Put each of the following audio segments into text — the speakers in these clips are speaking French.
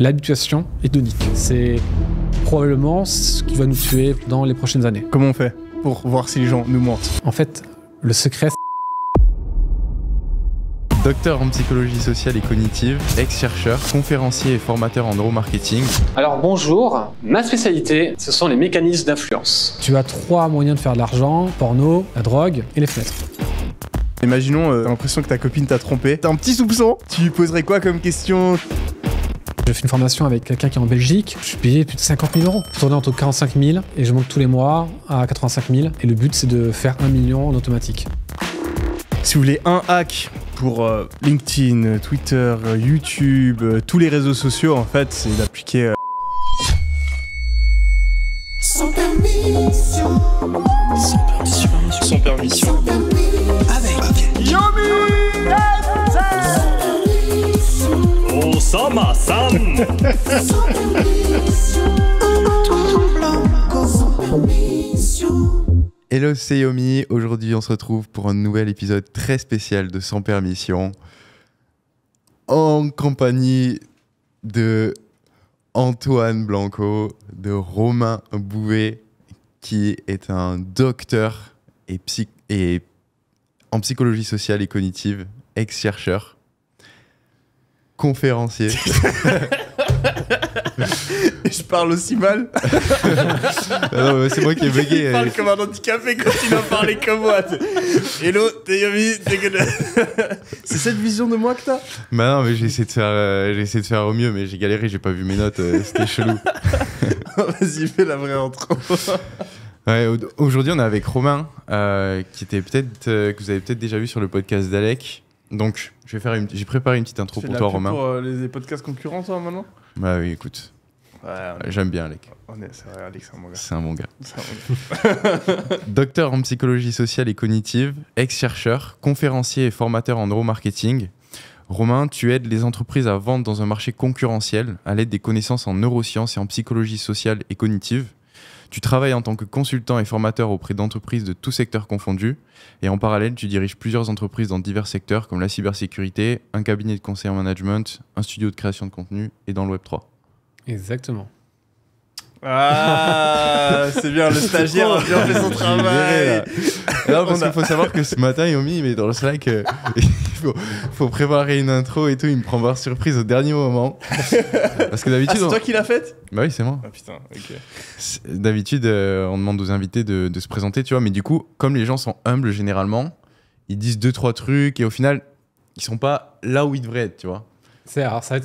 l'habituation tonique. C'est probablement ce qui va nous tuer dans les prochaines années. Comment on fait pour voir si les gens nous mentent En fait, le secret, docteur en psychologie sociale et cognitive, ex-chercheur, conférencier et formateur en neuromarketing. Alors bonjour, ma spécialité, ce sont les mécanismes d'influence. Tu as trois moyens de faire de l'argent, porno, la drogue et les fenêtres. Imaginons, t'as euh, l'impression que ta copine t'a trompé. T'as un petit soupçon Tu lui poserais quoi comme question je fais une formation avec quelqu'un qui est en Belgique. Je suis payé plus de 50 000 euros. Je tourne entre 45 000 et je monte tous les mois à 85 000. Et le but, c'est de faire 1 million en automatique. Si vous voulez un hack pour euh, LinkedIn, Twitter, euh, YouTube, euh, tous les réseaux sociaux, en fait, c'est d'appliquer. Sans permission. Sans permission. Sans permission. Avec. Avec. Yomi sam Hello, c'est Yomi. Aujourd'hui, on se retrouve pour un nouvel épisode très spécial de Sans Permission. En compagnie de Antoine Blanco, de Romain Bouvet, qui est un docteur en psychologie sociale et cognitive, ex-chercheur conférencier. je parle aussi mal. c'est moi qui ai bugué. Il parle euh, comme un handicapé quand tu dois parler comme moi. Hello, t'es Yomi, C'est cette vision de moi que t'as Bah non, mais j'ai essayé de faire, euh, j'ai essayé de faire au mieux, mais j'ai galéré, j'ai pas vu mes notes, euh, c'était chelou. Vas-y, fais la vraie intro. Ouais, aujourd'hui on est avec Romain, qui était peut-être que vous avez peut-être déjà vu sur le podcast d'Alec. Donc, je vais faire j'ai préparé une petite intro pour toi, Romain. Pour euh, les podcasts concurrents, toi, maintenant Bah oui, écoute. J'aime bien Alec. C'est vrai, c'est un bon gars. C'est Un bon gars. Docteur en psychologie sociale et cognitive, ex-chercheur, conférencier et formateur en neuromarketing. Romain, tu aides les entreprises à vendre dans un marché concurrentiel à l'aide des connaissances en neurosciences et en psychologie sociale et cognitive. Tu travailles en tant que consultant et formateur auprès d'entreprises de tous secteurs confondus. Et en parallèle, tu diriges plusieurs entreprises dans divers secteurs comme la cybersécurité, un cabinet de conseil en management, un studio de création de contenu et dans le Web3. Exactement. Ah, c'est bien, le stagiaire a bien fait son travail. Non, parce qu'il faut savoir que ce matin, Yomi, il met dans le Slack, euh, il faut, préparer une intro et tout. Il me prend par surprise au dernier moment. Parce que d'habitude. Ah, c'est toi qui l'as faite Bah oui, c'est moi. Ah putain, ok. D'habitude, euh, on demande aux invités de, se présenter, tu vois. Mais du coup, comme les gens sont humbles généralement, ils disent deux, trois trucs et au final, ils sont pas là où ils devraient être, tu vois. C'est alors ça a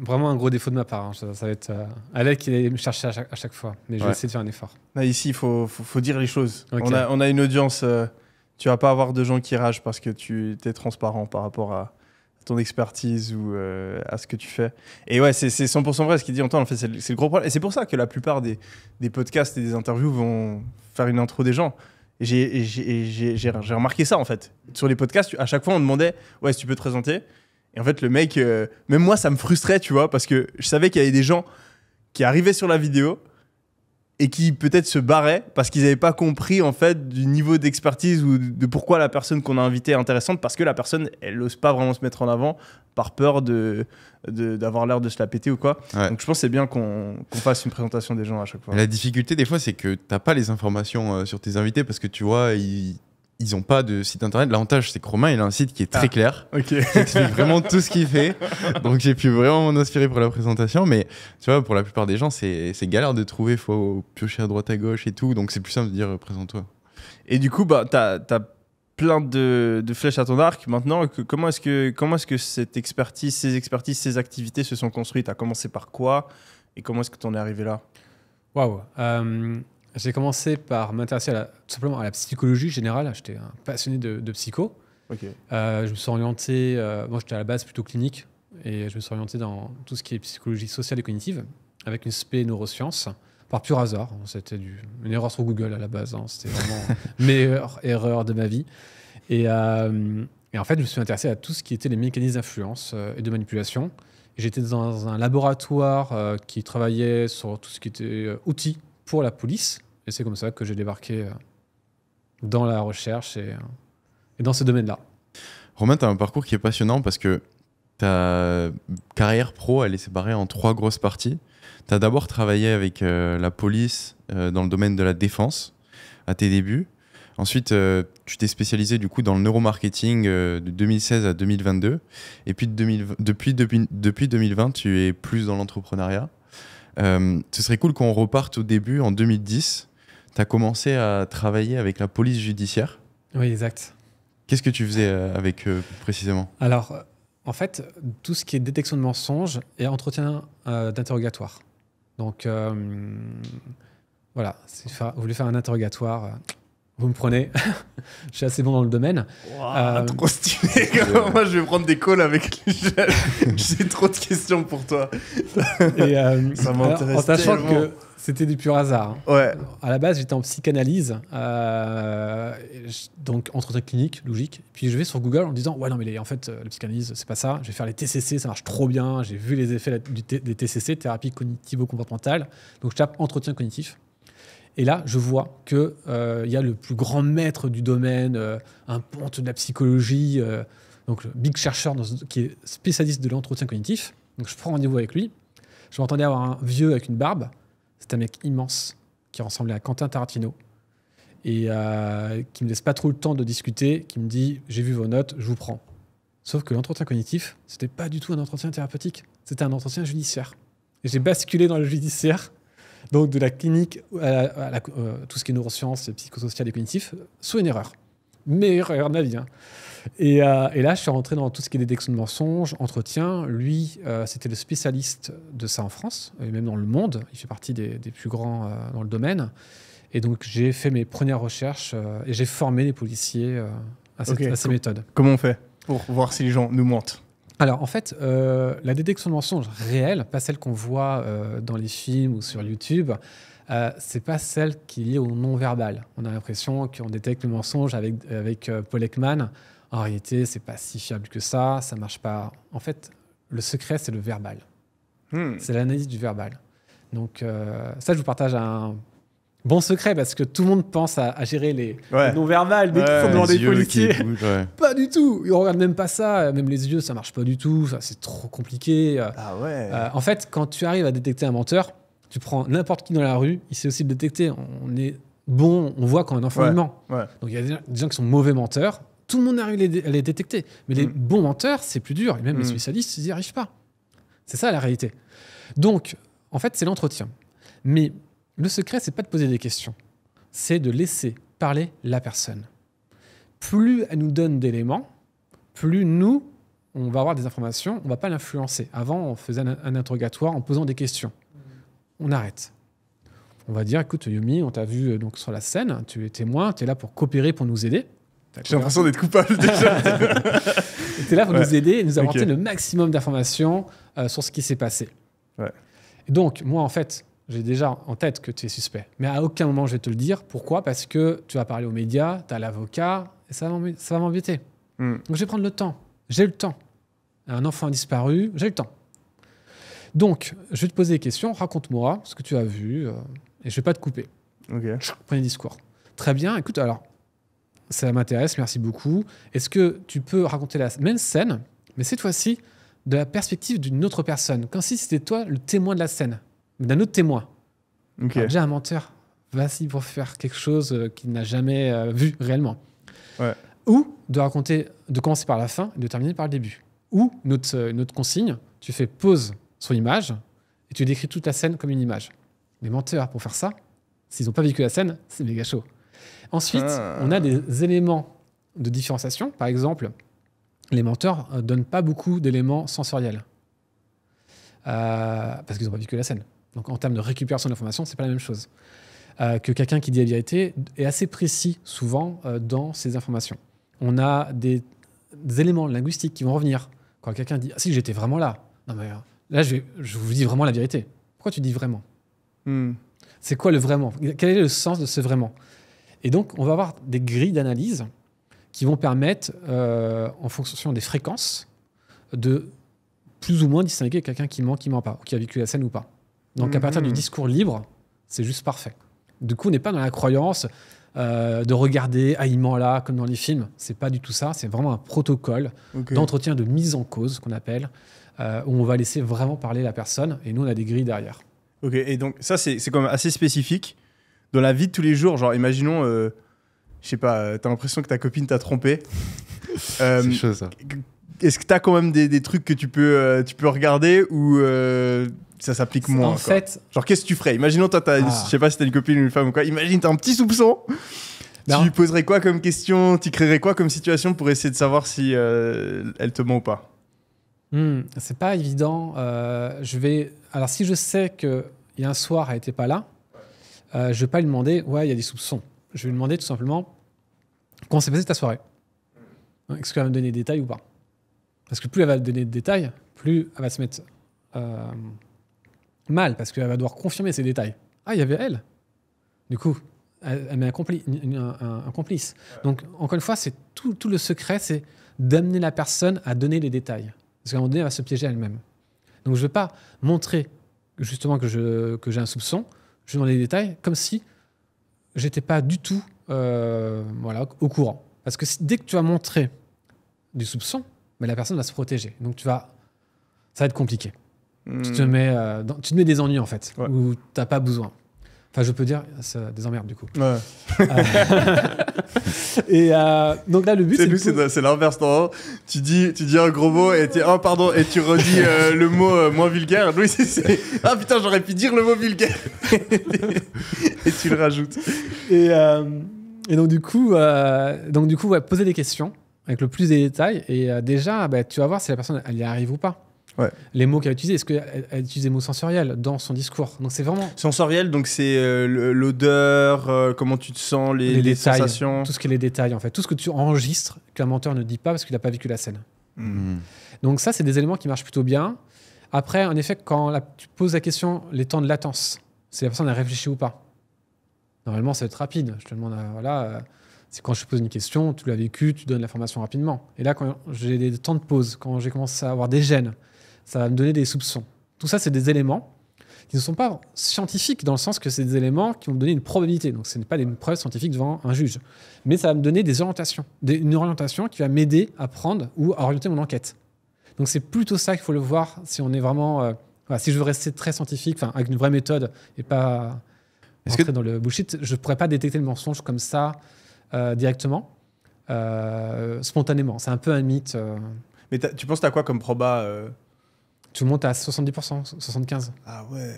vraiment un gros défaut de ma part. Hein. Ça, va être euh, Alec qui va me chercher à chaque, fois. Mais je vais essayer de faire un effort. Bah, ici, il faut, dire les choses. On, a, une audience. tu euh, tu vas pas avoir de gens qui ragent parce que tu es transparent par rapport à ton expertise ou euh, à ce que tu fais. Et ouais, c'est 100% vrai ce qu'il dit En fait, c'est le, gros problème. Et c'est pour ça que la plupart des, des, podcasts et des interviews vont faire une intro des gens. J'ai remarqué ça en fait. Sur les podcasts, à chaque fois, on demandait Ouais, si tu peux te présenter et en fait, le mec, euh, même moi, ça me frustrait, tu vois, parce que je savais qu'il y avait des gens qui arrivaient sur la vidéo et qui peut-être se barraient parce qu'ils n'avaient pas compris, en fait, du niveau d'expertise ou de pourquoi la personne qu'on a invitée est intéressante, parce que la personne, elle n'ose pas vraiment se mettre en avant par peur de d'avoir l'air de se la péter ou quoi. Donc je pense que c'est bien qu'on fasse une présentation des gens à chaque fois. La difficulté des fois c'est que tu n'as pas les informations euh, sur tes invités parce que tu vois ils ils n'ont pas de site internet. L'avantage, c'est que Romain, il a un site qui est très ah, clair, Ok. qui explique vraiment tout ce qu'il fait. Donc, j'ai pu vraiment m'en inspirer pour la présentation. Mais tu vois, pour la plupart des gens, c'est galère de trouver. Il faut piocher à droite, à gauche et tout. Donc, c'est plus simple de dire euh, présente-toi. Et du coup, bah, tu as, plein de, flèches à ton arc. Maintenant, que, comment est-ce que, comment est -ce que cette expertise, ces expertises, ces activités se sont construites Tu as commencé par quoi Et comment est-ce que tu en es arrivé là Waouh euh, j'ai commencé par m'intéresser tout simplement à la psychologie générale. J'étais un passionné de, psycho. Euh, je me suis orienté, euh, moi j'étais à la base plutôt clinique, et je me suis orienté dans tout ce qui est psychologie sociale et cognitive, avec une spé neurosciences, par pur hasard. C'était une erreur sur Google à la base. Hein. C'était vraiment meilleure erreur de ma vie. Et, euh, et, en fait, je me suis intéressé à tout ce qui était les mécanismes d'influence et de manipulation. J'étais dans un laboratoire qui travaillait sur tout ce qui était outils pour la police. Et c'est comme ça que j'ai débarqué euh, dans la recherche euh, et, dans ce domaine-là. Romain, tu as un parcours qui est passionnant parce que ta carrière pro, elle est séparée en trois grosses parties. Tu as d'abord travaillé avec euh, la police dans le domaine de la défense à tes débuts. Ensuite, tu t'es spécialisé du coup dans le neuromarketing de 2016 à 2022. Et puis, de depuis, depuis, depuis, 2020, tu es plus dans l'entrepreneuriat. Euh, ce serait cool qu'on reparte au début, en 2010. Tu as commencé à travailler avec la police judiciaire. Oui, exact. Qu'est-ce que tu faisais euh, avec eux précisément Alors, euh, en fait, tout ce qui est détection de mensonges et entretien d'interrogatoire. Donc, voilà, vous voulez faire un interrogatoire vous me prenez. je suis assez bon dans le domaine. Euh, trop stylé. Moi, je vais prendre des calls avec les jeunes. J'ai trop de questions pour toi. Euh, ça m'intéresse En sachant que c'était du pur hasard. Hein. Ouais. À la base, j'étais en psychanalyse, euh, donc entretien clinique, logique. Puis je vais sur Google en disant ouais non mais en fait la psychanalyse c'est pas ça. Je vais faire les TCC, ça marche trop bien. J'ai vu les effets des TCC, thérapie cognitivo-comportementale. Donc je tape entretien cognitif et là, je vois qu'il euh, il y a le plus grand maître du domaine, euh, un ponte de la psychologie, euh, donc le big chercheur dans qui est spécialiste de l'entretien cognitif. Donc je prends rendez-vous avec lui. Je m'entendais avoir un vieux avec une barbe. C'est un mec immense qui ressemblait à Quentin Tarantino et euh, qui me laisse pas trop le temps de discuter, qui me dit j'ai vu vos notes, je vous prends. Sauf que l'entretien cognitif, c'était pas du tout un entretien thérapeutique, c'était un entretien judiciaire. Et j'ai basculé dans le judiciaire donc de la clinique à, euh, tout ce qui est neurosciences, psychosociales et cognitif, soit une erreur. Mais erreur de ma vie. Hein. Euh, et, là, je suis rentré dans tout ce qui est détection de mensonges, entretien. Lui, euh, c'était le spécialiste de ça en France, et même dans le monde. Il fait partie des, plus grands dans le domaine. Et donc, j'ai fait mes premières recherches et j'ai formé les policiers à, cette, à, ces méthodes. Comment on fait pour voir si les gens nous mentent alors en fait, euh, la détection de mensonges réelle, pas celle qu'on voit euh, dans les films ou sur YouTube, euh, c'est pas celle qui est liée au non-verbal. On a l'impression qu'on détecte le mensonge avec, avec Paul Ekman. En réalité, c'est pas si fiable que ça, ça marche pas. En fait, le secret, c'est le verbal. Hmm. C'est l'analyse du verbal. Donc ça, je vous partage un Bon secret, parce que tout le monde pense à, gérer les, non-verbales, mais pas du tout. Ils regardent même pas ça. Même les yeux, ça marche pas du tout. Ça, c'est trop compliqué. Euh, ah euh, en fait, quand tu arrives à détecter un menteur, tu prends n'importe qui dans la rue, il sait aussi le détecter. On est bon, on voit quand un enfant ment. Donc il y a des, gens qui sont mauvais menteurs. Tout le monde arrive à les, détecter. Mais les mm. bons menteurs, c'est plus dur. Et même les mm. spécialistes, ils n'y arrivent pas. C'est ça la réalité. Donc, en fait, c'est l'entretien. Mais le secret, c'est pas de poser des questions, c'est de laisser parler la personne. Plus elle nous donne d'éléments, plus nous, on va avoir des informations, on va pas l'influencer. Avant, on faisait un, interrogatoire en posant des questions. On arrête. On va dire, écoute, Yumi, on t'a vu euh, donc sur la scène, tu es témoin, tu es là pour coopérer, pour nous aider. J'ai l'impression d'être coupable déjà. tu es là pour nous aider et nous apporter le maximum d'informations euh, sur ce qui s'est passé. donc, moi, en fait, j'ai déjà en tête que tu es suspect. Mais à aucun moment je vais te le dire. Pourquoi Parce que tu vas parler aux médias, tu as l'avocat, et ça va m'embêter. Hmm. Donc je vais prendre le temps. J'ai le temps. Un enfant a disparu, j'ai le temps. Donc, je vais te poser des questions, raconte-moi ce que tu as vu, euh, et je vais pas te couper. Premier discours. Très bien, écoute, alors, ça m'intéresse, merci beaucoup. Est-ce que tu peux raconter la même scène, mais cette fois-ci, de la perspective d'une autre personne, comme si c'était toi le témoin de la scène d'un autre témoin. déjà, un menteur va s'y pour faire quelque chose euh, qu'il n'a jamais euh, vu réellement. Ou de raconter, de commencer par la fin et de terminer par le début. Ou notre, euh, notre consigne, tu fais pause sur l'image et tu décris toute la scène comme une image. Les menteurs, pour faire ça, s'ils n'ont pas vécu la scène, c'est méga chaud. Ensuite, ah. on a des éléments de différenciation. Par exemple, les menteurs ne donnent pas beaucoup d'éléments sensoriels. parce qu'ils n'ont pas vécu la scène. Donc en termes de récupération d'informations, c'est pas la même chose. Euh, que quelqu'un qui dit la vérité est assez précis souvent euh, dans ses informations. On a des, éléments linguistiques qui vont revenir. Quand quelqu'un dit ah, si j'étais vraiment là, non mais euh, là je, vous dis vraiment la vérité. Pourquoi tu dis vraiment hmm. C'est quoi le vraiment Quel est le sens de ce vraiment Et donc on va avoir des grilles d'analyse qui vont permettre, en fonction des fréquences, de plus ou moins distinguer quelqu'un qui ment, qui ment pas, ou qui a vécu la scène ou pas. Donc à partir du mhm. discours libre, c'est juste parfait. Du coup, on n'est pas dans la croyance euh, de regarder haïment là, comme dans les films. C'est pas du tout ça. C'est vraiment un protocole d'entretien de mise en cause qu'on appelle, euh, où on va laisser vraiment parler la personne. Et nous, on a des grilles derrière. Ok, et donc ça, c'est quand même assez spécifique. Dans la vie de tous les jours, genre, imaginons, euh, je sais pas, euh, tu as l'impression que ta copine t'a trompé. c'est ça. Est-ce que tu as quand même des, des, trucs que tu peux, tu peux regarder ou ça s'applique moins. En fait, genre qu'est-ce que tu ferais Imaginons toi, ah. je sais pas si t'as une copine ou une femme ou quoi. Imagine t'as un petit soupçon. Tu lui poserais quoi comme question Tu créerais quoi comme situation pour essayer de savoir si euh, elle te ment ou pas hmm, C'est pas évident. Euh, je vais. Alors si je sais que il y a un soir elle n'était pas là, euh, je vais pas lui demander. Ouais, il y a des soupçons. Je vais lui demander tout simplement comment s'est passée ta soirée. Hein, est-ce qu'elle va me donner des détails ou pas Parce que plus elle va donner de détails, plus elle va se mettre euh, mal parce qu'elle va devoir confirmer ces détails. Ah, il y avait elle. Du coup, elle, met un, complice. Donc, encore une fois, c'est tout, le secret, c'est d'amener la personne à donner les détails. Parce qu'à un moment donné, elle va se piéger elle-même. Donc, je ne veux pas montrer justement que, j'ai un soupçon, je vais les détails, comme si j'étais pas du tout euh, au courant. Parce que dès que tu vas montrer du soupçon, mais ben, la personne va se protéger. Donc, tu vas, ça va être compliqué. Tu, te hmm. mets, euh, tu mets des ennuis, en fait, où t'as pas besoin. Enfin, je peux dire, ça, des emmerdes, du coup. Ouais. Euh, et euh, donc là, le but, c'est. l'inverse, tu dis, tu dis un gros mot et tu, ah, pardon, et tu redis le mot moins vulgaire. Louis, c'est. Ah putain, j'aurais pu dire le mot vulgaire. et tu le rajoutes. Et, et donc, du coup, donc, du coup poser des questions avec le plus des détails. Et déjà, bah, tu vas voir si la personne, elle y arrive ou pas. Les mots qu'elle a utilisés, est-ce qu'elle a utilisé des mots sensoriels dans son discours Donc c'est vraiment. Sensoriel, donc c'est euh, l'odeur, euh, comment tu te sens, les, détails, sensations. Tout ce qui est les détails en fait. Tout ce que tu enregistres qu'un menteur ne dit pas parce qu'il n'a pas vécu la scène. Hmm. Donc ça, c'est des éléments qui marchent plutôt bien. Après, en effet, quand tu poses la question, les temps de latence, si la personne a réfléchi ou pas. Normalement, ça va être rapide. Je te demande, euh, voilà, c'est quand je pose une question, tu l'as vécu, tu donnes l'information rapidement. Et là, quand j'ai des temps de pause, quand j'ai commencé à avoir des gènes, ça va me donner des soupçons. Tout ça, c'est des éléments qui ne sont pas scientifiques dans le sens que c'est des éléments qui vont me donner une probabilité. Donc ce n'est pas des preuves scientifiques devant un juge. Mais ça va me donner des orientations, une orientation qui va m'aider à prendre ou à orienter mon enquête. Donc c'est plutôt ça qu'il faut le voir si on est vraiment... Euh, si je veux rester très scientifique, avec une vraie méthode et pas Est-ce que... dans le bullshit, je ne pourrais pas détecter le mensonge comme ça euh, directement, euh, spontanément. C'est un peu un mythe. Mais tu penses à quoi comme proba monde est à 70%, 75%. Ah ouais.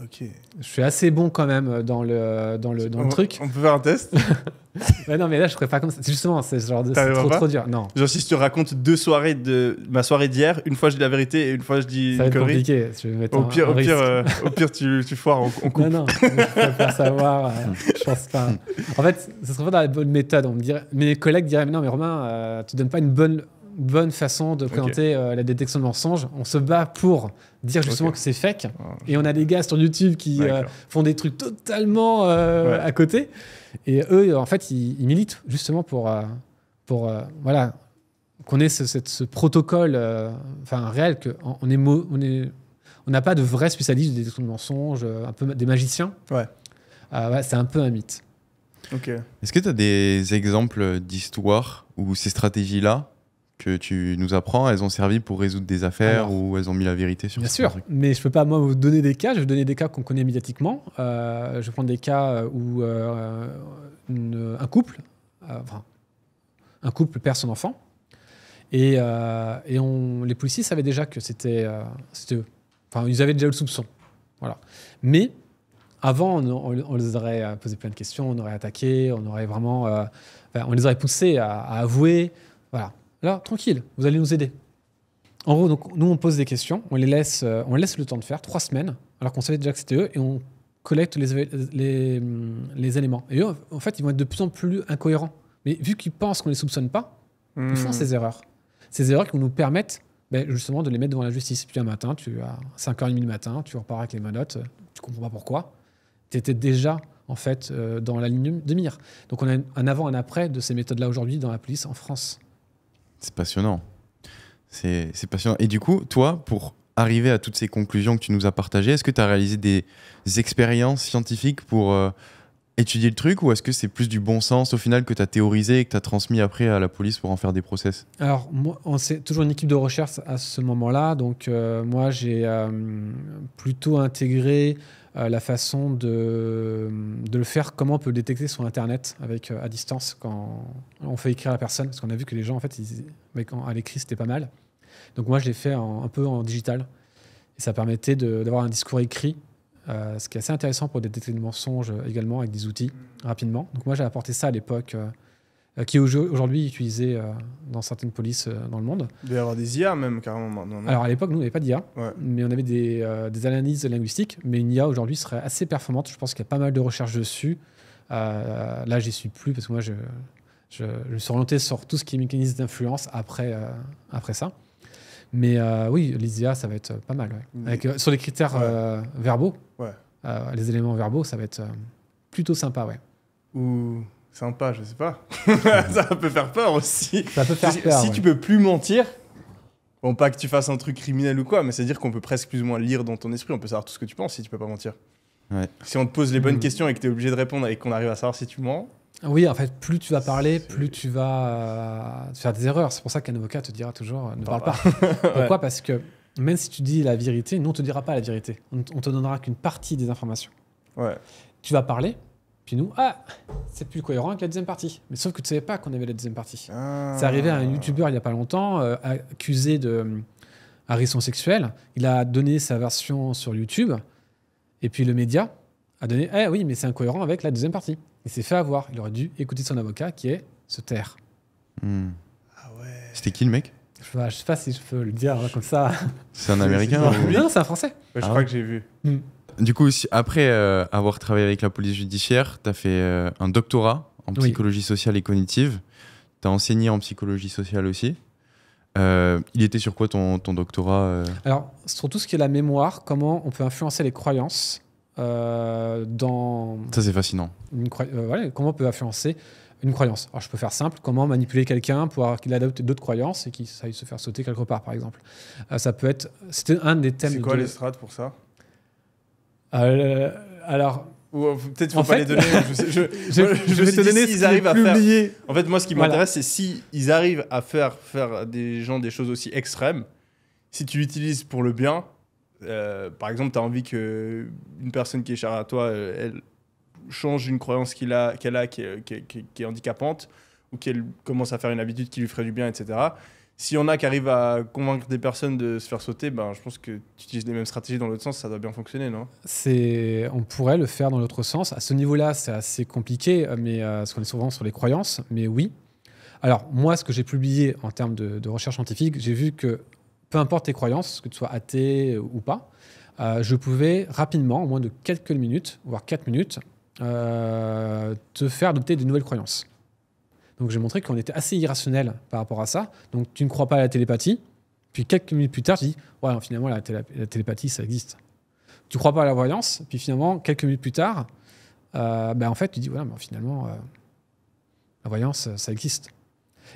Ok. Je suis assez bon quand même dans le, dans le, dans le truc. On peut faire un test Non, mais là, je ne ferais pas comme ça. Justement, c'est genre de. trop, trop dur. Non. Genre, si tu racontes deux soirées de ma soirée d'hier, une fois je dis la vérité et une fois je dis. Ça va être compliqué. au, pire, euh, au, pire, tu, tu foires, en on Non, non, je peux pas savoir. Euh, je pense pas. En fait, ça serait pas dans la bonne méthode. On me dirait, mes collègues diraient Non, mais Romain, euh, tu donnes pas une bonne bonne façon de présenter euh, la détection de mensonges. On se bat pour dire justement que c'est fake. Ah, Et on a des gars sur YouTube qui euh, font des trucs totalement euh, à côté. Et eux, en fait, ils, militent justement pour, pour voilà, qu'on ait ce, protocole enfin réel que on on on n'a pas de vrais spécialistes de détection de mensonges un peu des magiciens ouais, ah, c'est un peu un mythe ok est-ce que tu as des exemples d'histoires où ces stratégies là que tu nous apprends, elles ont servi pour résoudre des affaires ou elles ont mis la vérité sur Bien sûr, mais je ne peux pas moi vous donner des cas, je vais vous donner des cas qu'on connaît médiatiquement. Euh, je je prendre des cas euh, où euh, un couple, un couple perd son enfant et, on, les policiers savaient déjà que c'était, eux. Enfin, ils avaient déjà eu le soupçon. Voilà. Mais avant, on, les aurait posé plein de questions, on aurait attaqué, on aurait vraiment, on les aurait poussés à, à avouer. Voilà. Là, tranquille, vous allez nous aider. En gros, donc, nous, on pose des questions, on les laisse, euh, on laisse le temps de faire, trois semaines, alors qu'on savait déjà que c'était eux, et on collecte les, mm, éléments. Et eux, en fait, ils vont être de plus en plus incohérents. Mais vu qu'ils pensent qu'on ne les soupçonne pas, ils font hmm. ces erreurs. Ces erreurs qui nous permettent, justement de les mettre devant la justice. Puis un matin, tu as 5h30 du matin, tu repars avec les manottes, euh, tu comprends pas pourquoi. Tu étais déjà en fait euh, dans la ligne de mire. Donc on a un avant, un après de ces méthodes-là aujourd'hui dans la police en France. C'est passionnant. C'est passionnant. Et du coup, toi, pour arriver à toutes ces conclusions que tu nous as partagées, est-ce que tu as réalisé des expériences scientifiques pour euh, étudier le truc ou est-ce que c'est plus du bon sens au final que tu as théorisé et que tu as transmis après à la police pour en faire des process Alors, moi, on c'est toujours une équipe de recherche à ce moment-là. Donc, euh, moi, j'ai euh, plutôt intégré euh, la façon de, de, le faire, comment on peut le détecter sur Internet avec, euh, à distance quand on fait écrire à la personne, parce qu'on a vu que les gens, en fait, mais quand, à l'écrit, c'était pas mal. Donc moi, je l'ai fait un peu en digital. Et ça permettait d'avoir un discours écrit, euh, ce qui est assez intéressant pour détecter le mensonge également avec des outils rapidement. Donc moi, j'ai apporté ça à l'époque euh, qui est aujourd'hui utilisé euh, dans certaines polices euh, dans le monde. Il doit y avoir des IA même carrément Alors à l'époque, nous, on n'avait pas d'IA, mais on avait des, analyses linguistiques, mais une IA aujourd'hui serait assez performante. Je pense qu'il y a pas mal de recherches dessus. Euh, là, j'y suis plus parce que moi, je, je, me suis orienté sur tout ce qui est mécanisme d'influence après, après ça. Mais oui, les IA, ça va être pas mal. Avec, sur les critères verbaux, les éléments verbaux, ça va être plutôt sympa. Ouais. Ou sympa, je sais pas. ça peut faire peur aussi. Ça peut faire peur. Si tu peux plus mentir, bon, pas que tu fasses un truc criminel ou quoi, mais c'est-à-dire qu'on peut presque plus ou moins lire dans ton esprit, on peut savoir tout ce que tu penses si tu peux pas mentir. Si on te pose les bonnes mm. questions et que tu es obligé de répondre et qu'on arrive à savoir si tu mens. Oui, en fait, plus tu vas parler, plus tu vas euh, faire des erreurs. C'est pour ça qu'un avocat te dira toujours euh, ne ah parle, bah. pas. Pourquoi Parce que même si tu dis la vérité, nous, on te dira pas la vérité. On, on te donnera qu'une partie des informations. Ouais. Tu vas parler, puis nous, ah, c'est plus cohérent avec la deuxième partie. Mais sauf que tu savais pas qu'on avait la deuxième partie. Ah. C'est arrivé à un youtubeur il y a pas longtemps, euh, accusé de euh, harcèlement sexuel. Il a donné sa version sur YouTube. Et puis le média a donné, eh oui, mais c'est incohérent avec la deuxième partie. Il s'est fait avoir. Il aurait dû écouter son avocat qui est se taire. Hmm. Ah ouais. C'était qui le mec je sais, pas, si je peux le dire comme ça. C'est un américain Non, hein. c'est un français. je crois ah. que j'ai vu. Hmm. Du coup, après euh, avoir travaillé avec la police judiciaire, tu as fait euh, un doctorat en psychologie sociale et cognitive. Tu as enseigné en psychologie sociale aussi. Euh, il était sur quoi ton, doctorat Alors, sur tout ce qui est la mémoire, comment on peut influencer les croyances dans. Ça, c'est fascinant. comment on peut influencer une croyance. Alors je peux faire simple, comment manipuler quelqu'un pour qu'il adopte d'autres croyances et qu'il saille se faire sauter quelque part, par exemple. ça peut être. C'était un des thèmes. C'est quoi les strates pour ça euh, alors. Euh, peut-être faut pas les donner. je, je, vais à En fait, moi, ce qui m'intéresse, c'est si arrivent à faire faire des gens des choses aussi extrêmes. Si tu l'utilises pour le bien, euh, par exemple, tu as envie que une personne qui est chère à toi, elle change une croyance qu'elle a, qui qui, est, handicapante, ou qu'elle commence à faire une habitude qui lui ferait du bien, etc s'il y en a qui arrivent à convaincre des personnes de se faire sauter, ben, je pense que tu utilises les mêmes stratégies dans l'autre sens, ça doit bien fonctionner, non C'est, On pourrait le faire dans l'autre sens. À ce niveau-là, c'est assez compliqué, mais ce euh, parce qu'on est souvent sur les croyances, mais oui. Alors, moi, ce que j'ai publié en termes de, recherche scientifique, j'ai vu que peu importe tes croyances, que tu sois athée ou pas, euh, je pouvais rapidement, en moins de quelques minutes, voire quatre minutes, euh, te faire adopter de nouvelles croyances. Donc j'ai montré qu'on était assez irrationnel par rapport à ça. Donc tu ne crois pas à la télépathie. Puis quelques minutes plus tard, tu dis ouais, finalement la, télépathie ça existe. Tu ne crois pas à la voyance. Puis finalement quelques minutes plus tard, euh, ben en fait tu dis voilà, mais finalement euh, la voyance ça existe.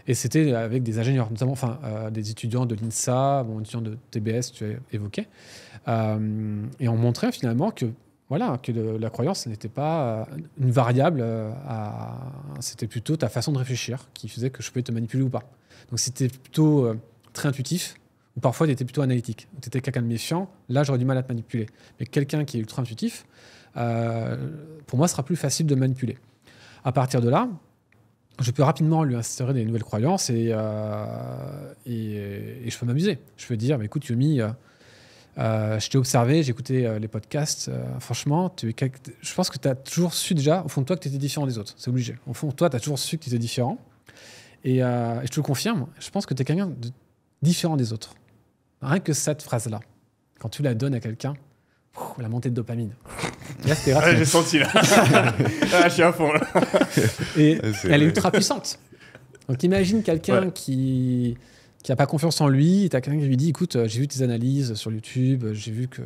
Et c'était avec des ingénieurs, notamment enfin, euh, des étudiants de l'INSA, bon, étudiants de TBS, tu as évoqué. et on montrait finalement que voilà, que la croyance n'était pas euh, une variable, euh, c'était plutôt ta façon de réfléchir qui faisait que je pouvais te manipuler ou pas. Donc c'était plutôt euh, très intuitif, ou parfois tu étais plutôt analytique, tu étais quelqu'un de méfiant, là j'aurais du mal à te manipuler. Mais quelqu'un qui est ultra intuitif, pour moi, sera plus facile de manipuler. À partir de là, je peux rapidement lui insérer des nouvelles croyances et, je peux m'amuser. Je peux dire, mais écoute, Yumi, euh, je t'ai observé, j'ai écouté euh, les podcasts. Euh, franchement, tu, je pense que tu as toujours su déjà, au fond de toi, que tu étais différent des autres. C'est obligé. Au fond de toi, tu as toujours su que tu étais différent. Et, je te le confirme, je pense que tu es quelqu'un de différent des autres. Rien que cette phrase-là, quand tu la donnes à quelqu'un, la montée de dopamine. Là, c'était ah, J'ai senti là. ah, je suis à fond là. Et elle est ultra puissante. Donc imagine quelqu'un qui qui n'a pas confiance en lui, et tu as quelqu'un qui lui dit écoute, euh, j'ai vu tes analyses sur YouTube, euh, j'ai vu que.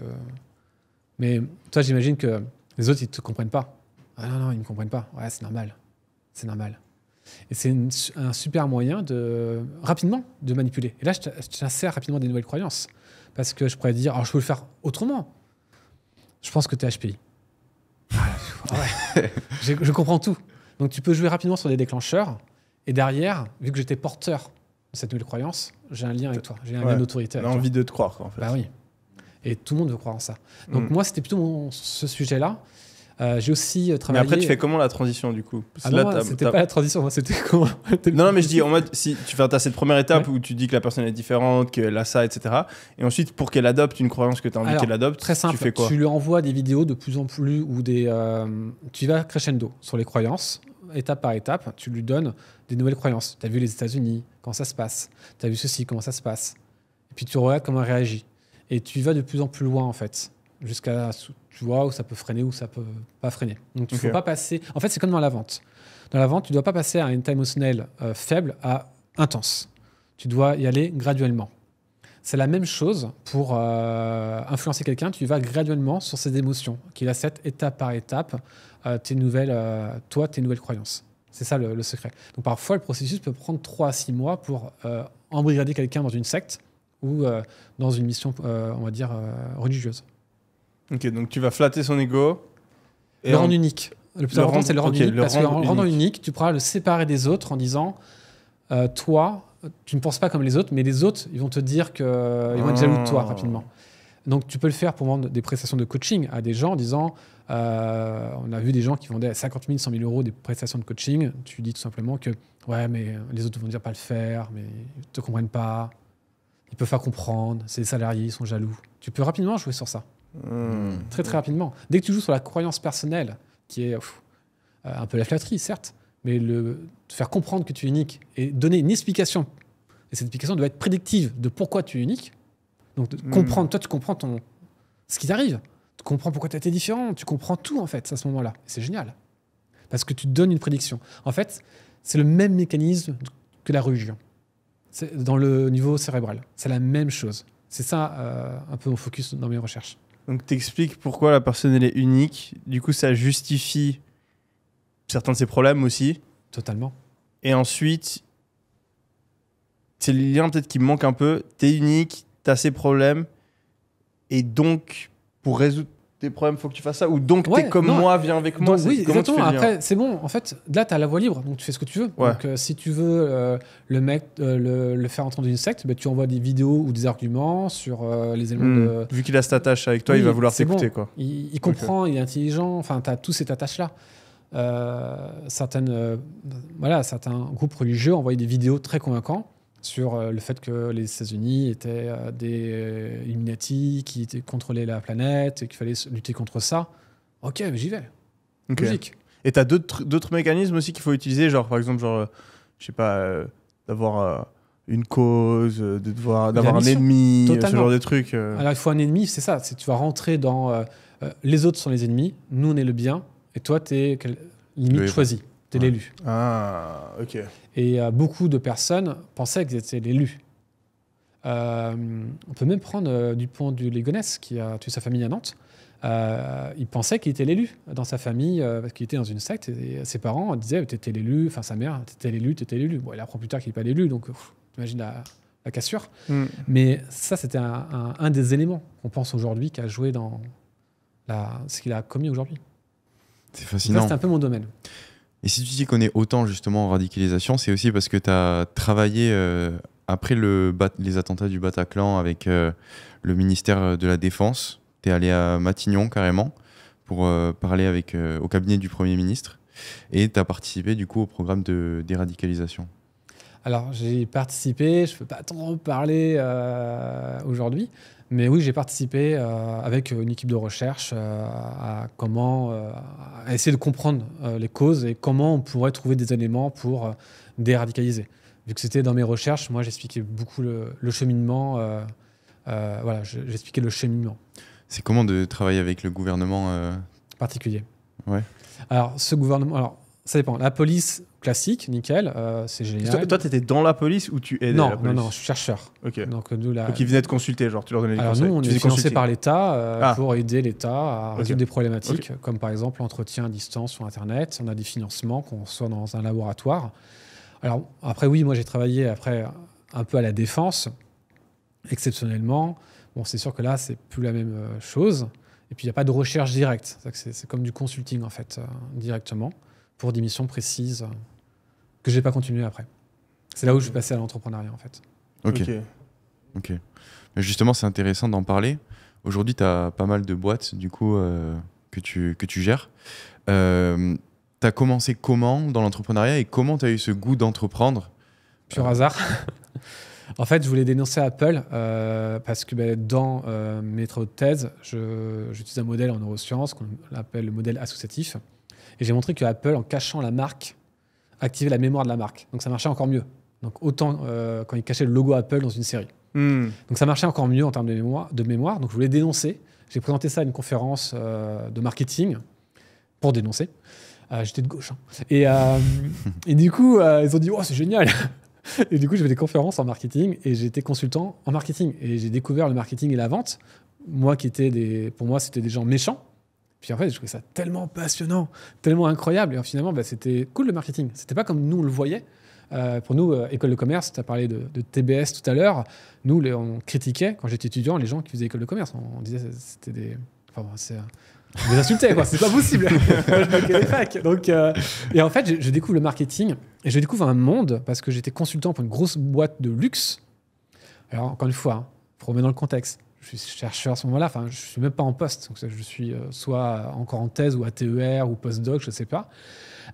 Mais toi, j'imagine que les autres, ils ne te comprennent pas. Ah non, non, ils ne me comprennent pas. Ouais, c'est normal. C'est normal. Et c'est un super moyen de rapidement de manipuler. Et là, je t'insère rapidement des nouvelles croyances. Parce que je pourrais dire, alors je peux le faire autrement. Je pense que tu es HPI. je, je comprends tout. Donc tu peux jouer rapidement sur des déclencheurs. Et derrière, vu que j'étais porteur cette nouvelle croyance, j'ai un lien avec toi, j'ai un lien d'autorité. envie de te croire, en fait. Bah oui. Et tout le monde veut croire en ça. Donc, hmm. moi, c'était plutôt ce sujet-là. Euh, j'ai aussi travaillé. Euh, mais après, tu fais comment la transition du coup ah c'était pas la transition, c'était comment Non, mais je dis en mode, si tu fais, as cette première étape où tu dis que la personne est différente, qu'elle a ça, etc. Et ensuite, pour qu'elle adopte une croyance que tu as envie qu'elle adopte, très simple, tu fais quoi Tu lui envoies des vidéos de plus en plus ou des. Euh, tu vas crescendo sur les croyances étape par étape, tu lui donnes des nouvelles croyances. Tu as vu les États-Unis, comment ça se passe. Tu as vu ceci, comment ça se passe. Et puis tu regardes comment elle réagit. Et tu vas de plus en plus loin, en fait, jusqu'à, tu vois, où ça peut freiner, ou ça peut pas freiner. Donc, tu ne peux pas passer. En fait, c'est comme dans la vente. Dans la vente, tu ne dois pas passer à une taille émotionnelle euh, faible à intense. Tu dois y aller graduellement. C'est la même chose pour euh, influencer quelqu'un. Tu vas graduellement sur ses émotions, qu'il a cette étape par étape, tes nouvelles, toi, tes nouvelles croyances. C'est ça le, secret. Donc parfois, le processus peut prendre 3 à 6 mois pour euh, embrigader quelqu'un dans une secte ou euh, dans une mission, euh, on va dire, religieuse. Ok, donc tu vas flatter son ego. Et le rendre unique. Le plus important, c'est le rendre unique. parce que le rendant unique, tu pourras le séparer des autres en disant Toi, tu ne penses pas comme les autres, mais les autres, ils vont te dire que vont être jaloux de toi ah. rapidement. Donc tu peux le faire pour vendre des prestations de coaching à des gens en disant, euh, on a vu des gens qui vendaient à 50 000, 100 000 euros des prestations de coaching, tu dis tout simplement que, ouais, mais les autres vont dire pas le faire, mais ils te comprennent pas, ils peuvent pas comprendre, c'est des salariés, ils sont jaloux. Tu peux rapidement jouer sur ça. Hmm. Très très rapidement. Dès que tu joues sur la croyance personnelle, qui est euh, un peu la flatterie, certes, mais le te faire comprendre que tu es unique et donner une explication, et cette explication doit être prédictive de pourquoi tu es unique, donc, hmm. toi, tu comprends ton, ce qui t'arrive. Tu comprends pourquoi tu as été différent. Tu comprends tout, en fait, à ce moment-là. C'est génial. Parce que tu donnes une prédiction. En fait, c'est le même mécanisme que la religion. C'est dans le niveau cérébral. C'est la même chose. C'est ça, euh, un peu mon focus dans mes recherches. Donc, tu pourquoi la personne, elle est unique. Du coup, ça justifie certains de ses problèmes aussi. Totalement. Et ensuite, c'est le lien peut-être qui me manque un peu. tu es unique, tu ces problèmes, et donc, pour résoudre tes problèmes, faut que tu fasses ça, ou donc t'es comme moi, viens avec moi. Donc, oui, Après, c'est bon, en fait, là, t'as la voie libre, donc tu fais ce que tu veux. Donc, euh, si tu veux euh, le mec, euh, le, faire entendre d'une une secte, bah, tu envoies des vidéos ou des arguments sur les éléments hmm. de. Vu qu'il a cette attache avec toi, il va vouloir t'écouter, quoi. Il, comprend, il est intelligent, enfin, t'as tous cette attache-là. certaines, voilà, certains groupes religieux envoient des vidéos très convaincants sur euh, le fait que les États-Unis étaient euh, des euh, Illuminati qui étaient, contrôlaient la planète et qu'il fallait lutter contre ça. Ok, j'y vais. Et tu as d'autres mécanismes aussi qu'il faut utiliser, genre par exemple, genre, je sais pas, d'avoir une cause, de devoir d'avoir un ennemi, ce genre de trucs. Alors il faut un ennemi, c'est ça, c'est tu vas rentrer dans les autres sont les ennemis, nous on est le bien, et toi tu es limite choisi l'élu. Ah, ok. Et euh, beaucoup de personnes pensaient que c'était l'élu. Euh, on peut même prendre Dupont euh, du Légonesse, qui a tué sa famille à Nantes. il pensait qu'il était l'élu dans sa famille, parce qu'il était dans une secte, et, ses parents disaient T'étais l'élu, enfin sa mère, t'étais l'élu, t'étais l'élu. Bon, il apprend plus tard qu'il n'est pas l'élu, donc t'imagines la, la cassure. Hmm. Mais ça, c'était un, des éléments qu'on pense aujourd'hui qui a joué dans la, ce qu'il a commis aujourd'hui. C'est fascinant. C'est un peu mon domaine. Et si tu t'y connais autant justement en radicalisation, c'est aussi parce que tu as travaillé euh, après le, les attentats du Bataclan avec euh, le ministère euh, de la Défense. Tu es allé à Matignon carrément pour parler avec, au cabinet du Premier ministre et tu as participé du coup au programme de déradicalisation. Alors j'ai participé, je ne peux pas trop parler aujourd'hui, mais oui, j'ai participé euh, avec une équipe de recherche euh, à comment euh, essayer de comprendre les causes et comment on pourrait trouver des éléments pour déradicaliser. Vu que c'était dans mes recherches, moi j'expliquais beaucoup le, le cheminement. voilà, j'expliquais le cheminement. C'est comment de travailler avec le gouvernement particulier. Ouais. Alors ce gouvernement, alors ça dépend. La police, classique, nickel, euh, c'est génial. Toi, tu étais dans la police ou tu aidais non, la police Non, non, je suis chercheur. ok Donc, nous, la... ils venaient te consulter, genre, tu leur donnais des Alors, nous, on est financé par l'État euh, ah. pour aider l'État à résoudre des problématiques, comme par exemple l'entretien à distance sur Internet. On a des financements qu'on soit dans un laboratoire. Alors, après, oui, moi, j'ai travaillé après un peu à la défense, exceptionnellement. Bon, c'est sûr que là, c'est plus la même euh, chose. Et puis, il n'y a pas de recherche directe. C'est comme du consulting, en fait, directement, pour des missions précises que j'ai pas continué après. C'est là où je suis passé à l'entrepreneuriat en fait. Ok. Ok. Justement, c'est intéressant d'en parler. Aujourd'hui, tu as pas mal de boîtes du coup euh, que, tu, que tu gères. Euh, tu as commencé comment dans l'entrepreneuriat et comment tu as eu ce goût d'entreprendre Pur euh. hasard. en fait, je voulais dénoncer Apple parce que ben, dans mes travaux de thèse, j'utilise un modèle en neurosciences qu'on appelle le modèle associatif. Et j'ai montré que Apple, en cachant la marque activer la mémoire de la marque. Donc ça marchait encore mieux. Donc autant euh, quand ils cachaient le logo Apple dans une série. Hmm. Donc ça marchait encore mieux en termes de mémoire. Donc je voulais dénoncer. J'ai présenté ça à une conférence euh, de marketing pour dénoncer. Euh, j'étais de gauche. Hein. Et, du coup, ils ont dit, oh, c'est génial. et du coup, j'ai fait des conférences en marketing et j'étais consultant en marketing. Et j'ai découvert le marketing et la vente. Moi qui étais des... Pour moi, c'était des gens méchants. Puis en fait, je trouvais ça tellement passionnant, tellement incroyable. Et finalement, bah, c'était cool le marketing. C'était pas comme nous on le voyait. Euh, pour nous, euh, école de commerce, tu as parlé de, TBS tout à l'heure. Nous, on critiquait, quand j'étais étudiant, les gens qui faisaient école de commerce. On, disait disait c'était des. Enfin, c'est. On euh, les insultait, quoi. C'est pas possible. je Donc, et en fait, je, découvre le marketing et je découvre un monde parce que j'étais consultant pour une grosse boîte de luxe. Alors, encore une fois, hein, pour remettre dans le contexte, je suis chercheur à ce moment-là, enfin, je suis même pas en poste, donc je suis euh, soit encore en thèse ou à TER ou postdoc, je ne sais pas.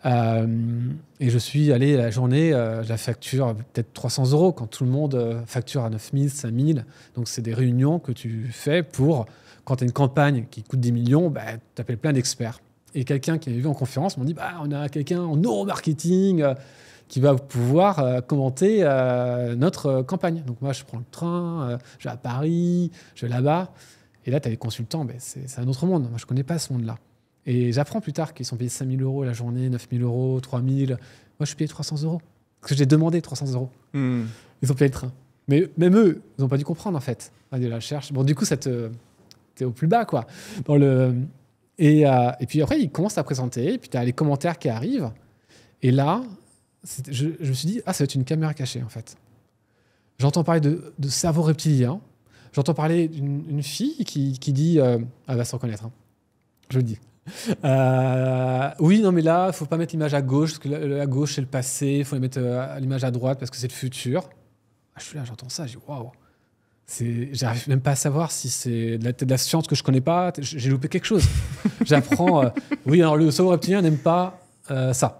Euh, et je suis allé la journée, euh, la facture peut-être 300 euros quand tout le monde facture à 9000, 5000. Donc c'est des réunions que tu fais pour, quand tu as une campagne qui coûte des millions, bah, tu appelles plein d'experts. Et quelqu'un qui avait vu en conférence m'a dit bah, on a quelqu'un en neuromarketing qui va pouvoir euh, commenter euh, notre euh, campagne. Donc moi, je prends le train, je vais à Paris, je vais là-bas. Et là, tu as les consultants, ben, c'est un autre monde. Moi, je ne connais pas ce monde-là. Et j'apprends plus tard qu'ils sont payés 5000 000 euros la journée, 9000 000 euros, 3 Moi, je suis payé 300 euros. Parce que j'ai demandé 300 euros. Hmm. Ils ont payé le train. Mais même eux, ils n'ont pas dû comprendre, en fait. Ah, de la cherche. Bon, du coup, ça te. au plus bas, quoi. Dans le... et, et puis après, ils commencent à présenter. puis, tu as les commentaires qui arrivent. Et là, je, me suis dit, ah, ça va être une caméra cachée, en fait. J'entends parler de, cerveau reptilien. J'entends parler d'une fille qui, qui dit, elle euh, va ah, bah, se reconnaître, hein. je le dis. Euh, oui, non, mais là, faut pas mettre l'image à gauche, parce que la, gauche, c'est le passé, Il faut mettre euh, l'image à droite, parce que c'est le futur. Ah, je suis là, j'entends ça, je dis « waouh. J'arrive même pas à savoir si c'est de, la science que je connais pas, j'ai loupé quelque chose. J'apprends, oui, alors le cerveau reptilien n'aime pas ça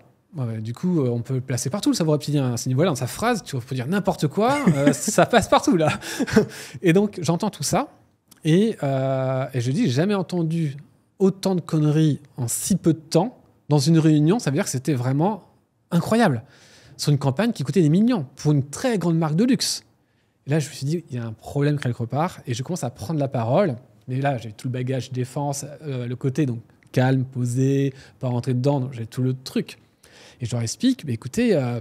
du coup, euh, on peut le placer partout le savoir reptilien à ce niveau Dans sa phrase, tu peux dire n'importe quoi, euh, ça passe partout là. et donc, j'entends tout ça euh, et, je dis, j'ai jamais entendu autant de conneries en si peu de temps dans une réunion. Ça veut dire que c'était vraiment incroyable sur une campagne qui coûtait des millions pour une très grande marque de luxe. là, je me suis dit, il y a un problème quelque part et je commence à prendre la parole. Mais là, j'ai tout le bagage défense, le côté donc calme, posé, pas rentrer dedans, j'ai tout le truc. Et je leur explique, mais écoutez, euh,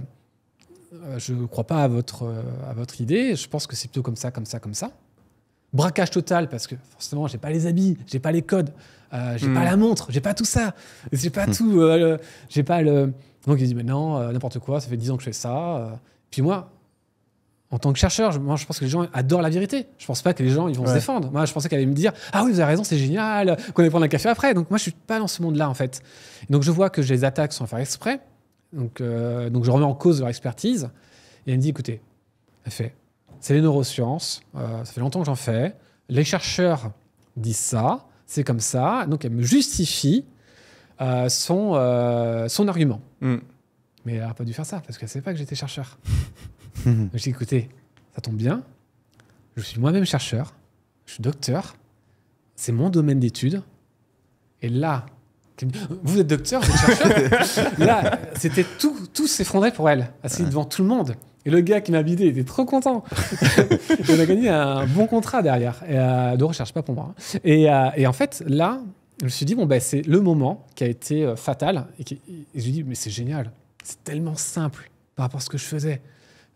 euh, je ne crois pas à votre, euh, à votre idée, je pense que c'est plutôt comme ça, comme ça, comme ça. Braquage total, parce que forcément, j'ai pas les habits, j'ai pas les codes, je j'ai pas hmm. la montre, j'ai pas tout ça, j'ai pas hmm. tout, j'ai pas le. Donc il dit, mais non, n'importe quoi, ça fait 10 ans que je fais ça. Puis moi, en tant que chercheur, je, moi, je pense que les gens adorent la vérité. Je pense pas que les gens ils vont se défendre. Moi, je pensais qu'elle allait me dire Ah oui, vous avez raison, c'est génial, qu'on allait prendre un café après. Donc, moi, je suis pas dans ce monde-là, en fait. donc, je vois que je les attaques sans faire exprès. Euh, donc, je remets en cause leur expertise. Et elle me dit, écoutez, elle fait, c'est les neurosciences, euh, ça fait longtemps que j'en fais. Les chercheurs disent ça, c'est comme ça. Donc elle me justifie euh, son, son argument. Hmm. Mais elle n'aurait pas dû faire ça, parce qu'elle ne savait pas que j'étais chercheur. je dis, écoutez, ça tombe bien, je suis moi-même chercheur, je suis docteur, c'est mon domaine d'étude. Et là, euh, vous êtes docteur, vous êtes chercheur. Là, c'était tout, tout s'effondrait pour elle, assise devant tout le monde. Et le gars qui m'a bidé était trop content. et on a gagné un bon contrat derrière, et, euh, de recherche, pas pour moi. Hein. Euh, et, en fait, là, je me suis dit, bon, bah, c'est le moment qui a été fatal. Et, je lui je dit « mais c'est génial. C'est tellement simple par rapport à ce que je faisais.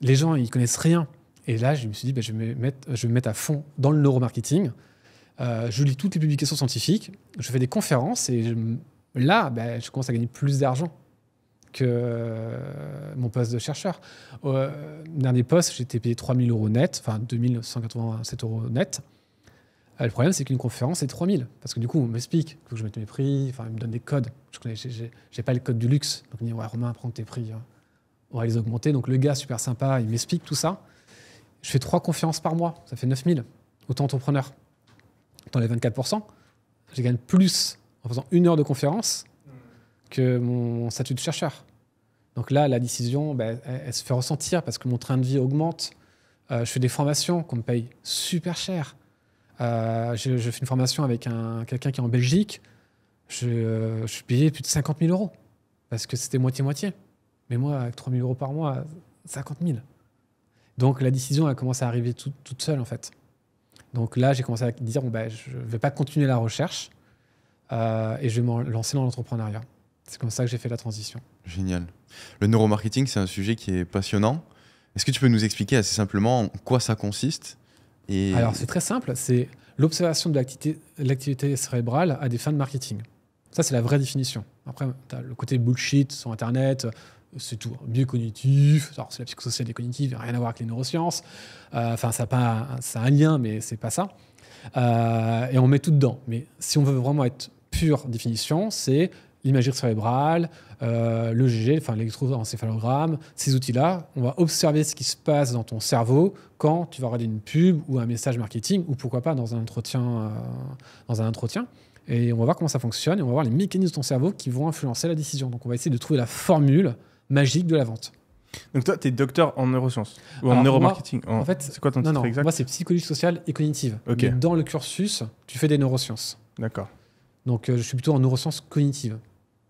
Les gens, ils connaissent rien. Et là, je me suis dit, ben, je, je vais me mettre à fond dans le neuromarketing. Euh, je lis toutes les publications scientifiques, je fais des conférences et là, ben, je commence à gagner plus d'argent que euh, mon poste de chercheur. Euh, dernier poste, j'étais payé 3000 euros net, enfin 187 euros net. le problème, c'est qu'une conférence, c'est 3000. Parce que du coup, on m'explique, il faut que je mette mes prix, enfin, il me donne des codes. Je n'ai pas le code du luxe. Donc, il me dit, Romain, prends tes prix. Hein. On va les augmenter. Donc, le gars, super sympa, il m'explique tout ça. Je fais trois conférences par mois, ça fait 9000, autant entrepreneur les 24%. Je gagne plus en faisant une heure de conférence que mon statut de chercheur. Donc là, la décision, ben, elle, se fait ressentir parce que mon train de vie augmente. Euh, je fais des formations qu'on me paye super cher. Euh, je, fais une formation avec un, quelqu'un qui est en Belgique. Je, euh, suis payé plus de 50 000 euros parce que c'était moitié-moitié. Mais moi, avec 3 000 euros par mois, 50 000. Donc la décision, elle commence à arriver toute seule en fait. Donc là, j'ai commencé à dire ben, je ne vais pas continuer la recherche euh, et je vais me lancer dans l'entrepreneuriat. C'est comme ça que j'ai fait la transition. Génial. Le neuromarketing, c'est un sujet qui est passionnant. Est-ce que tu peux nous expliquer assez simplement en quoi ça consiste et... Alors, c'est très simple. C'est l'observation de l'activité cérébrale à des fins de marketing. Ça, c'est la vraie définition. Après, tu as le côté bullshit sur Internet, c'est tout. Hein. Biocognitif, alors c'est la psychosociale des cognitifs, rien à voir avec les neurosciences. Euh, enfin, ça a, pas, ça a un lien, mais c'est pas ça. Euh, et on met tout dedans. Mais si on veut vraiment être pure définition, c'est l'imagerie cérébrale, euh, le GG, enfin l'électroencéphalogramme, ces outils-là, on va observer ce qui se passe dans ton cerveau quand tu vas regarder une pub ou un message marketing ou pourquoi pas dans un entretien, dans un entretien. Et on va voir comment ça fonctionne et on va voir les mécanismes de ton cerveau qui vont influencer la décision. Donc on va essayer de trouver la formule magique de la vente. Donc toi, tu es docteur en neurosciences ou en neuromarketing en... fait, c'est quoi ton titre exact Moi, c'est psychologie sociale et cognitive. dans le cursus, tu fais des neurosciences. D'accord. Donc euh, je suis plutôt en neurosciences cognitives.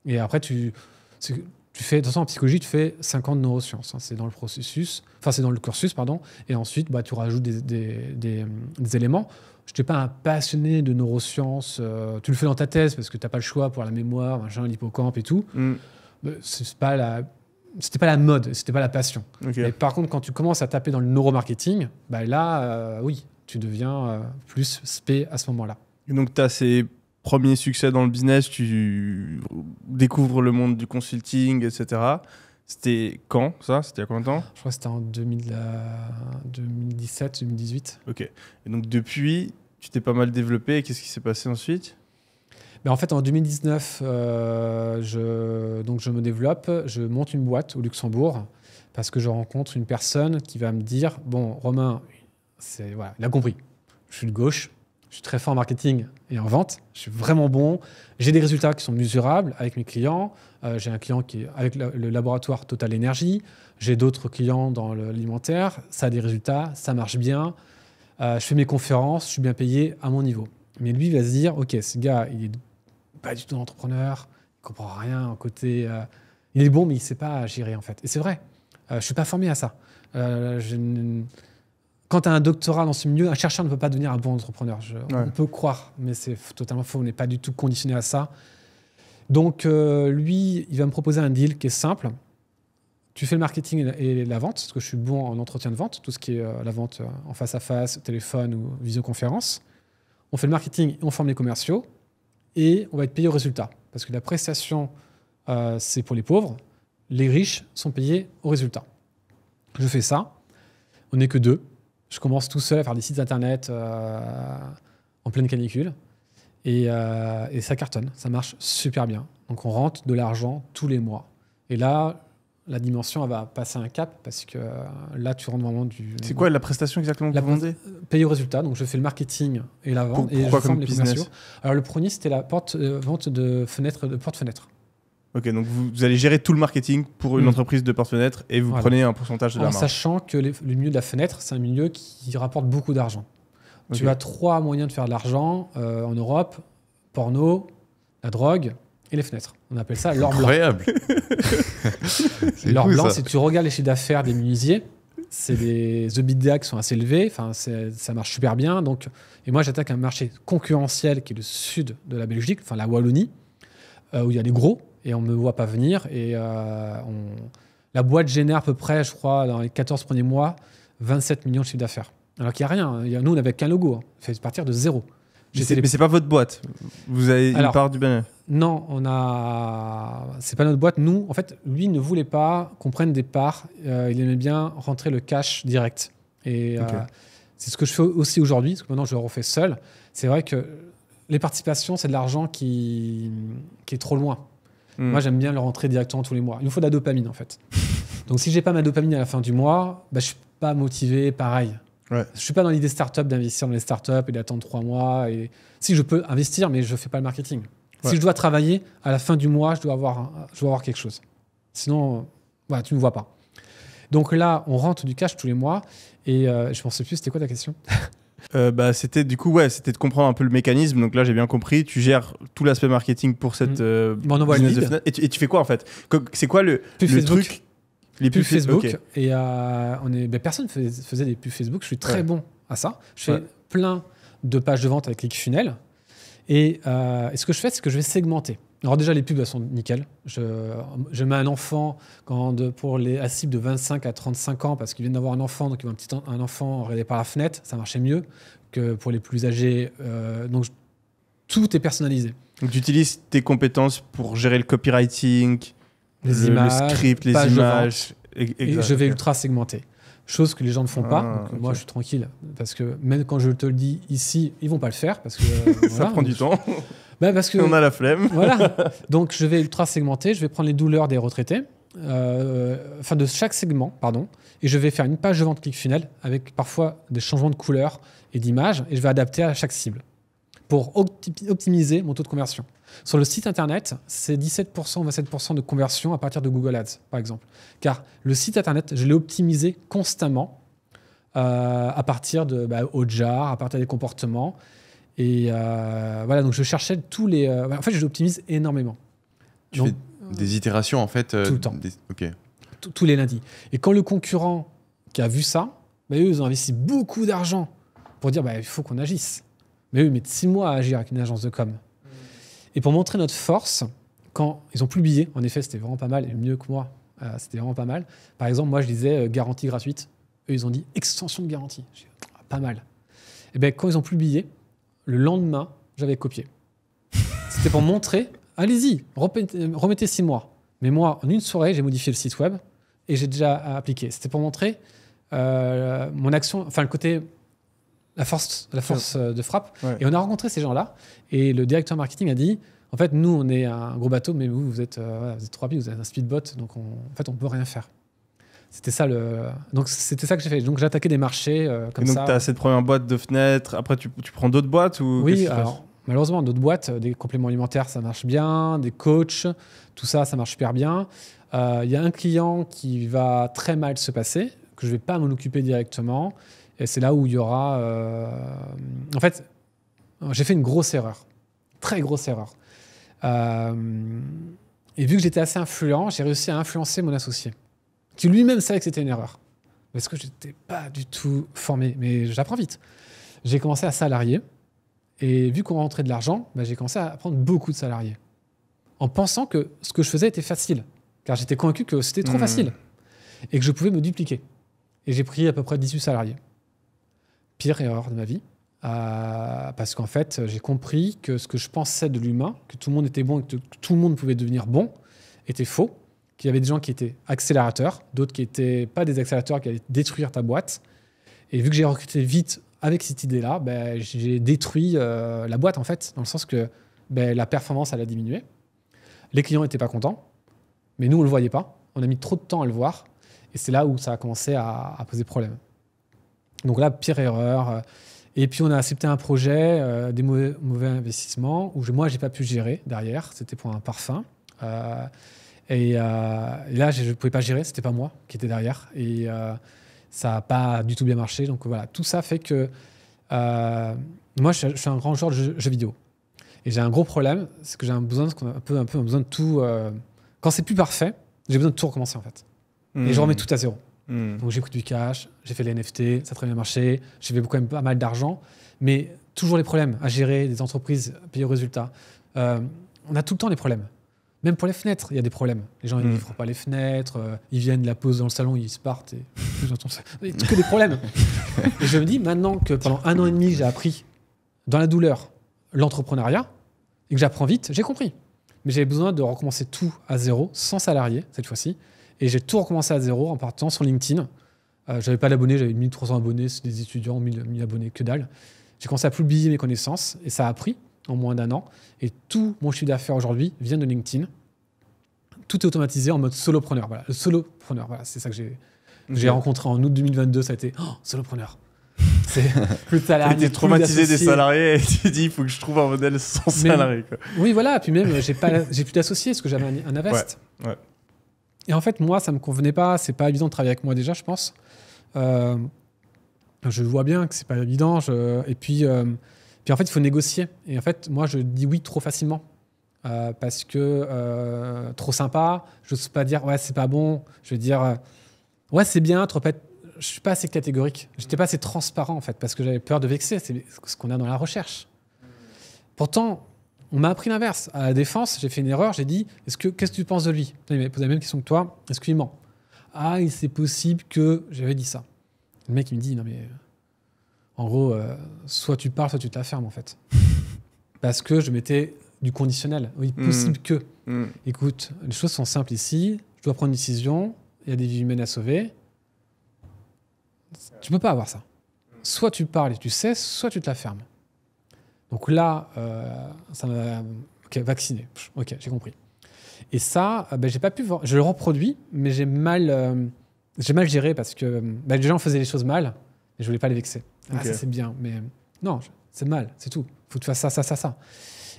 Et après, tu, tu fais, de toute façon, en psychologie, tu fais 5 ans de neurosciences. Hein. c'est dans le processus, enfin, c'est dans le cursus, pardon. Et ensuite, bah, tu rajoutes des, euh, éléments. Je n'étais pas un passionné de neurosciences. Euh, tu le fais dans ta thèse parce que tu n'as pas le choix pour la mémoire, l'hippocampe et tout. Mm. C'est pas la c'était pas la mode, c'était pas la passion. Mais par contre, quand tu commences à taper dans le neuromarketing, bah là, euh, oui, tu deviens euh, plus spé à ce moment-là. Donc, tu as ces premiers succès dans le business, tu découvres le monde du consulting, etc. C'était quand ça C'était il y a combien de temps Je crois que c'était en 2017, 2018. Euh, ok. Et donc, depuis, tu t'es pas mal développé. Qu'est-ce qui s'est passé ensuite en fait, en 2019, euh, je, donc je me développe, je monte une boîte au Luxembourg parce que je rencontre une personne qui va me dire Bon, Romain, c'est, il a compris. Je suis de gauche, je suis très fort en marketing et en vente, je suis vraiment bon, j'ai des résultats qui sont mesurables avec mes clients. Euh, j'ai un client qui est avec le laboratoire Total Energy, j'ai d'autres clients dans l'alimentaire, ça a des résultats, ça marche bien. Euh, je fais mes conférences, je suis bien payé à mon niveau. Mais lui, va se dire, OK, ce gars, il est pas du tout entrepreneur, il comprend rien côté. Euh, il est bon, mais il sait pas gérer en fait. Et c'est vrai. Euh, je suis pas formé à ça. Euh, quand tu as un doctorat dans ce milieu, un chercheur ne peut pas devenir un bon entrepreneur. On peut croire, mais c'est totalement faux. On n'est pas du tout conditionné à ça. Donc, euh, lui, il va me proposer un deal qui est simple. Tu fais le marketing et la vente, parce que je suis bon en entretien de vente, tout ce qui est la vente en face à face, téléphone ou visioconférence. On fait le marketing, et on forme les commerciaux et on va être payé au résultat. Parce que la prestation, euh, c'est pour les pauvres, les riches sont payés au résultat. Je fais ça, on n'est que deux. Je commence tout seul à faire des sites internet euh, en pleine canicule. Et, euh, et, ça cartonne, ça marche super bien. Donc on rentre de l'argent tous les mois. Et là, la dimension elle va passer un cap parce que euh, là tu rentres vraiment du. C'est quoi la prestation exactement que la vous vendez euh, Payer au résultat. Donc je fais le marketing et la vente et je comme les business Alors le premier c'était la porte euh, vente de fenêtres, de porte fenêtre. Ok, donc vous, allez gérer tout le marketing pour une mm. entreprise de porte-fenêtre et vous prenez un pourcentage de la marge. En sachant que le milieu de la fenêtre, c'est un milieu qui rapporte beaucoup d'argent. Tu as trois moyens de faire de l'argent en Europe porno, la drogue et les fenêtres. On appelle ça l'or blanc. Incroyable. l'or blanc, si tu regardes les chiffres d'affaires des munisiers, c'est des EBITDA qui sont assez élevés, enfin, ça marche super bien. Donc, et moi, j'attaque un marché concurrentiel qui est le sud de la Belgique, enfin la Wallonie, euh, où il y a des gros et on ne me voit pas venir. Et euh, la boîte génère à peu près, je crois, dans les 14 premiers mois, 27 millions de chiffres d'affaires. Alors qu'il n'y a rien. Hein. Nous, on n'avait qu'un logo. Hein. fait partir de zéro. Mais c'est pas votre boîte. Vous avez une part du bénéfice. Non, on a. C'est pas notre boîte. Nous, en fait, lui ne voulait pas qu'on prenne des parts. Euh, il aimait bien rentrer le cash direct. Et euh, c'est ce que je fais aussi aujourd'hui, que maintenant je le refais seul. C'est vrai que les participations, c'est de l'argent qui... est trop loin. Hmm. Moi, j'aime bien le rentrer directement tous les mois. Il nous faut de la dopamine, en fait. Donc, si j'ai pas ma dopamine à la fin du mois, bah, je suis pas motivé pareil. Ouais. Je suis pas dans l'idée startup d'investir dans les startups et d'attendre trois mois. Et... Si je peux investir, mais je fais pas le marketing. Si je dois travailler, à la fin du mois, je dois avoir, je dois avoir quelque chose. Sinon, euh, bah, tu ne me vois pas. Donc là, on rentre du cash tous les mois. Et je euh, je pensais plus, c'était quoi ta question euh, bah, c'était du coup ouais c'était de comprendre un peu le mécanisme donc là j'ai bien compris tu gères tout l'aspect marketing pour cette mm. business de et, tu, et, tu, fais quoi en fait c'est quoi le, le truc les pubs, Facebook. Et on est, ben, personne faisait des pubs Facebook. Je suis très bon à ça. Je fais plein de pages de vente avec ClickFunnels. Et, euh, et ce que je fais, c'est que je vais segmenter. Alors déjà, les pubs, elles sont nickel. Je, je mets un enfant quand pour les à de 25 à 35 ans parce qu'ils viennent d'avoir un enfant, donc ils ont un petit enfant regarder par la fenêtre. Ça marchait mieux que pour les plus âgés. Euh, donc tout est personnalisé. Donc tu utilises tes compétences pour gérer le copywriting, les images, script, les images. et je vais ultra segmenter. Chose que les gens ne font pas. Ah, moi, je suis tranquille. Parce que même quand je te le dis ici, ils vont pas le faire. Parce que, euh, Ça prend du temps. Bah, parce on a la flemme. voilà. Donc, je vais ultra segmenter. Je vais prendre les douleurs des retraités. Euh, enfin, de chaque segment, pardon. Et je vais faire une page de vente clic funnel avec parfois des changements de couleur et d'image. Et je vais adapter à chaque cible pour optimiser mon taux de conversion. Sur le site internet, c'est 17% ou 27% de conversion à partir de Google Ads, par exemple. Car le site internet, je l'ai optimisé constamment euh, à partir de bah, OJAR, à partir des comportements. Et euh, voilà, donc je cherchais tous les. Euh, en fait, je l'optimise énormément. des itérations, en fait Tout le temps. Tous les lundis. Et quand le concurrent qui a vu ça, bah, eux, ils ont investi beaucoup d'argent pour dire bah, il faut qu'on agisse. Mais eux, ils mettent six mois à agir avec une agence de com'. Et pour montrer notre force, quand ils ont publié, en effet, c'était vraiment pas mal, et mieux que moi, euh, c'était vraiment pas mal. Par exemple, moi, je disais euh, garantie gratuite. Eux, ils ont dit extension de garantie. Ah, pas mal. Et eh bien, quand ils ont publié, le lendemain, j'avais copié. c'était pour montrer allez-y, euh, remettez six mois. Mais moi, en une soirée, j'ai modifié le site web et j'ai déjà appliqué. C'était pour montrer mon action, enfin, le côté la force, la force euh, de frappe. Et on a rencontré ces gens-là. Et le directeur marketing a dit En fait, nous, on est un gros bateau, mais vous, vous êtes, euh, vous êtes vous êtes un speedbot, donc en fait, on peut rien faire. C'était ça le. Donc c'était ça que j'ai fait. Donc j'attaquais des marchés euh, comme et donc, tu as cette première boîte de fenêtres. Après tu, tu prends d'autres boîtes ou Oui, alors malheureusement d'autres boîtes, euh, des compléments alimentaires ça marche bien, des coachs, tout ça ça marche super bien. Il y a un client qui va très mal se passer que je ne vais pas m'en occuper directement et c'est là où il y aura. Euh, en fait, j'ai fait une grosse erreur, très grosse erreur. Euh, et vu que j'étais assez influent, j'ai réussi à influencer mon associé, qui lui-même savait que c'était une erreur. Parce que je n'étais pas du tout formé, mais j'apprends vite. J'ai commencé à salarier, et vu qu'on rentrait de l'argent, bah, j'ai commencé à prendre beaucoup de salariés, en pensant que ce que je faisais était facile, car j'étais convaincu que c'était trop hmm. facile, et que je pouvais me dupliquer. Et j'ai pris à peu près 18 salariés pire erreur de ma vie. Euh, parce qu'en fait, j'ai compris que ce que je pensais de l'humain, que tout le monde était bon et que tout le monde pouvait devenir bon, était faux. Qu'il y avait des gens qui étaient accélérateurs, d'autres qui n'étaient pas des accélérateurs, qui allaient détruire ta boîte. Et vu que j'ai recruté vite avec cette idée-là, ben, j'ai détruit euh, la boîte, en fait, dans le sens que ben, la performance, elle a diminué. Les clients n'étaient pas contents, mais nous, on ne le voyait pas. On a mis trop de temps à le voir. Et c'est là où ça a commencé à poser problème. Donc là, pire erreur. Euh, et puis on a accepté un projet, euh, des mauvais, mauvais, investissements, où je, moi, j'ai pas pu gérer derrière. C'était pour un parfum. Euh, et, là, je ne pouvais pas gérer, c'était pas moi qui était derrière. Et ça n'a pas du tout bien marché. Donc voilà, tout ça fait que moi, je, suis un grand joueur de jeux, vidéo. Et j'ai un gros problème, c'est que j'ai un besoin, un peu, un peu besoin de tout. quand c'est plus parfait, j'ai besoin de tout recommencer en fait. Et je hmm. remets tout à zéro. Hmm. Donc j'ai pris du cash, j'ai fait les NFT, ça a très bien marché, j'ai fait quand même pas mal d'argent, mais toujours les problèmes à gérer des entreprises, payer au résultat. Euh, on a tout le temps des problèmes. Même pour les fenêtres, il y a des problèmes. Les gens, ils hmm. ne pas les fenêtres, euh, ils viennent, la pose dans le salon, ils se partent. Et... que des problèmes. et je me dis, maintenant que pendant un an et demi, j'ai appris dans la douleur l'entrepreneuriat et que j'apprends vite, j'ai compris. Mais j'avais besoin de recommencer tout à zéro, sans salarié cette fois-ci, et j'ai tout recommencé à zéro en partant sur LinkedIn. Euh, j'avais pas d'abonnés, j'avais 1300 abonnés, c'est des étudiants, 1000, abonnés, que dalle. J'ai commencé à publier mes connaissances et ça a pris en moins d'un an. Et tout mon chiffre d'affaires aujourd'hui vient de LinkedIn. Tout est automatisé en mode solopreneur. Voilà, le solopreneur, voilà, c'est ça que j'ai rencontré en août 2022. Ça a été oh, solopreneur. C'est plus salarié. T'es traumatisé des salariés et tu dis il faut que je trouve un modèle sans salarié. Oui, voilà. Puis même, j'ai plus d'associés parce que j'avais un, invest. Et en fait, moi, ça me convenait pas. C'est pas évident de travailler avec moi déjà, je pense. Euh, je vois bien que c'est pas évident. Et puis, euh, puis en fait, il faut négocier. Et en fait, moi, je dis oui trop facilement. Euh, parce que trop sympa, je ne sais pas dire ouais c'est pas bon, je vais dire ouais c'est bien, trop être... je suis pas assez catégorique, j'étais pas assez transparent en fait parce que j'avais peur de vexer, c'est ce qu'on a dans la recherche. Pourtant, on m'a appris l'inverse. À la défense, j'ai fait une erreur, j'ai dit est-ce que qu'est-ce que tu penses de lui Il m'a posé la même question que toi. Est-ce qu'il ment Ah, c'est possible que j'avais dit ça. Le mec il me dit non mais euh, en gros, euh, soit tu parles, soit tu te la fermes en fait. Parce que je mettais du conditionnel. Oui, hmm. possible que. Hmm. Écoute, les choses sont simples ici. Je dois prendre une décision. Il y a des vies humaines à sauver. Tu peux pas avoir ça. Soit tu parles et tu sais, soit tu te la fermes. Donc là, euh, ça m'a. Ok, vacciné. Ok, j'ai compris. Et ça, euh, ben, j'ai pas pu. Je le reproduis, mais j'ai mal, euh, j'ai mal géré parce que ben, les gens faisaient les choses mal et je voulais pas les vexer. Ah, ça c'est bien, mais non, c'est mal, c'est tout. Faut que tu fasses ça, ça, ça, ça.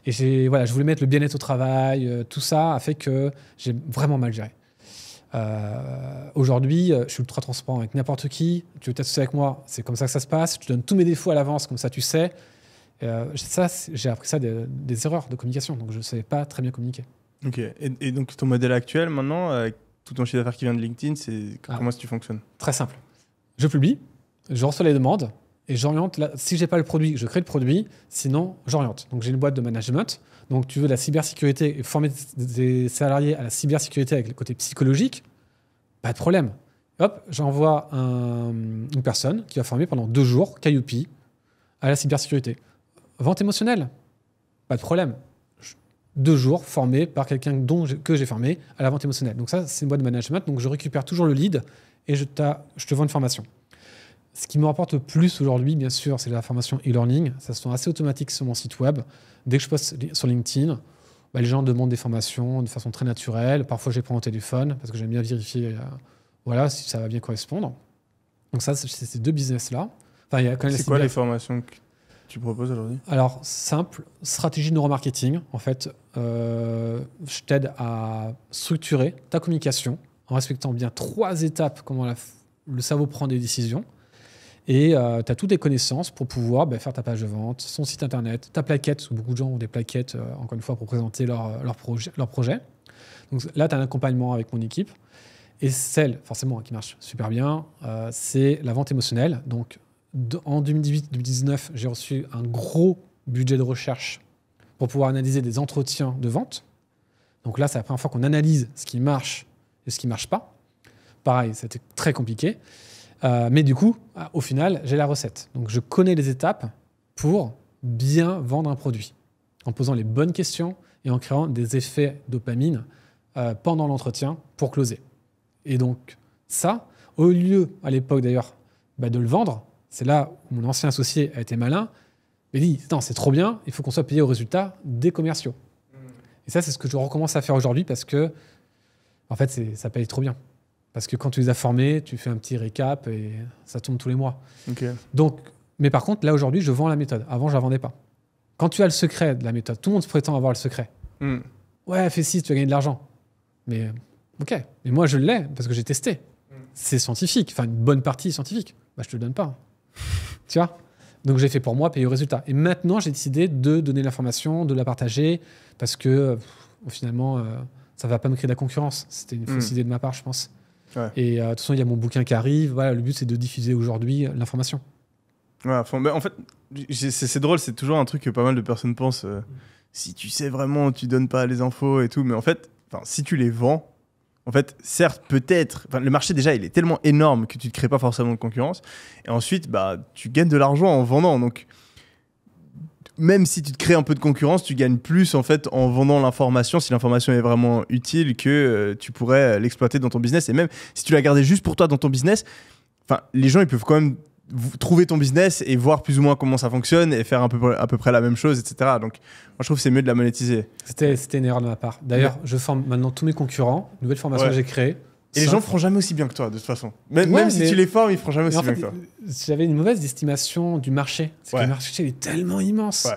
Et j'ai, voilà, je voulais mettre le bien-être au travail, tout ça a fait que j'ai vraiment mal géré. aujourd'hui, je suis ultra transparent avec n'importe qui. Tu veux t'associer avec moi, c'est comme ça que ça se passe. Tu donnes donne tous mes défauts à l'avance, comme ça tu sais. Euh, ça, j'ai appris ça des, erreurs de communication, donc je ne savais pas très bien communiquer. Ok, et, donc ton modèle actuel maintenant, euh, tout ton chiffre d'affaires qui vient de LinkedIn, c'est ah. comment est-ce que tu fonctionnes Très simple. Je publie, je reçois les demandes et j'oriente. Si je n'ai pas le produit, je crée le produit, sinon j'oriente. Donc j'ai une boîte de management. Donc tu veux la cybersécurité et former des salariés à la cybersécurité avec le côté psychologique, pas de problème. Hop, j'envoie une personne qui va former pendant deux jours, Kayupi, à la cybersécurité vente émotionnelle, pas de problème. Deux jours formés par quelqu'un que j'ai formé à la vente émotionnelle. Donc ça, c'est une boîte de management. Donc je récupère toujours le lead et je, je te vends une formation. Ce qui me rapporte plus aujourd'hui, bien sûr, c'est la formation e-learning. Ça se fait assez automatique sur mon site web. Dès que je poste sur LinkedIn, bah, les gens demandent des formations de façon très naturelle. Parfois, j'ai les prends au téléphone parce que j'aime bien vérifier euh, voilà, si ça va bien correspondre. Donc ça, c'est ces deux business-là. Enfin, c'est quoi les formations tu proposes aujourd'hui Alors, simple, stratégie de neuromarketing. En fait, euh, je t'aide à structurer ta communication en respectant bien trois étapes, comment le cerveau prend des décisions. Et euh, tu as toutes les connaissances pour pouvoir ben, faire ta page de vente, son site internet, ta plaquette, beaucoup de gens ont des plaquettes, euh, encore une fois, pour présenter leur, projet, Donc là, tu as un accompagnement avec mon équipe. Et celle, forcément, hein, qui marche super bien, c'est la vente émotionnelle. Donc, en 2018-2019, j'ai reçu un gros budget de recherche pour pouvoir analyser des entretiens de vente. Donc là, c'est la première fois qu'on analyse ce qui marche et ce qui ne marche pas. Pareil, c'était très compliqué. Euh, mais du coup, ah, au final, j'ai la recette. Donc je connais les étapes pour bien vendre un produit, en posant les bonnes questions et en créant des effets dopamine euh, pendant l'entretien pour closer. Et donc ça, au lieu à l'époque d'ailleurs bah, de le vendre, c'est là où mon ancien associé a été malin. Il dit Non, c'est trop bien, il faut qu'on soit payé au résultat des commerciaux. Et ça, c'est ce que je recommence à faire aujourd'hui parce que, en fait, ça paye trop bien. Parce que quand tu les as formés, tu fais un petit récap et ça tombe tous les mois. Donc, mais par contre, là aujourd'hui, je vends la méthode. Avant, je la vendais pas. Quand tu as le secret de la méthode, tout le monde se prétend avoir le secret. Hmm. Ouais, fais ci, tu as gagné de l'argent. Mais ok, mais moi je l'ai parce que j'ai testé. Hmm. C'est scientifique, enfin une bonne partie scientifique. Bah, je te le donne pas tu vois Donc j'ai fait pour moi, payé au résultat. Et maintenant, j'ai décidé de donner l'information, de la partager, parce que finalement, euh, ça ne va pas me créer de la concurrence. C'était une fausse hmm. idée de ma part, je pense. Et euh, de toute façon, il y a mon bouquin qui arrive. Voilà, le but, c'est de diffuser aujourd'hui euh, l'information. Bah, en fait, c'est drôle, c'est toujours un truc que pas mal de personnes pensent. Hmm. si tu sais vraiment, tu donnes pas les infos et tout. Mais en fait, si tu les vends, en fait, certes, peut-être, le marché déjà, il est tellement énorme que tu ne crées pas forcément de concurrence. Et ensuite, bah, tu gagnes de l'argent en vendant. Donc, même si tu te crées un peu de concurrence, tu gagnes plus en fait en vendant l'information, si l'information est vraiment utile, que euh, tu pourrais euh, l'exploiter dans ton business. Et même si tu la gardais juste pour toi dans ton business, les gens, ils peuvent quand même trouver ton business et voir plus ou moins comment ça fonctionne et faire un peu, à peu près la même chose, etc. Donc, moi, je trouve que c'est mieux de la monétiser. C'était une erreur de ma part. D'ailleurs, je forme maintenant tous mes concurrents. Nouvelle formation que j'ai créée. Et les gens feront jamais aussi bien que toi, de toute façon. Même, même si tu les formes, ils feront jamais aussi bien que toi. J'avais une mauvaise estimation du marché. C'est que le marché est tellement immense.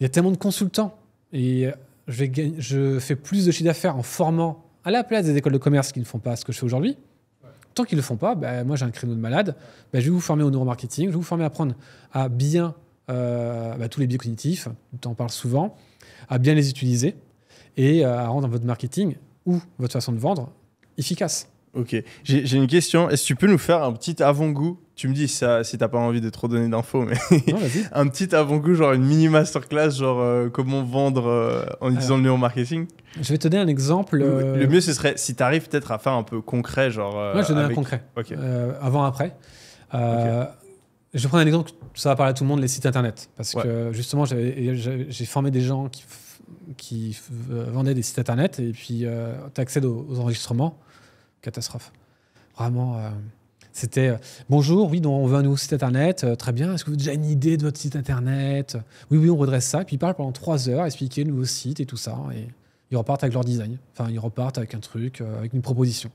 Il y a tellement de consultants. Et euh, je, vais, je fais plus de chiffre d'affaires en formant à la place des écoles de commerce qui ne font pas ce que je fais aujourd'hui Tant qu'ils ne le font pas, ben, moi j'ai un créneau de malade, ben, je vais vous former au neuromarketing, je vais vous former à apprendre à bien euh, ben, tous les biais cognitifs, tu en parle souvent, à bien les utiliser et euh, à rendre votre marketing ou votre façon de vendre efficace. Ok. J'ai une question. Est-ce que tu peux nous faire un petit avant-goût Tu me dis ça, si t'as pas envie de trop donner d'infos, mais un petit avant-goût, genre une mini masterclass, genre euh, comment vendre euh, en utilisant le neuromarketing Je vais te donner un exemple. Le euh, mieux, ce serait si tu arrives peut-être à faire un peu concret, genre. je vais un concret. Avant-après. Je vais prendre un exemple, ça va parler à tout le monde, les sites internet. Parce que justement, j'ai formé des gens qui, vendaient des sites internet et puis tu accèdes aux enregistrements catastrophe. Vraiment. Euh, c'était euh, bonjour, oui, donc on veut un nouveau site internet, euh, très bien. Est-ce que vous avez déjà une idée de votre site internet Oui, oui, on redresse ça. puis ils parlent pendant trois heures, expliquer le nouveau site et tout ça. Et ils repartent avec leur design. Enfin, ils repartent avec un truc, avec une proposition.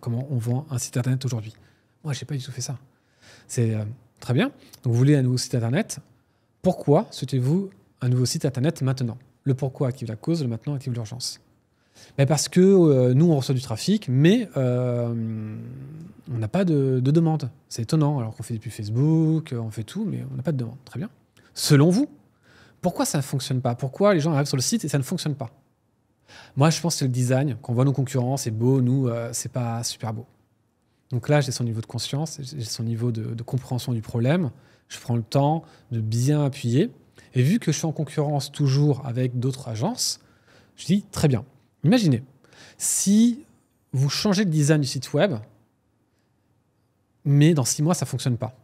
comment on vend un site internet aujourd'hui Moi, je n'ai pas du tout fait ça. C'est très bien. Donc, vous voulez un nouveau site internet. Pourquoi souhaitez-vous un nouveau site internet maintenant Le pourquoi active la cause, le maintenant active l'urgence. Parce que euh, nous, on reçoit du trafic, mais euh, on n'a pas de, demande. C'est étonnant, alors qu'on fait depuis Facebook, euh, on fait tout, mais on n'a pas de demande. Très bien. Selon vous, pourquoi ça ne fonctionne pas Pourquoi les gens arrivent sur le site et ça ne fonctionne pas Moi, je pense que c'est le design. Quand on voit nos concurrents, c'est beau, nous, ce c'est pas super beau. Donc là, j'ai son niveau de conscience, j'ai son niveau de compréhension du problème. Je prends le temps de bien appuyer. Et vu que je suis en concurrence toujours avec d'autres agences, je dis très bien. Imaginez, si vous changez le design du site web, mais dans six mois, ça fonctionne pas.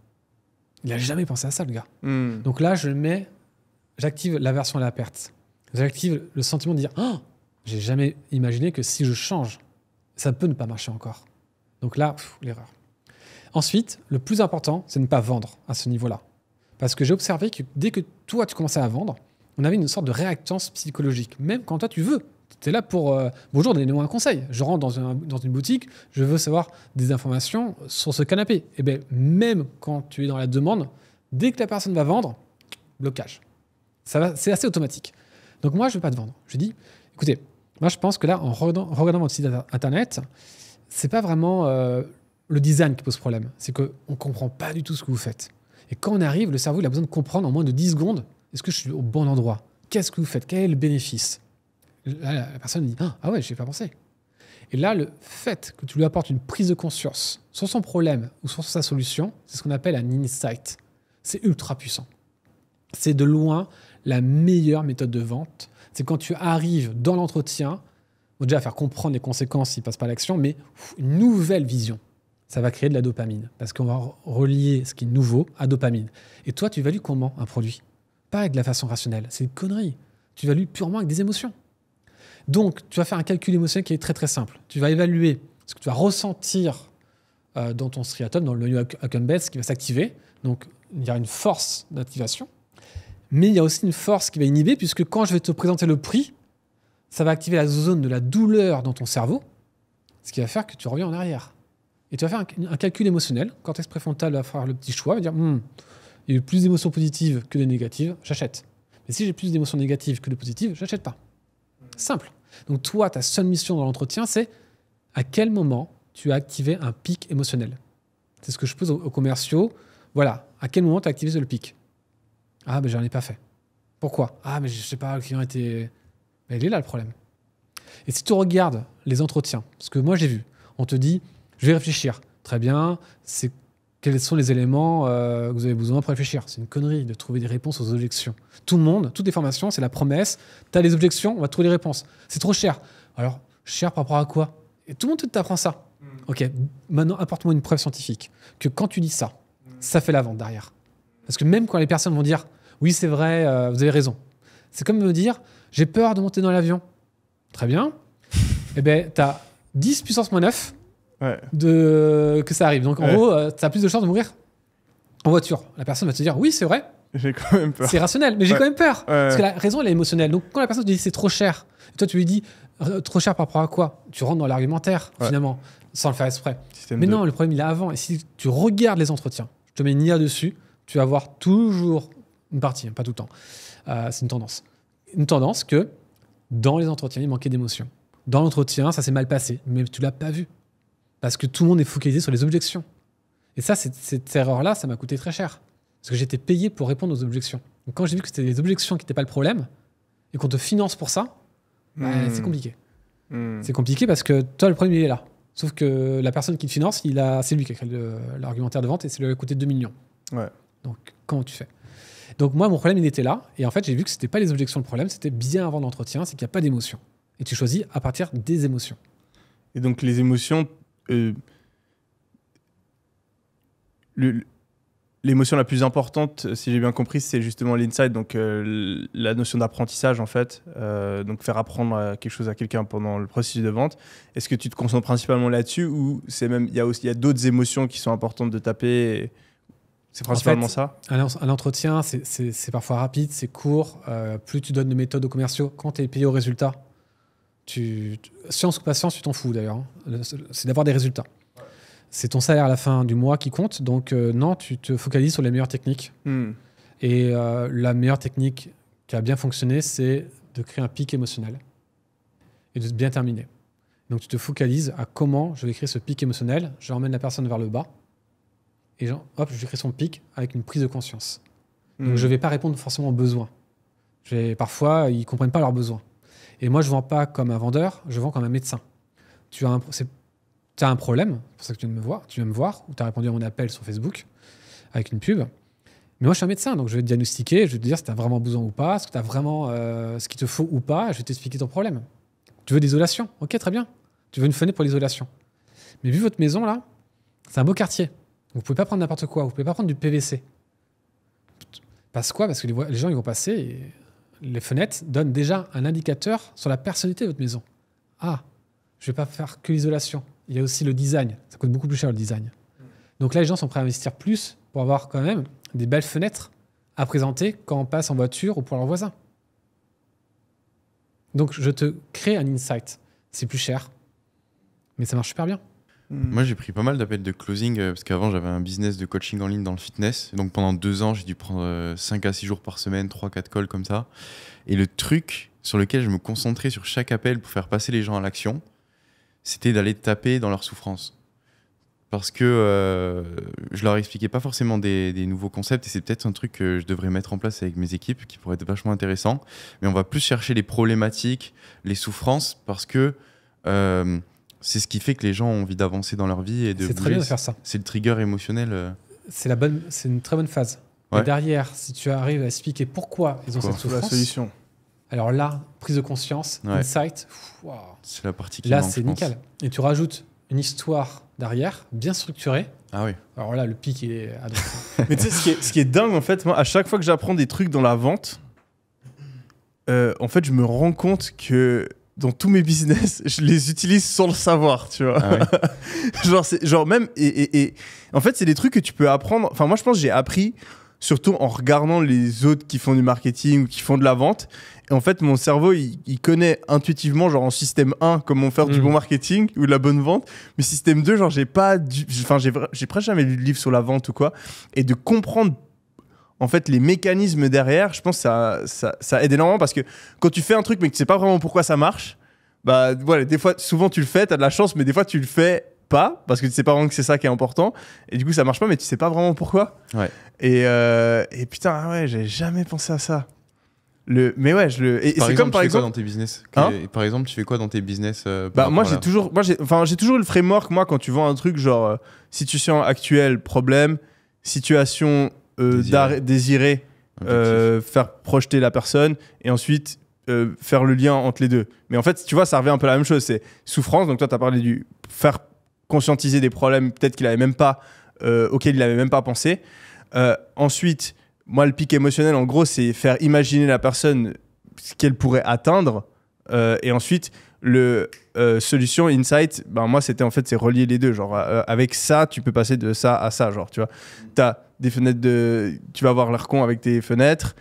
Il n'a jamais pensé à ça, le gars. Hmm. Donc là, je mets, j'active la version à la perte. J'active le sentiment de dire, oh, j'ai jamais imaginé que si je change, ça peut ne pas marcher encore. Donc là, l'erreur. Ensuite, le plus important, c'est de ne pas vendre à ce niveau-là. Parce que j'ai observé que dès que toi, tu commençais à vendre, on avait une sorte de réactance psychologique, même quand toi, tu veux tu es là pour. Euh, bonjour, donnez moi un conseil. Je rentre dans, une boutique, je veux savoir des informations sur ce canapé. Et eh bien, même quand tu es dans la demande, dès que la personne va vendre, blocage. C'est assez automatique. Donc, moi, je ne veux pas te vendre. Je dis, écoutez, moi, je pense que là, en regardant, votre site internet, c'est pas vraiment euh, le design qui pose problème. C'est qu'on ne comprend pas du tout ce que vous faites. Et quand on arrive, le cerveau, il a besoin de comprendre en moins de 10 secondes est-ce que je suis au bon endroit Qu'est-ce que vous faites Quel est le bénéfice la personne dit Ah, ah ouais, je j'ai pas pensé. Et là, le fait que tu lui apportes une prise de conscience sur son problème ou sur sa solution, c'est ce qu'on appelle un insight. C'est ultra puissant. C'est de loin la meilleure méthode de vente. C'est quand tu arrives dans l'entretien, déjà faire comprendre les conséquences s'il ne passe pas à l'action, mais une nouvelle vision. Ça va créer de la dopamine parce qu'on va relier ce qui est nouveau à dopamine. Et toi, tu values comment un produit Pas avec de la façon rationnelle. C'est une connerie. Tu values purement avec des émotions. Donc, tu vas faire un calcul émotionnel qui est très très simple. Tu vas évaluer ce que tu vas ressentir euh, dans ton striatum, dans le menu Accumbens qui va s'activer. Donc, il y a une force d'activation. Mais il y a aussi une force qui va inhiber, puisque quand je vais te présenter le prix, ça va activer la zone de la douleur dans ton cerveau, ce qui va faire que tu reviens en arrière. Et tu vas faire un, calcul émotionnel. Cortex préfrontal va faire le petit choix, va dire hmm, il y a eu plus d'émotions positives que de négatives, j'achète. Mais si j'ai plus d'émotions négatives que de positives, j'achète pas. Simple. Donc toi, ta seule mission dans l'entretien, c'est à quel moment tu as activé un pic émotionnel. C'est ce que je pose aux, commerciaux. Voilà, à quel moment tu as activé le pic Ah, mais ben, j'en ai pas fait. Pourquoi Ah, mais je sais pas, le client était. Mais ben, il est là le problème. Et si tu regardes les entretiens, ce que moi j'ai vu, on te dit, je vais réfléchir. Très bien, c'est quels sont les éléments euh, que vous avez besoin pour réfléchir. C'est une connerie de trouver des réponses aux objections. Tout le monde, toutes les formations, c'est la promesse. Tu as les objections, on va trouver les réponses. C'est trop cher. Alors, cher par rapport à quoi Et tout le monde t'apprend ça. Hmm. Ok, maintenant, apporte-moi une preuve scientifique que quand tu dis ça, hmm. ça fait la vente derrière. Parce que même quand les personnes vont dire oui, c'est vrai, euh, vous avez raison, c'est comme me dire j'ai peur de monter dans l'avion. Très bien. eh bien, tu as 10 puissance moins 9 de, que ça arrive. Donc en gros, euh, tu as plus de chances de mourir en voiture. La personne va te dire oui, c'est vrai. J'ai quand même peur. C'est rationnel, mais j'ai quand même peur. Parce que la raison, elle est émotionnelle. Donc quand la personne te dit c'est trop cher, toi tu lui dis euh, trop cher par rapport à quoi Tu rentres dans l'argumentaire finalement, sans le faire exprès. mais non, le problème il est avant. Et si tu regardes les entretiens, je te mets une IA dessus, tu vas voir toujours une partie, hein, pas tout le temps. Euh, c'est une tendance. Une tendance que dans les entretiens, il manquait d'émotion. Dans l'entretien, ça s'est mal passé, mais tu l'as pas vu. Parce que tout le monde est focalisé sur les objections. Et ça, cette, cette erreur-là, ça m'a coûté très cher. Parce que j'étais payé pour répondre aux objections. Donc quand j'ai vu que c'était les objections qui n'étaient pas le problème, et qu'on te finance pour ça, bah, hmm. c'est compliqué. Hmm. C'est compliqué parce que toi, le problème, il est là. Sauf que la personne qui te finance, c'est lui qui a créé l'argumentaire de vente et c'est a coûté 2 millions. Ouais. Donc comment tu fais donc moi, mon problème, il était là. Et en fait, j'ai vu que c'était pas les objections le problème, c'était bien avant l'entretien, c'est qu'il n'y a pas d'émotion. Et tu choisis à partir des émotions. Et donc les émotions euh, l'émotion la plus importante, euh, si j'ai bien compris, c'est justement l'insight, donc euh, la notion d'apprentissage en fait, donc faire apprendre quelque chose à quelqu'un pendant le processus de vente. Est-ce que tu te concentres principalement là-dessus ou c'est même il y a aussi il y a d'autres émotions qui sont importantes de taper C'est principalement ça À l'entretien, c'est parfois rapide, c'est court. plus tu donnes de méthodes aux commerciaux, quand tu es payé au résultat, science ou science tu t'en fous d'ailleurs. Hein. C'est d'avoir des résultats. C'est ton salaire à la fin du mois qui compte. Donc, euh, non, tu te focalises sur les meilleures techniques. Hmm. Et euh, la meilleure technique qui a bien fonctionné, c'est de créer un pic émotionnel et de bien terminer. Donc, tu te focalises à comment je vais créer ce pic émotionnel. Je ramène la personne vers le bas et hop, je crée son pic avec une prise de conscience. Donc, hmm. je ne vais pas répondre forcément aux besoins. Parfois, ils ne comprennent pas leurs besoins. Et moi, je ne vends pas comme un vendeur, je vends comme un médecin. Tu as un, as un problème, c'est pour ça que tu viens de me voir, tu viens me voir, ou tu as répondu à mon appel sur Facebook avec une pub. Mais moi, je suis un médecin, donc je vais te diagnostiquer, je vais te dire si tu as vraiment besoin ou pas, ce que tu as vraiment, euh, ce qu'il te faut ou pas, je vais t'expliquer ton problème. Tu veux l'isolation Ok, très bien. Tu veux une fenêtre pour l'isolation. Mais vu votre maison, là, c'est un beau quartier. Vous pouvez pas prendre n'importe quoi, vous pouvez pas prendre du PVC. Parce quoi Parce que les, les gens, ils vont passer et les fenêtres donnent déjà un indicateur sur la personnalité de votre maison. Ah, je ne vais pas faire que l'isolation. Il y a aussi le design. Ça coûte beaucoup plus cher le design. Donc là, les gens sont prêts à investir plus pour avoir quand même des belles fenêtres à présenter quand on passe en voiture ou pour leurs voisins. Donc je te crée un insight. C'est plus cher, mais ça marche super bien. Mm. Moi, j'ai pris pas mal d'appels de closing euh, parce qu'avant, j'avais un business de coaching en ligne dans le fitness. Donc, pendant deux ans, j'ai dû prendre euh, cinq 5 à 6 jours par semaine, 3-4 calls comme ça. Et le truc sur lequel je me concentrais sur chaque appel pour faire passer les gens à l'action, c'était d'aller taper dans leur souffrance. Parce que euh, je leur expliquais pas forcément des, des nouveaux concepts et c'est peut-être un truc que je devrais mettre en place avec mes équipes qui pourrait être vachement intéressant. Mais on va plus chercher les problématiques, les souffrances parce que. C'est ce qui fait que les gens ont envie d'avancer dans leur vie et de. C'est très bien de faire ça. C'est le trigger émotionnel. Euh. C'est la bonne, c'est une très bonne phase. Et derrière, si tu arrives à expliquer pourquoi ils ont cette souffrance. La solution. Alors là, prise de conscience, insight. C'est la partie qui Là, c'est nickel. Et tu rajoutes une histoire derrière, bien structurée. Ah oui. Alors là, le pic est. Mais tu sais, ce qui est, dingue en fait, moi, à chaque fois que j'apprends des trucs dans la vente. Euh, en fait, je me rends compte que dans tous mes business, je les utilise sans le savoir, tu vois. Ah genre, même, et, en fait, c'est des trucs que tu peux apprendre. Enfin, moi, je pense que j'ai appris surtout en regardant les autres qui font du marketing ou qui font de la vente. Et en fait, mon cerveau, il, connaît intuitivement, genre en système 1, comment faire du mm. bon marketing ou de la bonne vente. Mais système 2, genre, j'ai pas du. Enfin, j'ai presque jamais lu de livre sur la vente ou quoi. Et de comprendre en fait, les mécanismes derrière, je pense que ça, ça, aide énormément parce que quand tu fais un truc mais que tu sais pas vraiment pourquoi ça marche, bah voilà, des fois, souvent tu le fais, tu as de la chance, mais des fois tu le fais pas parce que tu sais pas vraiment que c'est ça qui est important et du coup ça marche pas, mais tu sais pas vraiment pourquoi. Et, euh, et putain, ah ouais, j'ai jamais pensé à ça. Le, mais ouais, je le. c'est comme par exemple. dans tes business hein Par exemple, tu fais quoi dans tes business euh, Bah moi, j'ai toujours, moi j'ai, enfin j'ai toujours le framework moi quand tu vends un truc genre euh, situation actuelle problème, situation euh, désirer, euh, faire projeter la personne et ensuite euh, faire le lien entre les deux. Mais en fait, tu vois, ça revient un peu la même chose. C'est souffrance. Donc, toi, tu as parlé du faire conscientiser des problèmes peut-être qu'il avait même pas, auxquels il n'avait même pas pensé. ensuite, moi, le pic émotionnel, en gros, c'est faire imaginer la personne ce qu'elle pourrait atteindre. et ensuite, le solution insight, ben moi c'était en fait c'est relier les deux. Genre avec ça, tu peux passer de ça à ça. Genre tu vois, t'as des fenêtres de. Tu vas voir con avec tes fenêtres.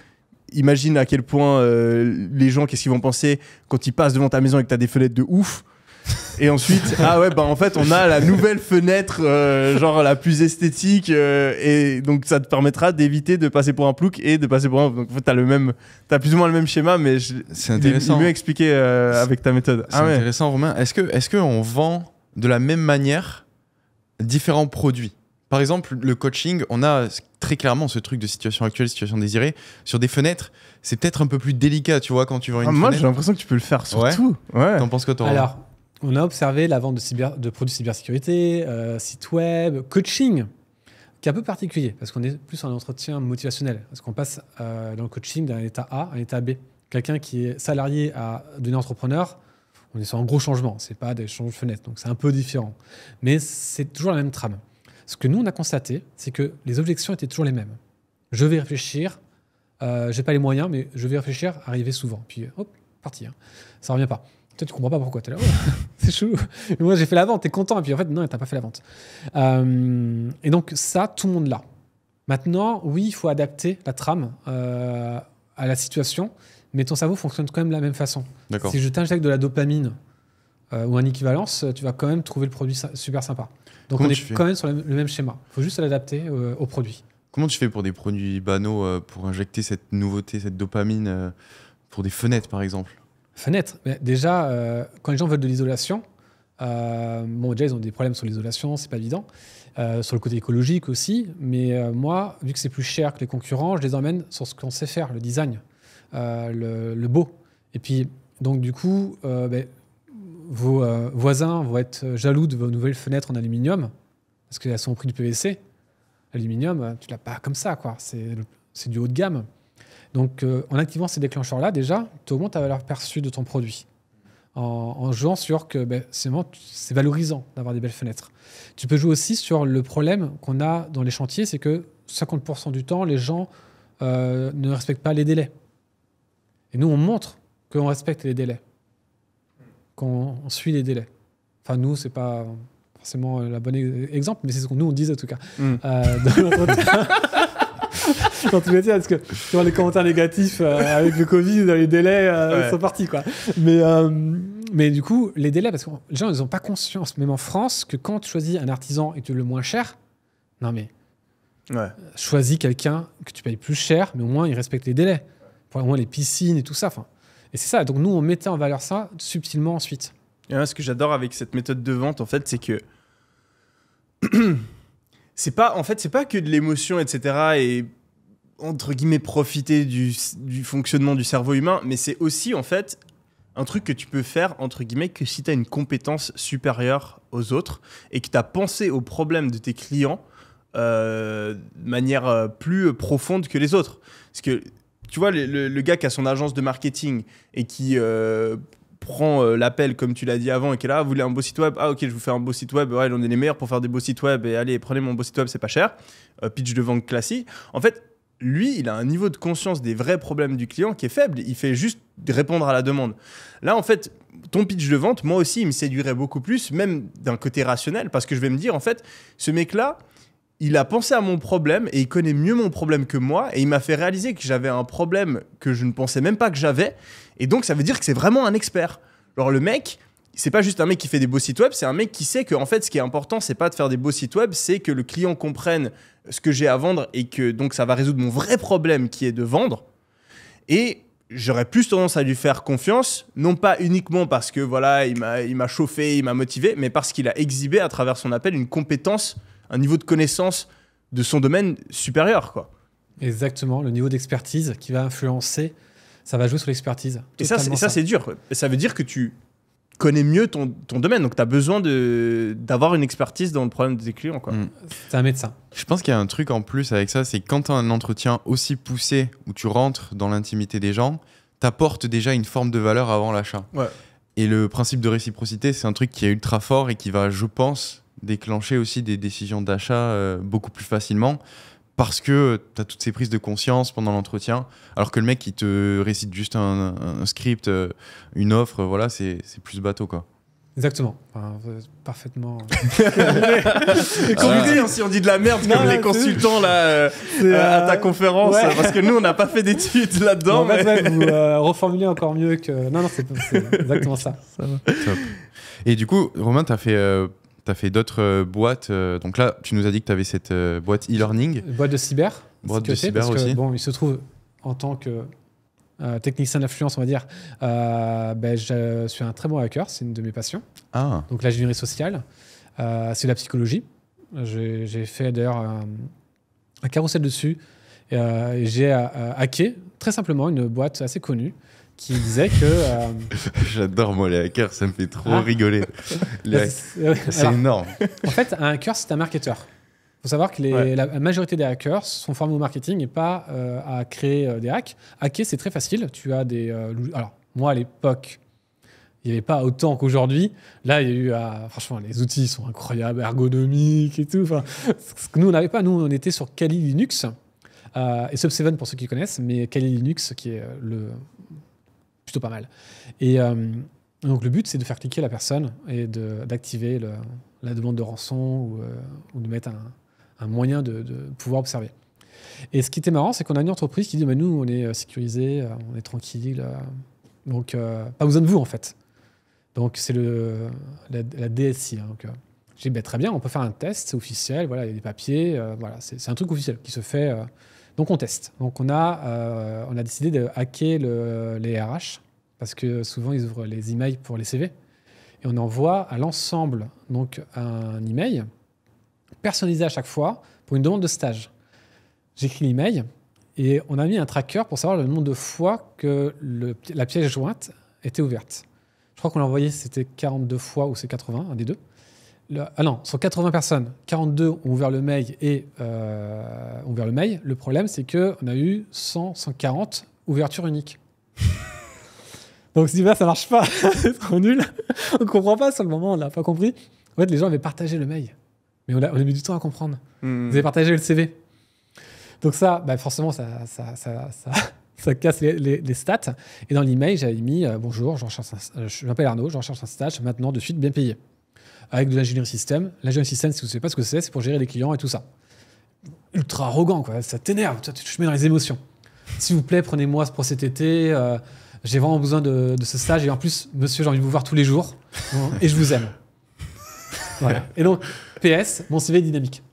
Imagine à quel point euh, les gens, qu'est-ce qu'ils vont penser quand ils passent devant ta maison et que tu as des fenêtres de ouf. Et ensuite, ah ouais, bah en fait, on a la nouvelle fenêtre, euh, genre la plus esthétique, euh, et donc ça te permettra d'éviter de passer pour un plouc et de passer pour un. Donc en fait, t'as le plus ou moins le même schéma, mais je... c'est intéressant. mieux expliquer avec ta méthode. Ah c'est ah intéressant, Romain. Est-ce que, est-ce que on vend de la même manière différents produits par exemple, le coaching, on a très clairement ce truc de situation actuelle, situation désirée. Sur des fenêtres, c'est peut-être un peu plus délicat, tu vois, quand tu vois une ah, Moi, j'ai l'impression que tu peux le faire sur ouais. tout. T'en penses quoi, toi Alors, on a observé la vente de, cyber, de produits cybersécurité, euh, site web, coaching, qui est un peu particulier, parce qu'on est plus en entretien motivationnel, parce qu'on passe euh, dans le coaching d'un état A à un état B. Quelqu'un qui est salarié à devenir entrepreneur, on est sur un gros changement, c'est pas des changes fenêtres, donc c'est un peu différent. Mais c'est toujours la même trame. Ce que nous, on a constaté, c'est que les objections étaient toujours les mêmes. Je vais réfléchir, euh, j'ai pas les moyens, mais je vais réfléchir, arriver souvent. Puis euh, hop, parti. ça hein. Ça revient pas. Toi, tu comprends pas pourquoi. es là, c'est chou. moi, j'ai fait la vente, es content. Et puis en fait, non, t'as pas fait la vente. Euh, et donc, ça, tout le monde l'a. Maintenant, oui, il faut adapter la trame euh, à la situation, mais ton cerveau fonctionne quand même de la même façon. Si je t'injecte de la dopamine ou un équivalence, tu vas quand même trouver le produit super sympa. Donc on est quand même sur le même schéma. Il faut juste l'adapter euh, au produit. Comment tu fais pour des produits banaux, euh, pour injecter cette nouveauté, cette dopamine, euh, pour des fenêtres par exemple Fenêtres Déjà, quand les gens veulent de l'isolation, bon, déjà ils ont des problèmes sur l'isolation, c'est pas évident. sur le côté écologique aussi, mais moi, vu que c'est plus cher que les concurrents, je les emmène sur ce qu'on sait faire, le design, le, beau. Et puis, donc du coup, ben, vos euh, voisins vont être jaloux de vos nouvelles fenêtres en aluminium, parce qu'elles sont au prix du PVC. aluminium euh, tu l'as pas comme ça, quoi. C'est du haut de gamme. Donc, euh, en activant ces déclencheurs-là, déjà, tu augmentes la valeur perçue de ton produit. En, jouant sur que ben, c'est valorisant d'avoir des belles fenêtres. Tu peux jouer aussi sur le problème qu'on a dans les chantiers, c'est que 50% du temps, les gens ne respectent pas les délais. Et nous, on montre qu'on respecte les délais qu'on suit les délais. Enfin, nous, c'est pas forcément le bon e-, exemple, mais c'est ce que nous on dit, en tout cas mm. euh, dans quand tu parce que tu vois les commentaires négatifs euh, avec le Covid, les délais euh, sont partis quoi. Mais mais du coup, les délais, parce que les gens ils n'ont pas conscience, même en France, que quand tu choisis un artisan et tu le moins cher, non mais choisis quelqu'un que tu payes plus cher, mais au moins il respecte les délais. Pour au moins les piscines et tout ça. Enfin, et c'est ça. Donc nous, on mettait en valeur ça subtilement ensuite. Et ce que j'adore avec cette méthode de vente, en fait, c'est que c'est pas, en fait, c'est pas que de l'émotion, etc. Et entre guillemets profiter du, fonctionnement du cerveau humain, mais c'est aussi en fait un truc que tu peux faire entre guillemets que si tu as une compétence supérieure aux autres et que tu as pensé aux problèmes de tes clients euh, de manière euh, plus profonde que les autres. Parce que tu vois, le, gars qui a son agence de marketing et qui euh, prend euh, l'appel, comme tu l'as dit avant, et qui est là, ah, vous voulez un beau site web Ah, ok, je vous fais un beau site web. Ouais, on est les meilleurs pour faire des beaux sites web. Et allez, prenez mon beau site web, c'est pas cher. Euh, pitch de vente classique. En fait, lui, il a un niveau de conscience des vrais problèmes du client qui est faible. Il fait juste répondre à la demande. Là, en fait, ton pitch de vente, moi aussi, il me séduirait beaucoup plus, même d'un côté rationnel, parce que je vais me dire, en fait, ce mec-là, il a pensé à mon problème et il connaît mieux mon problème que moi et il m'a fait réaliser que j'avais un problème que je ne pensais même pas que j'avais et donc ça veut dire que c'est vraiment un expert. Alors le mec, c'est pas juste un mec qui fait des beaux sites web, c'est un mec qui sait que en fait ce qui est important c'est pas de faire des beaux sites web, c'est que le client comprenne ce que j'ai à vendre et que donc ça va résoudre mon vrai problème qui est de vendre. Et j'aurais plus tendance à lui faire confiance, non pas uniquement parce que voilà, il m'a chauffé, il m'a motivé, mais parce qu'il a exhibé à travers son appel une compétence un niveau de connaissance de son domaine supérieur. Quoi. Exactement, le niveau d'expertise qui va influencer, ça va jouer sur l'expertise. Et ça, c'est dur. Ça veut dire que tu connais mieux ton, domaine, donc tu as besoin d'avoir une expertise dans le problème des clients. Quoi. Mm. C'est un médecin. Je pense qu'il y a un truc en plus avec ça, c'est quand tu as un entretien aussi poussé où tu rentres dans l'intimité des gens, tu apportes déjà une forme de valeur avant l'achat. Et le principe de réciprocité, c'est un truc qui est ultra fort et qui va, je pense, déclencher aussi des décisions d'achat euh, beaucoup plus facilement parce que tu as toutes ces prises de conscience pendant l'entretien, alors que le mec qui te récite juste un, script, euh, une offre, voilà, c'est plus bateau quoi. Exactement. parfaitement parfaitement. Euh, ah. hein, Compliqué, si on dit de la merde comme les consultants là, à ta conférence, parce que nous on n'a pas fait d'études là-dedans. Mais... vous reformulez encore mieux que. Non, non, c'est exactement ça. Et du coup, Romain, tu as fait tu as fait d'autres euh, boîtes. Euh, donc là, tu nous as dit que tu avais cette euh, boîte e-learning. Boîte de cyber. Boîte de cyber aussi. bon, il se trouve en tant que technicien d'influence, on va dire, ben, je suis un très bon hacker, c'est une de mes passions. Ah. Donc l'ingénierie sociale, c'est la psychologie. J'ai fait d'ailleurs un, un, carrousel dessus. J'ai hacké très simplement une boîte assez connue qui disait que. Euh, J'adore, moi, les hackers, ça me fait trop ah. rigoler. Bah, c'est euh, énorme. En fait, un hacker, c'est un marketeur. Il faut savoir que la, majorité des hackers sont formés au marketing et pas euh, à créer des hacks. Hacker, c'est très facile. Tu as des. alors, moi, à l'époque, il n'y avait pas autant qu'aujourd'hui. Là, il y a eu. franchement, les outils sont incroyables, ergonomiques et tout. Enfin, ce que nous, on n'avait pas. Nous, on était sur Kali Linux. et subseven pour ceux qui connaissent, mais Kali Linux, qui est le, plutôt pas mal. Et euh, donc le but, c'est de faire cliquer la personne et d'activer la demande de rançon ou, euh, de mettre un, moyen de, pouvoir observer. Et ce qui était marrant, c'est qu'on a une entreprise qui dit bah, Nous, on est euh, sécurisé, on est tranquille, donc pas besoin de vous en fait. Donc c'est le, la, DSI. Hein, donc, j'ai dit bah, Très bien, on peut faire un test, c'est officiel, voilà, il y a des papiers, voilà, c'est, un truc officiel qui se fait donc on teste. Donc on a, euh, on a décidé de hacker les RH parce que souvent ils ouvrent les emails pour les CV et on envoie à l'ensemble donc un email personnalisé à chaque fois pour une demande de stage. J'écris l'email et on a mis un tracker pour savoir le nombre de fois que la pièce jointe était ouverte. Je crois qu'on l'a envoyé, c'était 42 fois ou c'est 80, un des deux ah non, 80 personnes, 42 ont ouvert le mail et euh, ont ouvert le mail. Le problème, c'est qu'on a eu 140 ouvertures uniques. Donc, si bah, ça marche pas, c'est trop nul. on comprend pas sur le moment, on n'a pas compris. En fait, les gens avaient partagé le mail, mais on a, on mis du temps à comprendre. Ils hmm. avaient partagé le CV. Donc, ça, bah, forcément, ça, ça, ça, ça casse les, stats. Et dans l'email, j'avais mis euh, Bonjour, euh, je m'appelle Arnaud, je recherche un stage maintenant de suite bien payé avec de l'ingénierie système. L'ingénierie système, si vous ne savez pas ce que c'est, c'est pour gérer les clients et tout ça. Ultra arrogant, quoi. Ça t'énerve, te mets dans les émotions. S'il vous plaît, prenez-moi pour cet été. j'ai vraiment besoin de, ce stage. Et en plus, monsieur, j'ai envie de vous voir tous les jours. et je vous aime. Voilà. Et donc, PS, mon CV est dynamique.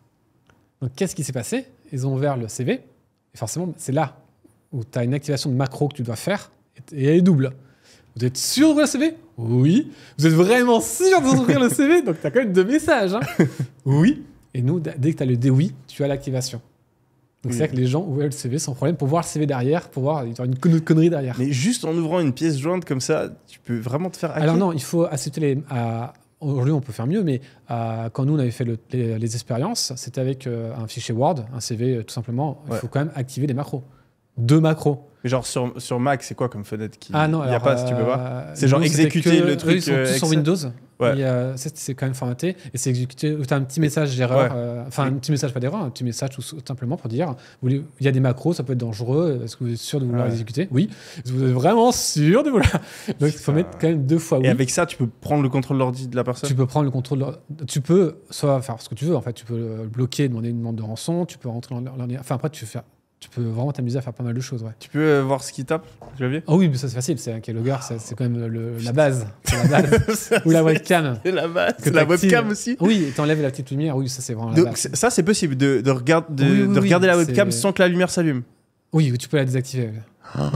Donc, qu'est-ce qui s'est passé Ils ont ouvert le CV. Et forcément, c'est là où tu as une activation de macro que tu dois faire. Et elle est double. Vous êtes sûr d'ouvrir le CV Oui. Vous êtes vraiment sûr d'ouvrir le CV Donc tu as quand même deux messages. Hein. oui. Et nous, dès que tu as le dé oui, tu as l'activation. Donc c'est vrai que les gens ouvrent le CV sans problème pour voir le CV derrière, pour voir une connerie derrière. Mais juste en ouvrant une pièce jointe comme ça, tu peux vraiment te faire hacker. Alors non, il faut accepter les. Euh, aujourd'hui, on peut faire mieux, mais euh, quand nous, on avait fait les, expériences, c'était avec euh, un fichier Word, un CV tout simplement. Il faut quand même activer les macros deux macros. Genre sur, sur Mac, c'est quoi comme fenêtre qui... Ah non, il n'y a pas, si tu peux voir euh, C'est genre exécuter le truc. ils sont tous euh, sur Windows. Euh, c'est quand même formaté et c'est exécuté. Tu as un petit message d'erreur, enfin un petit message pas d'erreur, un petit message tout, simplement pour dire il y a des macros, ça peut être dangereux. Est-ce que vous êtes sûr de vouloir exécuter Oui. Vous êtes vraiment sûr de vouloir Donc il faut mettre quand même deux fois. Et avec ça, tu peux prendre le contrôle de l'ordi de la personne. Tu peux prendre le contrôle. Tu peux soit faire ce que tu veux. En fait, tu peux le bloquer, demander une demande de rançon. Tu peux rentrer dans Enfin après, tu fais tu peux vraiment t'amuser à faire pas mal de choses. Ouais. Tu peux euh, voir ce qui tape Tu l'as Ah oui, mais ça c'est facile. C'est un keylogger, c'est quand même la base. Ou la webcam. C'est la base. La webcam aussi. Oui, et t'enlèves la petite lumière. Oui, ça c'est vraiment. La Donc ça c'est possible de, de, de, regarder la webcam sans que la lumière s'allume. Oui, tu peux la désactiver. Ah,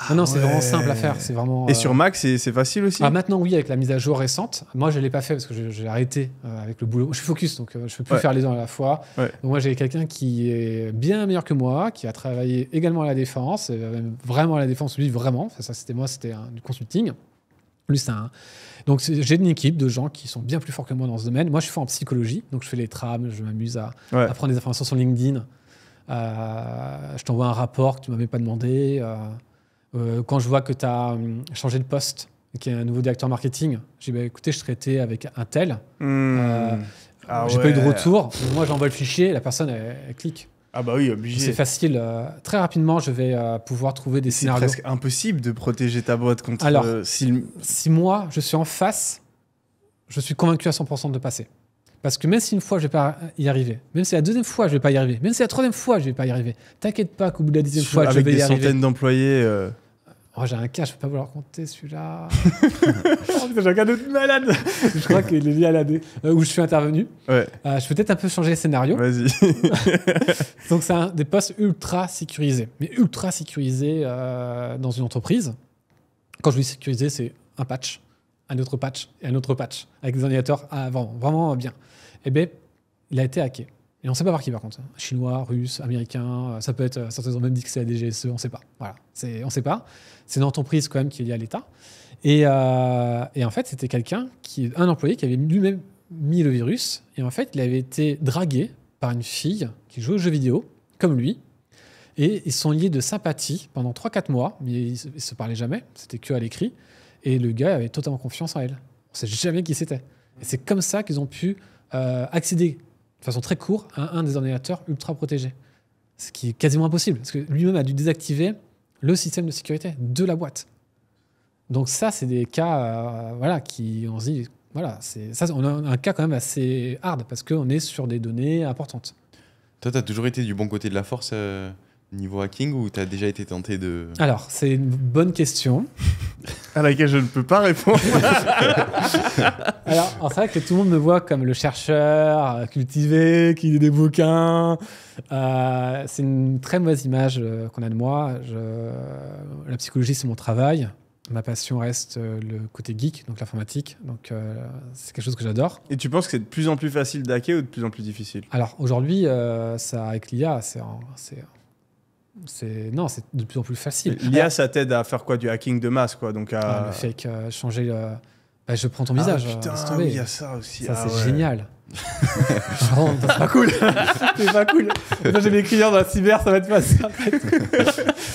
ah non, c'est vraiment simple à faire. C'est vraiment. Et euh, sur Mac, c'est facile aussi. Ah, maintenant, oui, avec la mise à jour récente. Moi, je l'ai pas fait parce que j'ai arrêté euh, avec le boulot. Je suis focus, donc je euh, je peux plus faire les deux à la fois. moi, j'ai quelqu'un qui est bien meilleur que moi, qui a travaillé également à la défense, vraiment à la défense, lui vraiment. ça, c'était moi, c'était du consulting. Lui, un. Donc, j'ai une équipe de gens qui sont bien plus forts que moi dans ce domaine. Moi, je suis fort en psychologie, donc je fais les trames, je m'amuse à, prendre des informations sur LinkedIn. je t'envoie un rapport que tu m'avais pas demandé. Euh, quand je vois que tu as hum, changé de poste, qu'il y a un nouveau directeur marketing, j'ai dit bah, écoutez, je traitais avec un tel. Hmm. Euh, ah j'ai pas eu de retour. Moi, j'envoie le fichier, la personne, elle, clique. Ah bah oui, obligé. C'est facile. Euh, très rapidement, je vais pouvoir trouver des scénarios. C'est presque impossible de protéger ta boîte contre. Alors, si... si moi, je suis en face, je suis convaincu à 100% de passer. Parce que même si une fois je vais pas y arriver, même si la deuxième fois je vais pas y arriver, même si la troisième fois je vais pas y arriver, t'inquiète pas qu'au bout de la dixième fois je vais y arriver. Avec des centaines d'employés. Euh. Oh, j'ai un cas, je peux pas vouloir compter celui-là. Oh, j'ai un cas de malade. je crois qu'il est lié à l'année euh, où je suis intervenu. Ouais. Euh, je peux peut-être un peu changer le scénario Vas-y. Donc, c'est des postes ultra sécurisés. Mais ultra sécurisés dans une entreprise. Quand je dis sécurisé, c'est un patch, un autre patch et un autre patch avec des ordinateurs avant. Vraiment bien eh bien, il a été hacké. Et on ne sait pas par qui, par contre. Chinois, russe, américain, euh, ça peut être. Euh, certains ont même dit que c'est la DGSE, on ne sait pas. Voilà, on ne sait pas. C'est une entreprise quand même qui est liée à l'État. Euh, et, en fait, c'était quelqu'un, qui, un employé qui avait lui-même mis le virus. Et en fait, il avait été dragué par une fille qui joue aux jeux vidéo, comme lui. Et ils sont liés de sympathie pendant 3-4 mois, mais ils ne se parlaient jamais, c'était que à l'écrit. Et le gars avait totalement confiance en elle. On ne sait jamais qui c'était. Et c'est comme ça qu'ils ont pu euh, accéder de façon très courte à un des ordinateurs ultra protégés. Ce qui est quasiment impossible, parce que lui-même a dû désactiver le système de sécurité de la boîte. Donc ça, c'est des cas euh, voilà, qui, on dit, voilà, ça, on un cas quand même assez hard, parce qu'on est sur des données importantes. Toi, tu as toujours été du bon côté de la force euh, niveau hacking, ou tu as déjà été tenté de... Alors, c'est une bonne question à laquelle je ne peux pas répondre. alors, c'est vrai que tout le monde me voit comme le chercheur cultivé euh, qui lit des bouquins. Euh, c'est une très mauvaise image euh, qu'on a de moi. La psychologie, c'est mon travail. Ma passion reste le côté geek, donc l'informatique. Donc, c'est quelque chose que j'adore. Et tu penses que c'est de plus en plus facile d'hacker ou de plus en plus difficile Alors, aujourd'hui, ça, avec l'IA, c'est c'est non, c'est de plus en plus facile. L'IA, ça t'aide à faire quoi Du hacking de masse, quoi. Donc à... Ah, le fake, changer. Bah, je prends ton ah, visage. Putain, il y a ça aussi. Ça, ah, c'est génial. c'est pas cool. c'est pas cool. j'ai mes clients dans la cyber, ça va être facile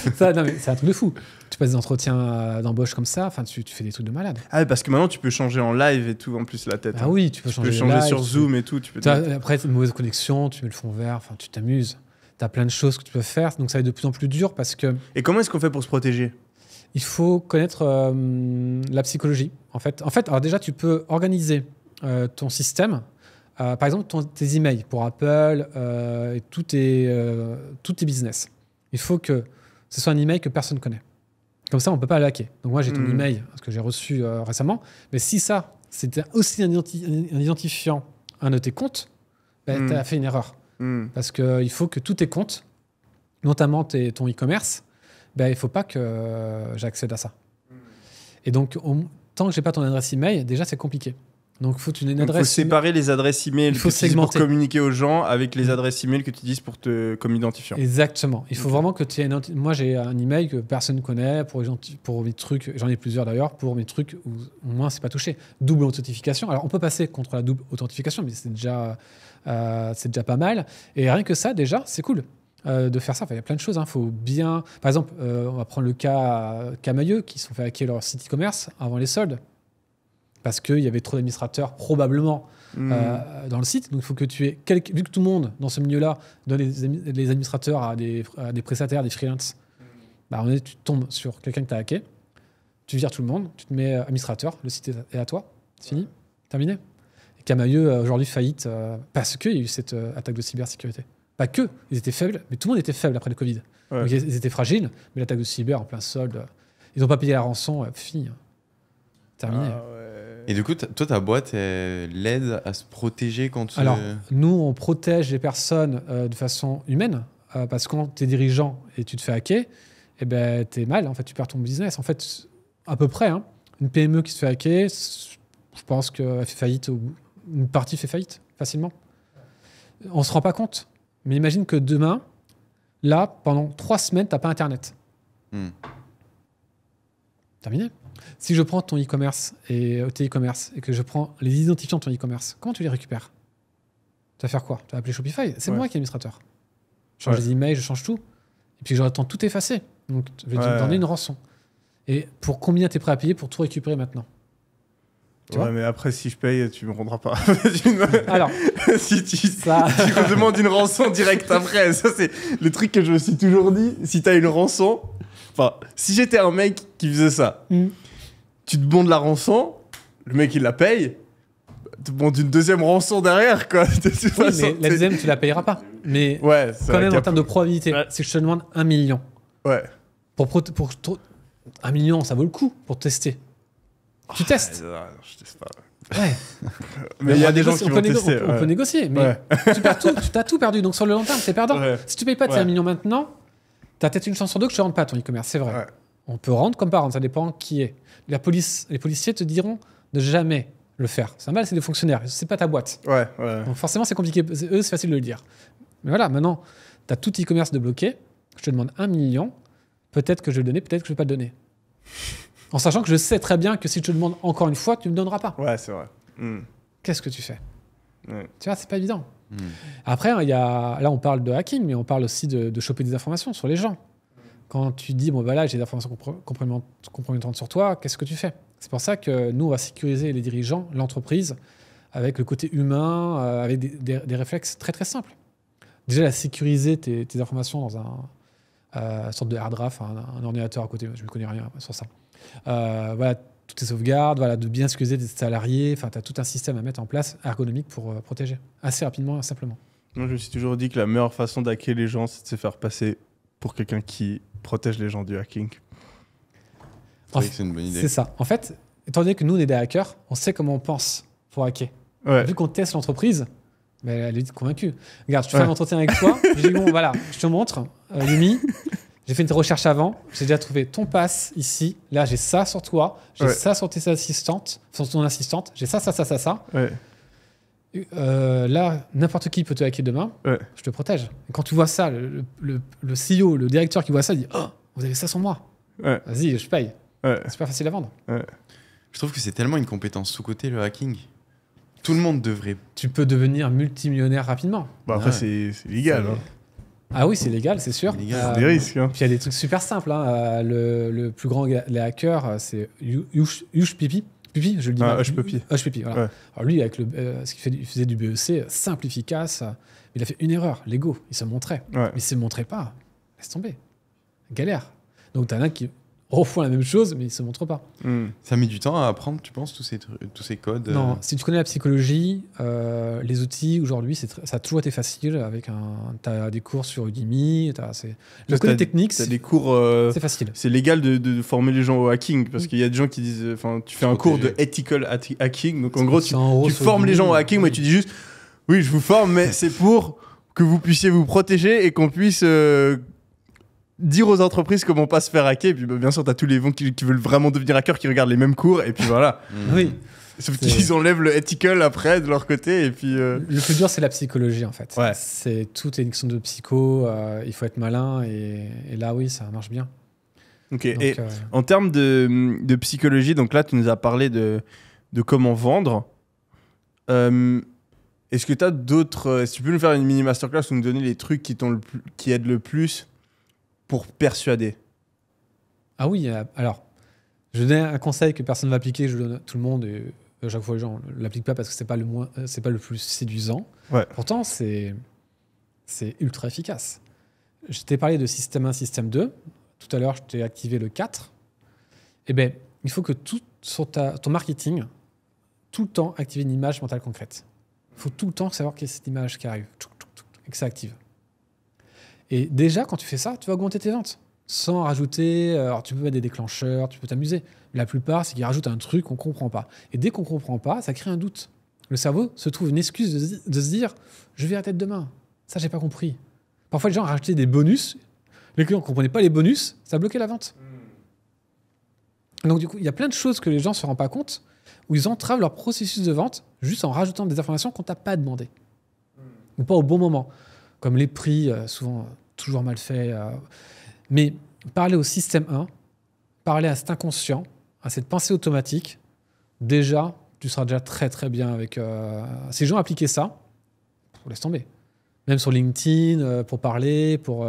ça. non, mais c'est un truc de fou. Tu passes des entretiens euh, d'embauche comme ça, enfin, tu, fais des trucs de malade. Ah, parce que maintenant, tu peux changer en live et tout, en plus, la tête. Ah hein. oui, tu peux changer, peux changer sur Zoom et tout. Tu peux Après, une mauvaise connexion, tu mets le fond vert, enfin, tu t'amuses tu plein de choses que tu peux faire. Donc ça va être de plus en plus dur parce que. Et comment est-ce qu'on fait pour se protéger Il faut connaître euh, la psychologie. En fait, en fait alors déjà, tu peux organiser euh, ton système. Euh, par exemple, tes emails pour Apple et tous tes, tous tes business. Il faut que ce soit un email que personne connaît. Comme ça, on ne peut pas le hacker. Donc moi, j'ai ton hmm. email, ce que j'ai reçu récemment. Mais si ça, c'était aussi un, identifiant, un de tes comptes, ben, hmm. tu as fait une erreur. Hmm. Parce qu'il euh, faut que tous tes comptes, notamment ton e-commerce, ben, il ne faut pas que euh, j'accède à ça. Hmm. Et donc, tant que je n'ai pas ton adresse email, déjà, c'est compliqué. Donc, faut une adresse. Il faut séparer les adresses email il faut pour communiquer aux gens avec les hmm. adresses email que tu dises pour te comme identifiant. Exactement. Il faut vraiment que tu aies une... moi j'ai un email que personne connaît pour pour mes trucs, j'en ai plusieurs d'ailleurs pour mes trucs où au moins c'est pas touché. Double authentification. Alors on peut passer contre la double authentification mais c'est déjà euh, c'est déjà pas mal. Et rien que ça, déjà, c'est cool. Euh, de faire ça. il y a plein de choses. Il hein. faut bien. Par exemple, euh, on va prendre le cas Camailleux qui se sont fait hacker leur site e-commerce avant les soldes parce qu'il y avait trop d'administrateurs probablement hmm. dans le site. Donc il faut que tu aies. Vu que tout le monde dans ce milieu-là donne les, administrateurs à des, prestataires, des freelances, bah, on est, tu tombes sur quelqu'un que tu as hacké, tu vires tout le monde, tu te mets administrateur, le site est à toi, c'est fini, terminé. Camailleux aujourd'hui faillite euh, parce qu'il y a eu cette euh, attaque de cybersécurité. Pas que, ils étaient faibles, mais tout le monde était faible après le Covid. ils étaient fragiles, mais l'attaque de cyber en plein solde, euh, ils n'ont pas payé la rançon, fini. Hein. Terminé. Ah et du coup, toi, ta boîte l'aide à se protéger quand tu. Alors, nous, on protège les personnes de façon humaine, parce que quand tu es dirigeant et tu te fais hacker, et eh ben, tu es mal, en fait, tu perds ton business. En fait, à peu près, hein, une PME qui se fait hacker, je pense qu'elle fait faillite au bout une partie fait faillite facilement. On ne se rend pas compte. Mais imagine que demain, là, pendant trois semaines, tu n'as pas Internet. Hmm. Terminé. Si je prends ton e-commerce et euh, tes e-commerce et que je prends les identifiants de ton e-commerce, comment tu les récupères Tu vas faire quoi Tu vas appeler Shopify C'est moi qui est administrateur. Je change les emails, je change tout. Et puis j'attends tout effacer. Donc je vais te donner une rançon. Et pour combien tu es prêt à payer pour tout récupérer maintenant ouais, mais après, si je paye, tu me rendras pas. Alors, si tu, ça... me demandes une rançon directe après, ça c'est le truc que je me suis toujours dit. Si t'as une rançon, enfin, si j'étais un mec qui faisait ça, hmm. tu te bondes la rançon, le mec il la paye, te bondes une deuxième rançon derrière, quoi. oui, mais la deuxième, tu la payeras pas. Mais ouais, quand même, en termes de probabilité, c'est que je te demande un million. Ouais. pour, un million, ça vaut le coup pour tester. Tu testes ah, Je teste pas. Ouais. mais il y a des gens qui on vont peut On, peut négocier, mais tu tu as tout perdu. Donc sur le long terme, c'est perdant. Si tu payes pas tes 1 million maintenant, tu as peut-être une chance sur deux que je rentre pas ton e-commerce, c'est vrai. On peut rendre comme parent, ça dépend qui est. La police, les policiers te diront de jamais le faire. C'est mal, c'est des fonctionnaires, c'est pas ta boîte. Ouais, Donc forcément, c'est compliqué. Eux, c'est facile de le dire. Mais voilà, maintenant, tu as tout e-commerce de bloqué. Je te demande 1 million. Peut-être que je vais le donner, peut-être que je vais pas le donner. En sachant que je sais très bien que si je te demande encore une fois, tu ne me donneras pas. Ouais, c'est vrai. Hmm. Qu'est-ce que tu fais Tu vois, c'est pas évident. Hmm. Après, hein, il y a... là, on parle de hacking, mais on parle aussi de, choper des informations sur les gens. Quand tu dis, bon, bah là, j'ai des informations compromettantes sur toi, qu'est-ce que tu fais C'est pour ça que nous, on va sécuriser les dirigeants, l'entreprise, avec le côté humain, euh, avec des, réflexes très très simples. Déjà, la sécuriser tes, informations dans un euh, sorte de hard drive, un, ordinateur à côté, je ne connais rien sur ça. Euh, voilà, toutes les sauvegardes, voilà, de bien excuser des salariés. Enfin, tu as tout un système à mettre en place ergonomique pour euh, protéger assez rapidement, simplement. Moi, je me suis toujours dit que la meilleure façon d'hacker les gens, c'est de se faire passer pour quelqu'un qui protège les gens du hacking. C'est une bonne idée. C'est ça. En fait, étant donné que nous, on est des hackers, on sait comment on pense pour hacker. Vu qu'on teste l'entreprise, mais ben, elle est convaincue. Regarde, je fais un entretien avec toi, je voilà, je te montre, Lumi euh, j'ai fait une recherche avant, j'ai déjà trouvé ton pass ici. Là, j'ai ça sur toi, j'ai ça sur tes assistantes, sur ton assistante, j'ai ça, ça, ça, ça, ça. Euh, là, n'importe qui peut te hacker demain. Je te protège. quand tu vois ça, le, le, CEO, le directeur qui voit ça, il dit Oh, vous avez ça sur moi. Vas-y, je paye. C'est pas facile à vendre. Je trouve que c'est tellement une compétence sous-côté le hacking. Tout le monde devrait. Tu peux devenir multimillionnaire rapidement. Bah après, c'est légal. Hein. Ah oui, c'est légal, c'est sûr. Il a euh, des risques. Hein. Puis il y a des trucs super simples. Hein. Euh, le, le, plus grand les hackers, euh, c'est Yush Pipi. Pipi, je le dis. Ah, Pipi. Hush Pipi, voilà. Alors lui, avec le, ce qu'il faisait du BEC, simple, efficace. Il a fait une erreur, l'ego. Il se montrait. Mais il ne se montrait pas. Laisse tomber. Galère. Donc, tu as un qui, refont la même chose, mais ils se montrent pas. Hmm. Ça met du temps à apprendre, tu penses, tous ces, tous ces codes Non, euh si tu connais la psychologie, euh, les outils, aujourd'hui, ça a toujours été facile. Avec un, as des cours sur Udemy, as, le code technique, c'est des cours. Euh, c'est facile. C'est légal de, former les gens au hacking, parce qu'il y a des gens qui disent. Enfin, tu fais un cours de ethical hacking, donc en gros, tu, formes les gens au hacking, mais tu dis juste, oui, je vous forme, mais c'est pour que vous puissiez vous protéger et qu'on puisse dire aux entreprises comment pas se faire hacker. Et puis, bah, bien sûr, tu as tous les gens qui, veulent vraiment devenir hackers qui regardent les mêmes cours. Et puis voilà. oui. Sauf qu'ils enlèvent le ethical après de leur côté. Et puis, euh, Le plus dur, c'est la psychologie, en fait. Ouais. C'est Tout est une question de psycho. Euh, il faut être malin. Et, là, oui, ça marche bien. Ok. et euh, en termes de, psychologie, donc là, tu nous as parlé de, comment vendre. Est-ce que tu as d'autres. Est-ce que tu peux nous faire une mini masterclass ou nous donner les trucs qui, le plus, qui aident le plus pour persuader Ah oui, euh, alors, je donne un conseil que personne ne va appliquer, je le donne à tout le monde, et à euh, chaque fois les gens ne l'appliquent pas parce que c'est pas, le moins, euh, pas le plus séduisant. Pourtant, c'est ultra efficace. Je t'ai parlé de système 1, système 2. Tout à l'heure, je t'ai activé le 4. et bien, il faut que tout sur ton marketing, tout le temps, activer une image mentale concrète. Il faut tout le temps savoir quelle est cette image qui arrive et que ça active. Et déjà, quand tu fais ça, tu vas augmenter tes ventes. Sans rajouter, euh, alors tu peux mettre des déclencheurs, tu peux t'amuser. La plupart, c'est qu'ils rajoutent un truc qu'on ne comprend pas. Et dès qu'on ne comprend pas, ça crée un doute. Le cerveau se trouve une excuse de, se dire je vais à tête demain. Ça, j'ai pas compris. Parfois, les gens rajoutaient des bonus. Les clients ne comprenaient pas les bonus, ça bloquait la vente. Hmm. Donc, du coup, il y a plein de choses que les gens ne se rendent pas compte où ils entravent leur processus de vente juste en rajoutant des informations qu'on t'a pas demandées. Hmm. Ou pas au bon moment. Comme les prix, euh, souvent euh, toujours mal fait. Euh, mais parler au système 1, parler à cet inconscient, à cette pensée automatique, déjà, tu seras déjà très très bien avec. ces euh, si les gens appliquaient ça, on oh, laisse tomber. Même sur LinkedIn, euh, pour parler, pour.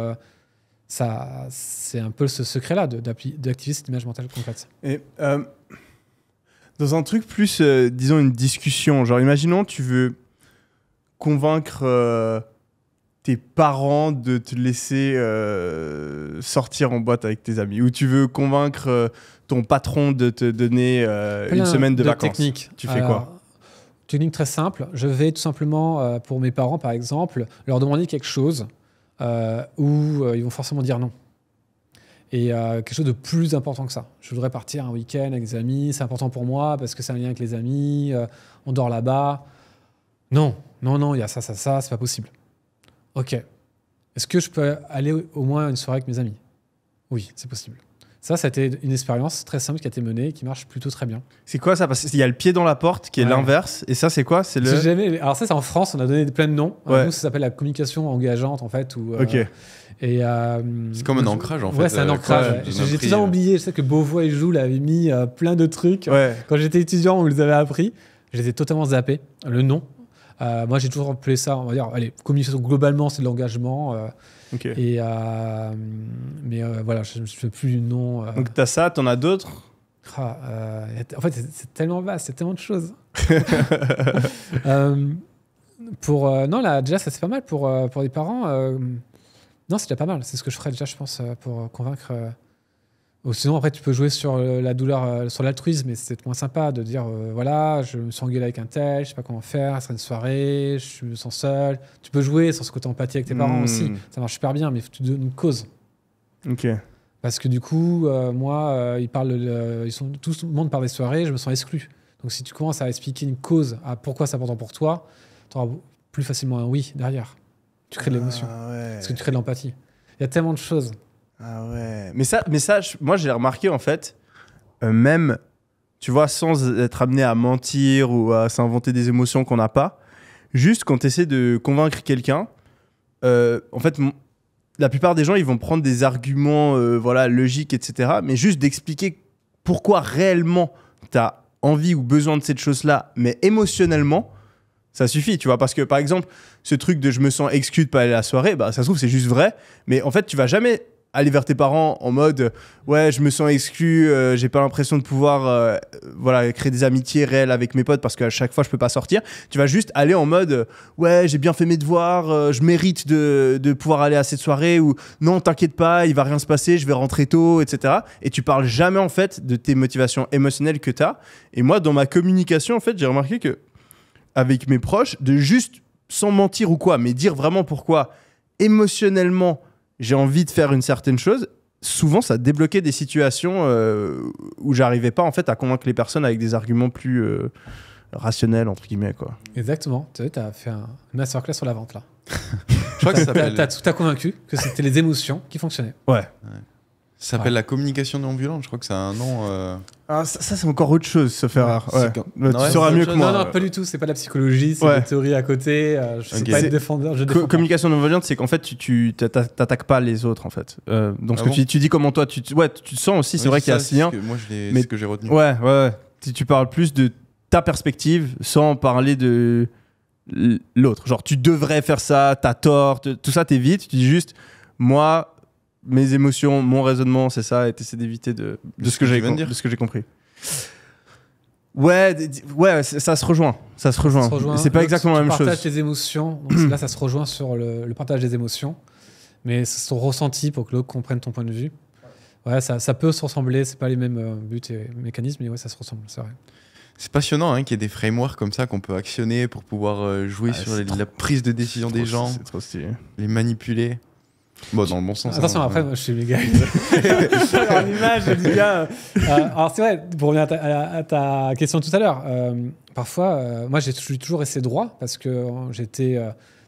ça, c'est un peu ce secret-là d'activer cette image mentale concrète. Et dans un truc plus, disons, une discussion, genre, imaginons, tu veux convaincre tes parents de te laisser euh, sortir en boîte avec tes amis ou tu veux convaincre euh, ton patron de te donner euh, une semaine de, vacances technique. Tu fais quoi Technique très simple. Je vais tout simplement, pour mes parents par exemple, leur demander quelque chose où ils vont forcément dire non. Et quelque chose de plus important que ça. Je voudrais partir un week-end avec des amis, c'est important pour moi parce que c'est un lien avec les amis, on dort là-bas. Non, non, non, il y a ça, ça, ça, c'est pas possible. Ok. Est-ce que je peux aller au moins une soirée avec mes amis Oui, c'est possible. Ça, ça a une expérience très simple qui a été menée, qui marche plutôt très bien. C'est quoi ça Parce qu'il y a le pied dans la porte qui est l'inverse. Et ça, c'est quoi C'est le. Alors ça, c'est en France. On a donné plein de noms. Ouais. Nous, ça s'appelle la communication engageante, en fait. Euh, ok. Et euh, c'est comme un ancrage en fait. Ouais, c'est un euh, ancrage. J'ai toujours oublié. Je sais que Beauvois et Joule avaient mis plein de trucs. Quand j'étais étudiant, on les avait appris. J'étais totalement zappé. Le nom, euh, moi, j'ai toujours appelé ça, on va dire, allez, communication globalement, c'est de l'engagement. Euh, ok Et euh, mais voilà, je ne sais plus du nom. Donc as ça, en as d'autres. Ah, en fait, c'est tellement vaste, c'est tellement de choses. pour non, là, déjà, ça c'est pas mal pour pour les parents. non, c'est déjà pas mal. C'est ce que je ferais déjà, je pense, pour convaincre sinon, après, tu peux jouer sur euh, la douleur, euh, sur l'altruisme, mais c'est moins sympa de dire euh, voilà, je me suis engueulé avec un tel, je sais pas comment faire, ça sera une soirée, je me sens seul. Tu peux jouer sur ce côté empathie avec tes parents hmm. aussi. Ça marche super bien, mais faut tu donnes une cause. Ok. Parce que du coup, moi, ils parlent, ils sont, tout le monde parle des soirées, je me sens exclu. Donc si tu commences à expliquer une cause, à pourquoi c'est important pour toi, tu auras plus facilement un oui derrière. Tu crées de ah l'émotion. Parce que tu crées de l'empathie. Il y a tellement de choses ah ouais. Mais ça, mais ça moi, j'ai remarqué, en fait, euh, même, tu vois, sans être amené à mentir ou à s'inventer des émotions qu'on n'a pas, juste quand tu essaies de convaincre quelqu'un, euh, en fait, la plupart des gens, ils vont prendre des arguments euh, voilà, logiques, etc. Mais juste d'expliquer pourquoi réellement tu as envie ou besoin de cette chose-là, mais émotionnellement, ça suffit, tu vois. Parce que par exemple, ce truc de je me sens exclu de pas aller à la soirée, bah, ça se trouve, c'est juste vrai. Mais en fait, tu vas jamais aller vers tes parents en mode ouais je me sens exclu euh, j'ai pas l'impression de pouvoir euh, voilà créer des amitiés réelles avec mes potes parce qu'à chaque fois je peux pas sortir tu vas juste aller en mode ouais j'ai bien fait mes devoirs euh, je mérite de, de, pouvoir aller à cette soirée ou non t'inquiète pas il va rien se passer je vais rentrer tôt etc et tu parles jamais en fait de tes motivations émotionnelles que t'as et moi dans ma communication en fait j'ai remarqué que avec mes proches de juste sans mentir ou quoi mais dire vraiment pourquoi émotionnellement j'ai envie de faire une certaine chose. Souvent, ça débloquait des situations euh, où j'arrivais pas en fait à convaincre les personnes avec des arguments plus euh, rationnels entre guillemets quoi. Exactement. Tu as fait un masterclass sur la vente là. Je crois que ça s'appelle. T'as tout convaincu que c'était les émotions qui fonctionnaient. Ouais. Ça s'appelle la communication non violente. Je crois que c'est un nom. Euh, ah, ça, c'est encore autre chose, se faire tu sauras mieux que moi. Non, non, pas du tout. C'est pas la psychologie, c'est des la théorie à côté. Euh, je suis pas le défendeur. communication non violente, c'est qu'en fait, tu t'attaques pas les autres, en fait. Euh, donc ce que ah tu, tu, dis comment toi, tu, ouais, tu te sens aussi. C'est vrai qu'il y a un lien. Moi, ce que j'ai retenu. Ouais, ouais. Si tu parles plus de ta perspective, sans parler de l'autre. Genre, tu devrais faire ça, t'as tort, tout ça t'évites. Tu dis juste, moi, mes émotions, mon raisonnement, c'est ça, et t'essaies d'éviter de, ce que, j'ai de ce que j'ai compris. Ouais, ouais, ça se rejoint. Ça se rejoint. C'est pas exactement la même chose. Partage émotions. là, ça se rejoint sur le, partage des émotions, mais sont ressenti pour que l'autre comprenne ton point de vue. Ouais, ça, ça peut se ressembler. C'est pas les mêmes euh, buts et mécanismes, mais ouais, ça se ressemble. C'est vrai. C'est passionnant hein, qu'il y ait des frameworks comme ça qu'on peut actionner pour pouvoir euh, jouer ah, sur la prise de décision des gens, les manipuler. Bon, dans le bon sens. Attention, hein, après, moi, je suis méga. image, image gars. Euh, alors, c'est vrai, pour revenir à ta, question tout à l'heure, euh, parfois, moi euh, moi, j'ai toujours resté droit parce que j'étais.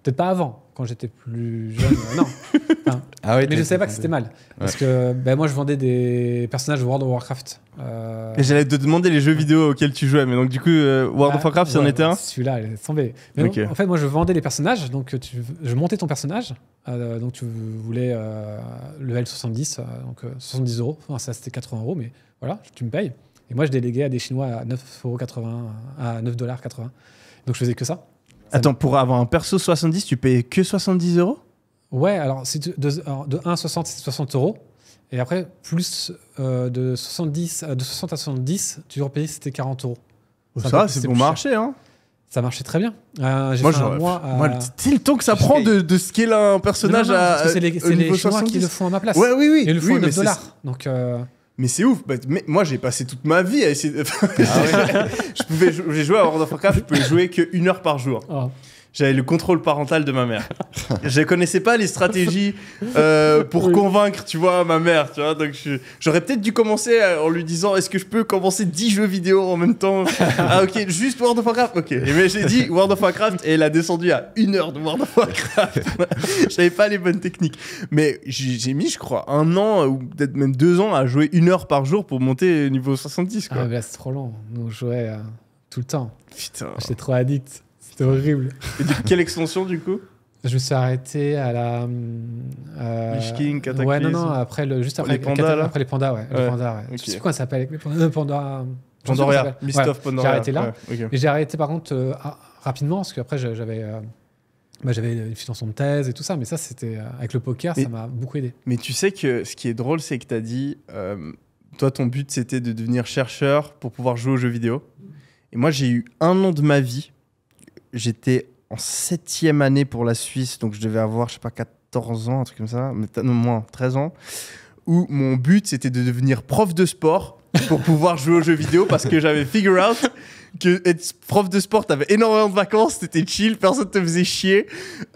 Peut-être pas avant, quand j'étais plus jeune, euh, non. ah mais je savais pas que c'était mal. Parce que ben, moi, je vendais des personnages World of Warcraft. Euh. Et j'allais te demander les jeux vidéo auxquels tu jouais. Mais donc, du coup, euh, World of bah, Warcraft, il y en était un Celui-là, il est tombé. en fait, moi, je vendais les personnages. Donc, je montais ton personnage. donc, tu voulais le L70, donc 70 euros. Enfin, ça, c'était 80 euros, mais voilà, tu me payes. Et moi, je déléguais à des Chinois à 9,80 à 9 dollars. Donc, je faisais que ça. Attends, pour avoir un perso 70, tu payes que 70 euros Ouais, alors de, de 1 à 60, c'est 60 euros. Et après, plus euh, de, 70, euh, de 60 à 70, tu dois payer, c'était 40 euros. Ça, c'est bon marché, hein ça marchait très bien. Euh, moi, le, temps que ça prend de, de scaler un personnage non, à. C'est les, les Chinois qui le font à ma place. Ouais, oui, oui. ils le font à 9 dollars. Donc. Euh, mais c'est ouf. Bah, mais moi, j'ai passé toute ma vie à essayer. De... Ah je pouvais, j'ai joué à World of Warcraft, je pouvais jouer que heure par jour. Ah. J'avais le contrôle parental de ma mère. je connaissais pas les stratégies euh, pour convaincre, tu vois, ma mère, tu vois. Donc j'aurais peut-être dû commencer euh, en lui disant est-ce que je peux commencer 10 jeux vidéo en même temps Ah ok, juste World of Warcraft. Ok. Et mais ben, j'ai dit World of Warcraft et elle a descendu à une heure de World of Warcraft. J'avais pas les bonnes techniques. Mais j'ai mis, je crois, un an ou peut-être même deux ans à jouer une heure par jour pour monter niveau 70. Quoi. Ah c'est trop long. Nous on jouait euh, tout le temps. Putain. J'étais trop addict c'est horrible. Et quelle extension du coup je me suis arrêté à la. Euh, Ouais, non, non, après le, juste après les pandas. après les pandas, ouais. Les pandas, ouais. Je sais quoi ça s'appelle. Les panda, Pandoria. Mist Pandoria. J'ai arrêté là. j'ai arrêté par contre euh, ah, rapidement parce qu'après j'avais. Euh, bah, j'avais une financement de thèse et tout ça, mais ça, c'était. Euh, avec le poker, ça m'a beaucoup aidé. Mais tu sais que ce qui est drôle, c'est que tu as dit. toi, ton but, c'était de devenir chercheur pour pouvoir jouer aux jeux vidéo. Et moi, j'ai eu un an de ma vie j'étais en septième année pour la Suisse, donc je devais avoir, je sais pas, 14 ans, un truc comme ça, mais non, moins, 13 ans, où mon but c'était de devenir prof de sport pour pouvoir jouer aux jeux vidéo parce que j'avais figure out que être prof de sport, t'avais énormément de vacances, c'était chill, personne te faisait chier.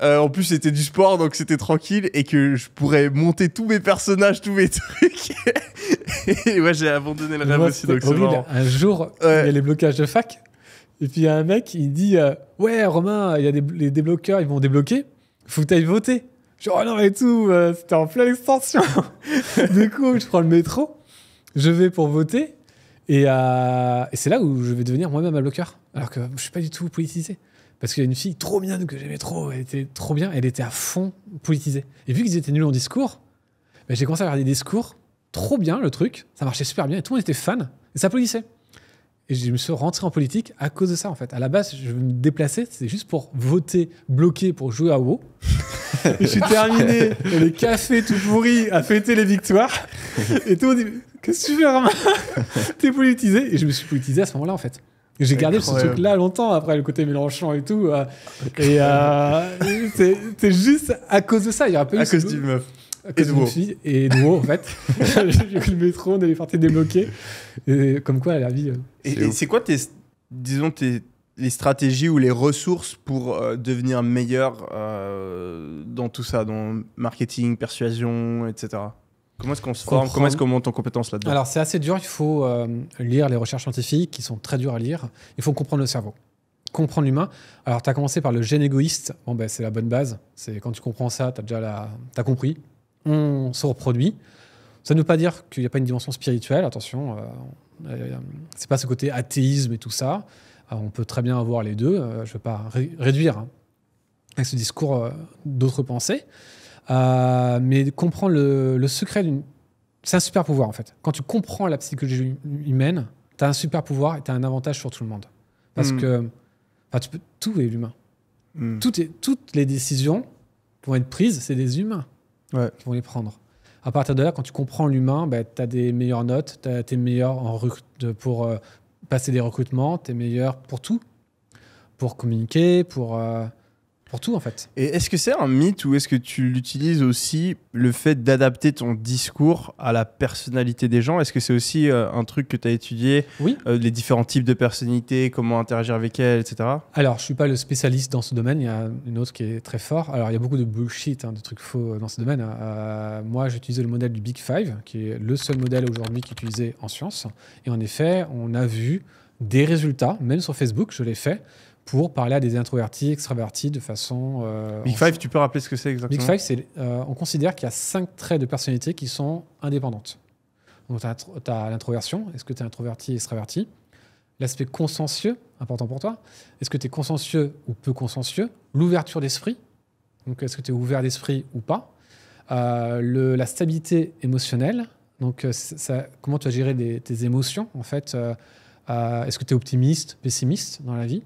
Euh, en plus, c'était du sport, donc c'était tranquille et que je pourrais monter tous mes personnages, tous mes trucs. et moi, j'ai abandonné le rêve aussi, donc c'est Un jour, il y a les blocages de fac. Et puis il y a un mec, il dit euh, Ouais, Romain, il y a des, les débloqueurs, ils vont débloquer, faut que tu ailles voter. Je dis Oh non, et tout, euh, c'était en pleine extension. du coup, je prends le métro, je vais pour voter, euh, et, c'est là où je vais devenir moi-même un bloqueur, alors que je suis pas du tout politisé. Parce qu'il y a une fille trop bien que j'aimais trop, elle était trop bien, elle était à fond politisée. Et vu qu'ils étaient nuls en discours, ben, j'ai commencé à faire des discours, trop bien le truc, ça marchait super bien, et tout le monde était fan, et ça politisait. Et je me suis rentré en politique à cause de ça, en fait. À la base, je me déplaçais, c'était juste pour voter, bloquer, pour jouer à WoW. je suis terminé, les cafés tout pourris à fêter les victoires. Et tout le monde dit Qu'est-ce que tu fais, Romain T'es politisé. Et je me suis politisé à ce moment-là, en fait. J'ai gardé ce truc-là longtemps après le côté Mélenchon et tout. Euh, et euh, c'est juste à cause de ça. Il y a à cause du meuf et nouveau. en fait. j'ai pris le métro, on est parti débloquer. Et comme quoi, la vie. Euh, et c'est quoi tes, disons, tes, les stratégies ou les ressources pour euh, devenir meilleur euh, dans tout ça, dans marketing, persuasion, etc. Comment est-ce qu'on se forme Comment est-ce qu'on monte en compétence là-dedans Alors c'est assez dur, il faut lire les recherches scientifiques qui sont très dures à lire. Il faut comprendre le cerveau, comprendre l'humain. Alors tu as commencé par le gène égoïste, bon, ben, c'est la bonne base. C'est Quand tu comprends ça, tu as déjà la... as compris on se reproduit. Ça ne veut pas dire qu'il n'y a pas une dimension spirituelle, attention, euh, euh, c'est pas ce côté athéisme et tout ça. Euh, on peut très bien avoir les deux, je ne veux pas réduire hein, avec ce discours d'autres pensées, mais comprendre le, secret d'une. C'est un super pouvoir en fait. Quand tu comprends la psychologie humaine, tu as un super pouvoir et tu as un avantage sur tout le monde. Parce hmm. que tu peux, tout est l'humain. Hmm. tout toutes les décisions vont être prises, c'est des humains qui vont les prendre. À partir de là, quand tu comprends l'humain, bah, tu as des meilleures notes, tu es meilleur en pour euh, passer des recrutements, tu es meilleur pour tout, pour communiquer, pour... Euh, pour tout, en fait. Et est-ce que c'est un mythe ou est-ce que tu l'utilises aussi le fait d'adapter ton discours à la personnalité des gens Est-ce que c'est aussi euh, un truc que tu as étudié Oui. Euh, les différents types de personnalités, comment interagir avec elles, etc. Alors, je suis pas le spécialiste dans ce domaine. Il y a une autre qui est très forte. Alors, il y a beaucoup de bullshit, hein, de trucs faux euh, dans ce domaine. Hein. moi, j'utilisais le modèle du Big Five, qui est le seul modèle aujourd'hui qui est utilisé en science. Et en effet, on a vu des résultats, même sur Facebook, je l'ai fait, pour parler à des introvertis, extravertis de façon. Euh, Big Five, tu peux rappeler ce que c'est exactement Big Five, c'est, euh, on considère qu'il y a cinq traits de personnalité qui sont indépendantes. Donc, tu as, l'introversion, est-ce que tu es introverti, extraverti L'aspect consciencieux, important pour toi, est-ce que tu es consciencieux ou peu consciencieux L'ouverture d'esprit, donc est-ce que tu es ouvert d'esprit ou pas euh, le, La stabilité émotionnelle, donc ça, comment tu as géré tes émotions en fait est-ce que tu es optimiste, pessimiste dans la vie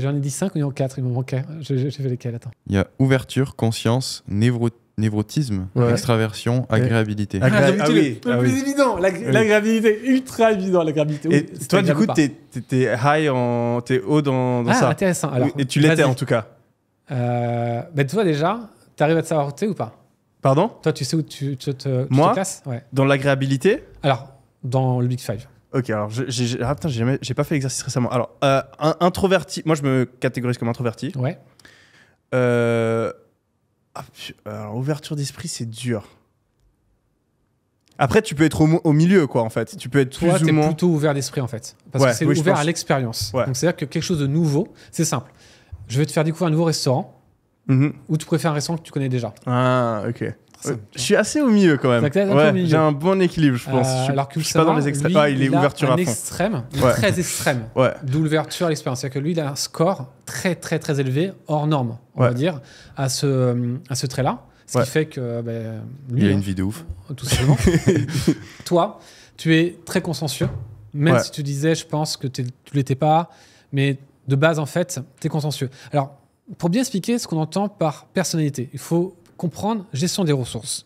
j'en ai dit 5 ou en a 4, il me manquait. J'ai fait lesquels, attends. Il y a ouverture, conscience, névrotisme, extraversion, agréabilité. Ah, ah oui. le, plus ah, évident, l'agréabilité, ultra évident, l'agréabilité. Et toi, du coup, t'es high, en, t'es haut dans, dans ah, ça. intéressant. et tu l'étais en tout cas. Euh, mais toi, déjà, t'arrives à te savoir où t'es ou pas Pardon Toi, tu sais où tu, te, tu Moi, Dans l'agréabilité Alors, dans le Big Five. Ok, alors j'ai ah, j'ai pas fait l'exercice récemment. Alors, euh, introverti, moi je me catégorise comme introverti. Ouais. Euh, ah, alors, ouverture d'esprit, c'est dur. Après, tu peux être au, milieu, quoi, en fait. Tu peux être plus ou moins... plutôt ouvert d'esprit, en fait. Parce ouais, que c'est ouvert à l'expérience. Ouais. Donc, c'est-à-dire que quelque chose de nouveau, c'est simple. Je vais te faire découvrir un nouveau restaurant, mm-hmm. ou tu préfères un restaurant que tu connais déjà. Ah, ok je suis assez au milieu quand même. j'ai un bon équilibre, je pense. Euh, alors pas dans les extrêmes. Ah, il est ouverture à fond. extrême, très extrême. d'ouverture à l'expérience. C'est-à-dire que lui, il a un score très, très, très élevé, hors norme, on va dire, à ce, euh, à ce trait-là. Ce qui fait que. Euh, ben, lui, il a hein, une vie de ouf. Tout simplement. Toi, tu es très consciencieux. Même si tu disais, je pense que tu l'étais pas. Mais de base, en fait, tu es consciencieux. Alors, pour bien expliquer ce qu'on entend par personnalité, il faut comprendre gestion des ressources.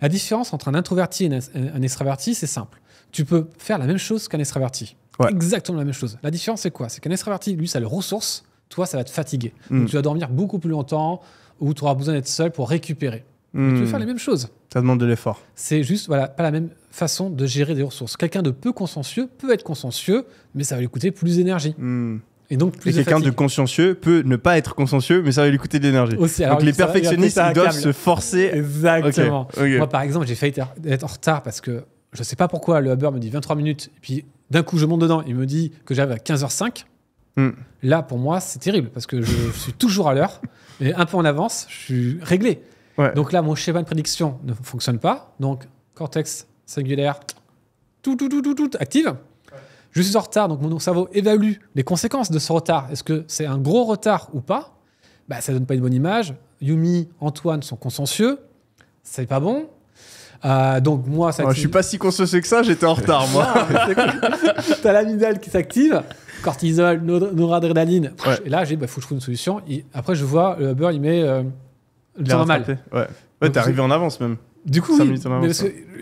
La différence entre un introverti et euh, un extraverti, c'est simple. Tu peux faire la même chose qu'un extraverti. Exactement la même chose. La différence, c'est quoi C'est qu'un extraverti, lui, ça le ressource. Toi, ça va te fatiguer. Hmm. tu vas dormir beaucoup plus longtemps ou tu auras besoin d'être seul pour récupérer. Tu veux hmm. faire les mêmes choses. Ça demande de l'effort. C'est juste, voilà, pas la même façon de gérer des ressources. Quelqu'un de peu consciencieux peut être consciencieux, mais ça va lui coûter plus d'énergie. Hmm. Et donc, quelqu'un de consciencieux peut ne pas être consciencieux, mais ça va lui coûter de l'énergie. Donc les perfectionnistes, doivent se forcer. Exactement. Moi, par exemple, j'ai failli être en retard parce que je ne sais pas pourquoi le hubber me dit 23 minutes, et puis d'un coup, je monte dedans, il me dit que j'avais à 15h05. Hmm. Là, pour moi, c'est terrible parce que je, suis toujours à l'heure, et un peu en avance, je suis réglé. Donc là, mon schéma de prédiction ne fonctionne pas. Donc, cortex singulaire, tout, tout, tout, tout, tout active je suis en retard, donc mon cerveau évalue les conséquences de ce retard. Est-ce que c'est un gros retard ou pas bah, Ça ne donne pas une bonne image. Yumi, Antoine sont consciencieux. C'est pas bon. Euh, donc moi, je suis pas si consciencieux que ça, j'étais en retard, moi. T'as l'amidale qui s'active, cortisol, noradrénaline. Et là, j'ai bah, faut que je trouve une solution. après, je vois le beurre il met. Euh, le normal. Ouais, ouais arrivé en avance même. Du coup, mais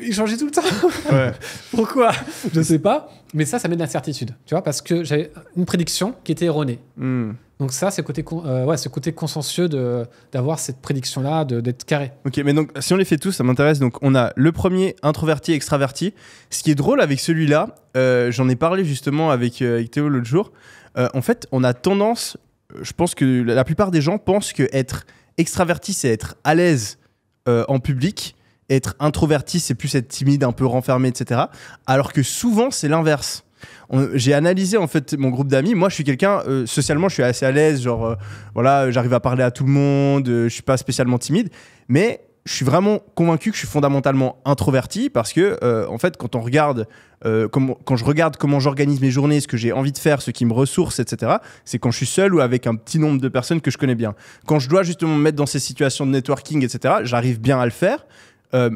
il changeait tout le temps. Pourquoi Je sais pas. Mais ça, ça met de l'incertitude, tu vois, parce que j'avais une prédiction qui était erronée. Hmm. Donc ça, c'est côté, euh, ouais, ce côté consciencieux d'avoir cette prédiction-là, d'être carré. Ok, mais donc si on les fait tous, ça m'intéresse. Donc on a le premier introverti, extraverti. Ce qui est drôle avec celui-là, euh, j'en ai parlé justement avec, euh, avec Théo l'autre jour. en fait, on a tendance, je pense que la plupart des gens pensent que être extraverti, c'est être à l'aise en public être introverti, c'est plus être timide, un peu renfermé, etc. Alors que souvent, c'est l'inverse. J'ai analysé en fait mon groupe d'amis. Moi, je suis quelqu'un euh, socialement, je suis assez à l'aise. Genre, euh, voilà, j'arrive à parler à tout le monde. Je euh, je suis pas spécialement timide, mais je suis vraiment convaincu que je suis fondamentalement introverti parce que en fait, quand on regarde, quand je regarde comment j'organise mes journées, ce que j'ai envie de faire, ce qui me ressource, etc., c'est quand je suis seul ou avec un petit nombre de personnes que je connais bien. Quand je dois justement me mettre dans ces situations de networking, etc., j'arrive bien à le faire. Euh,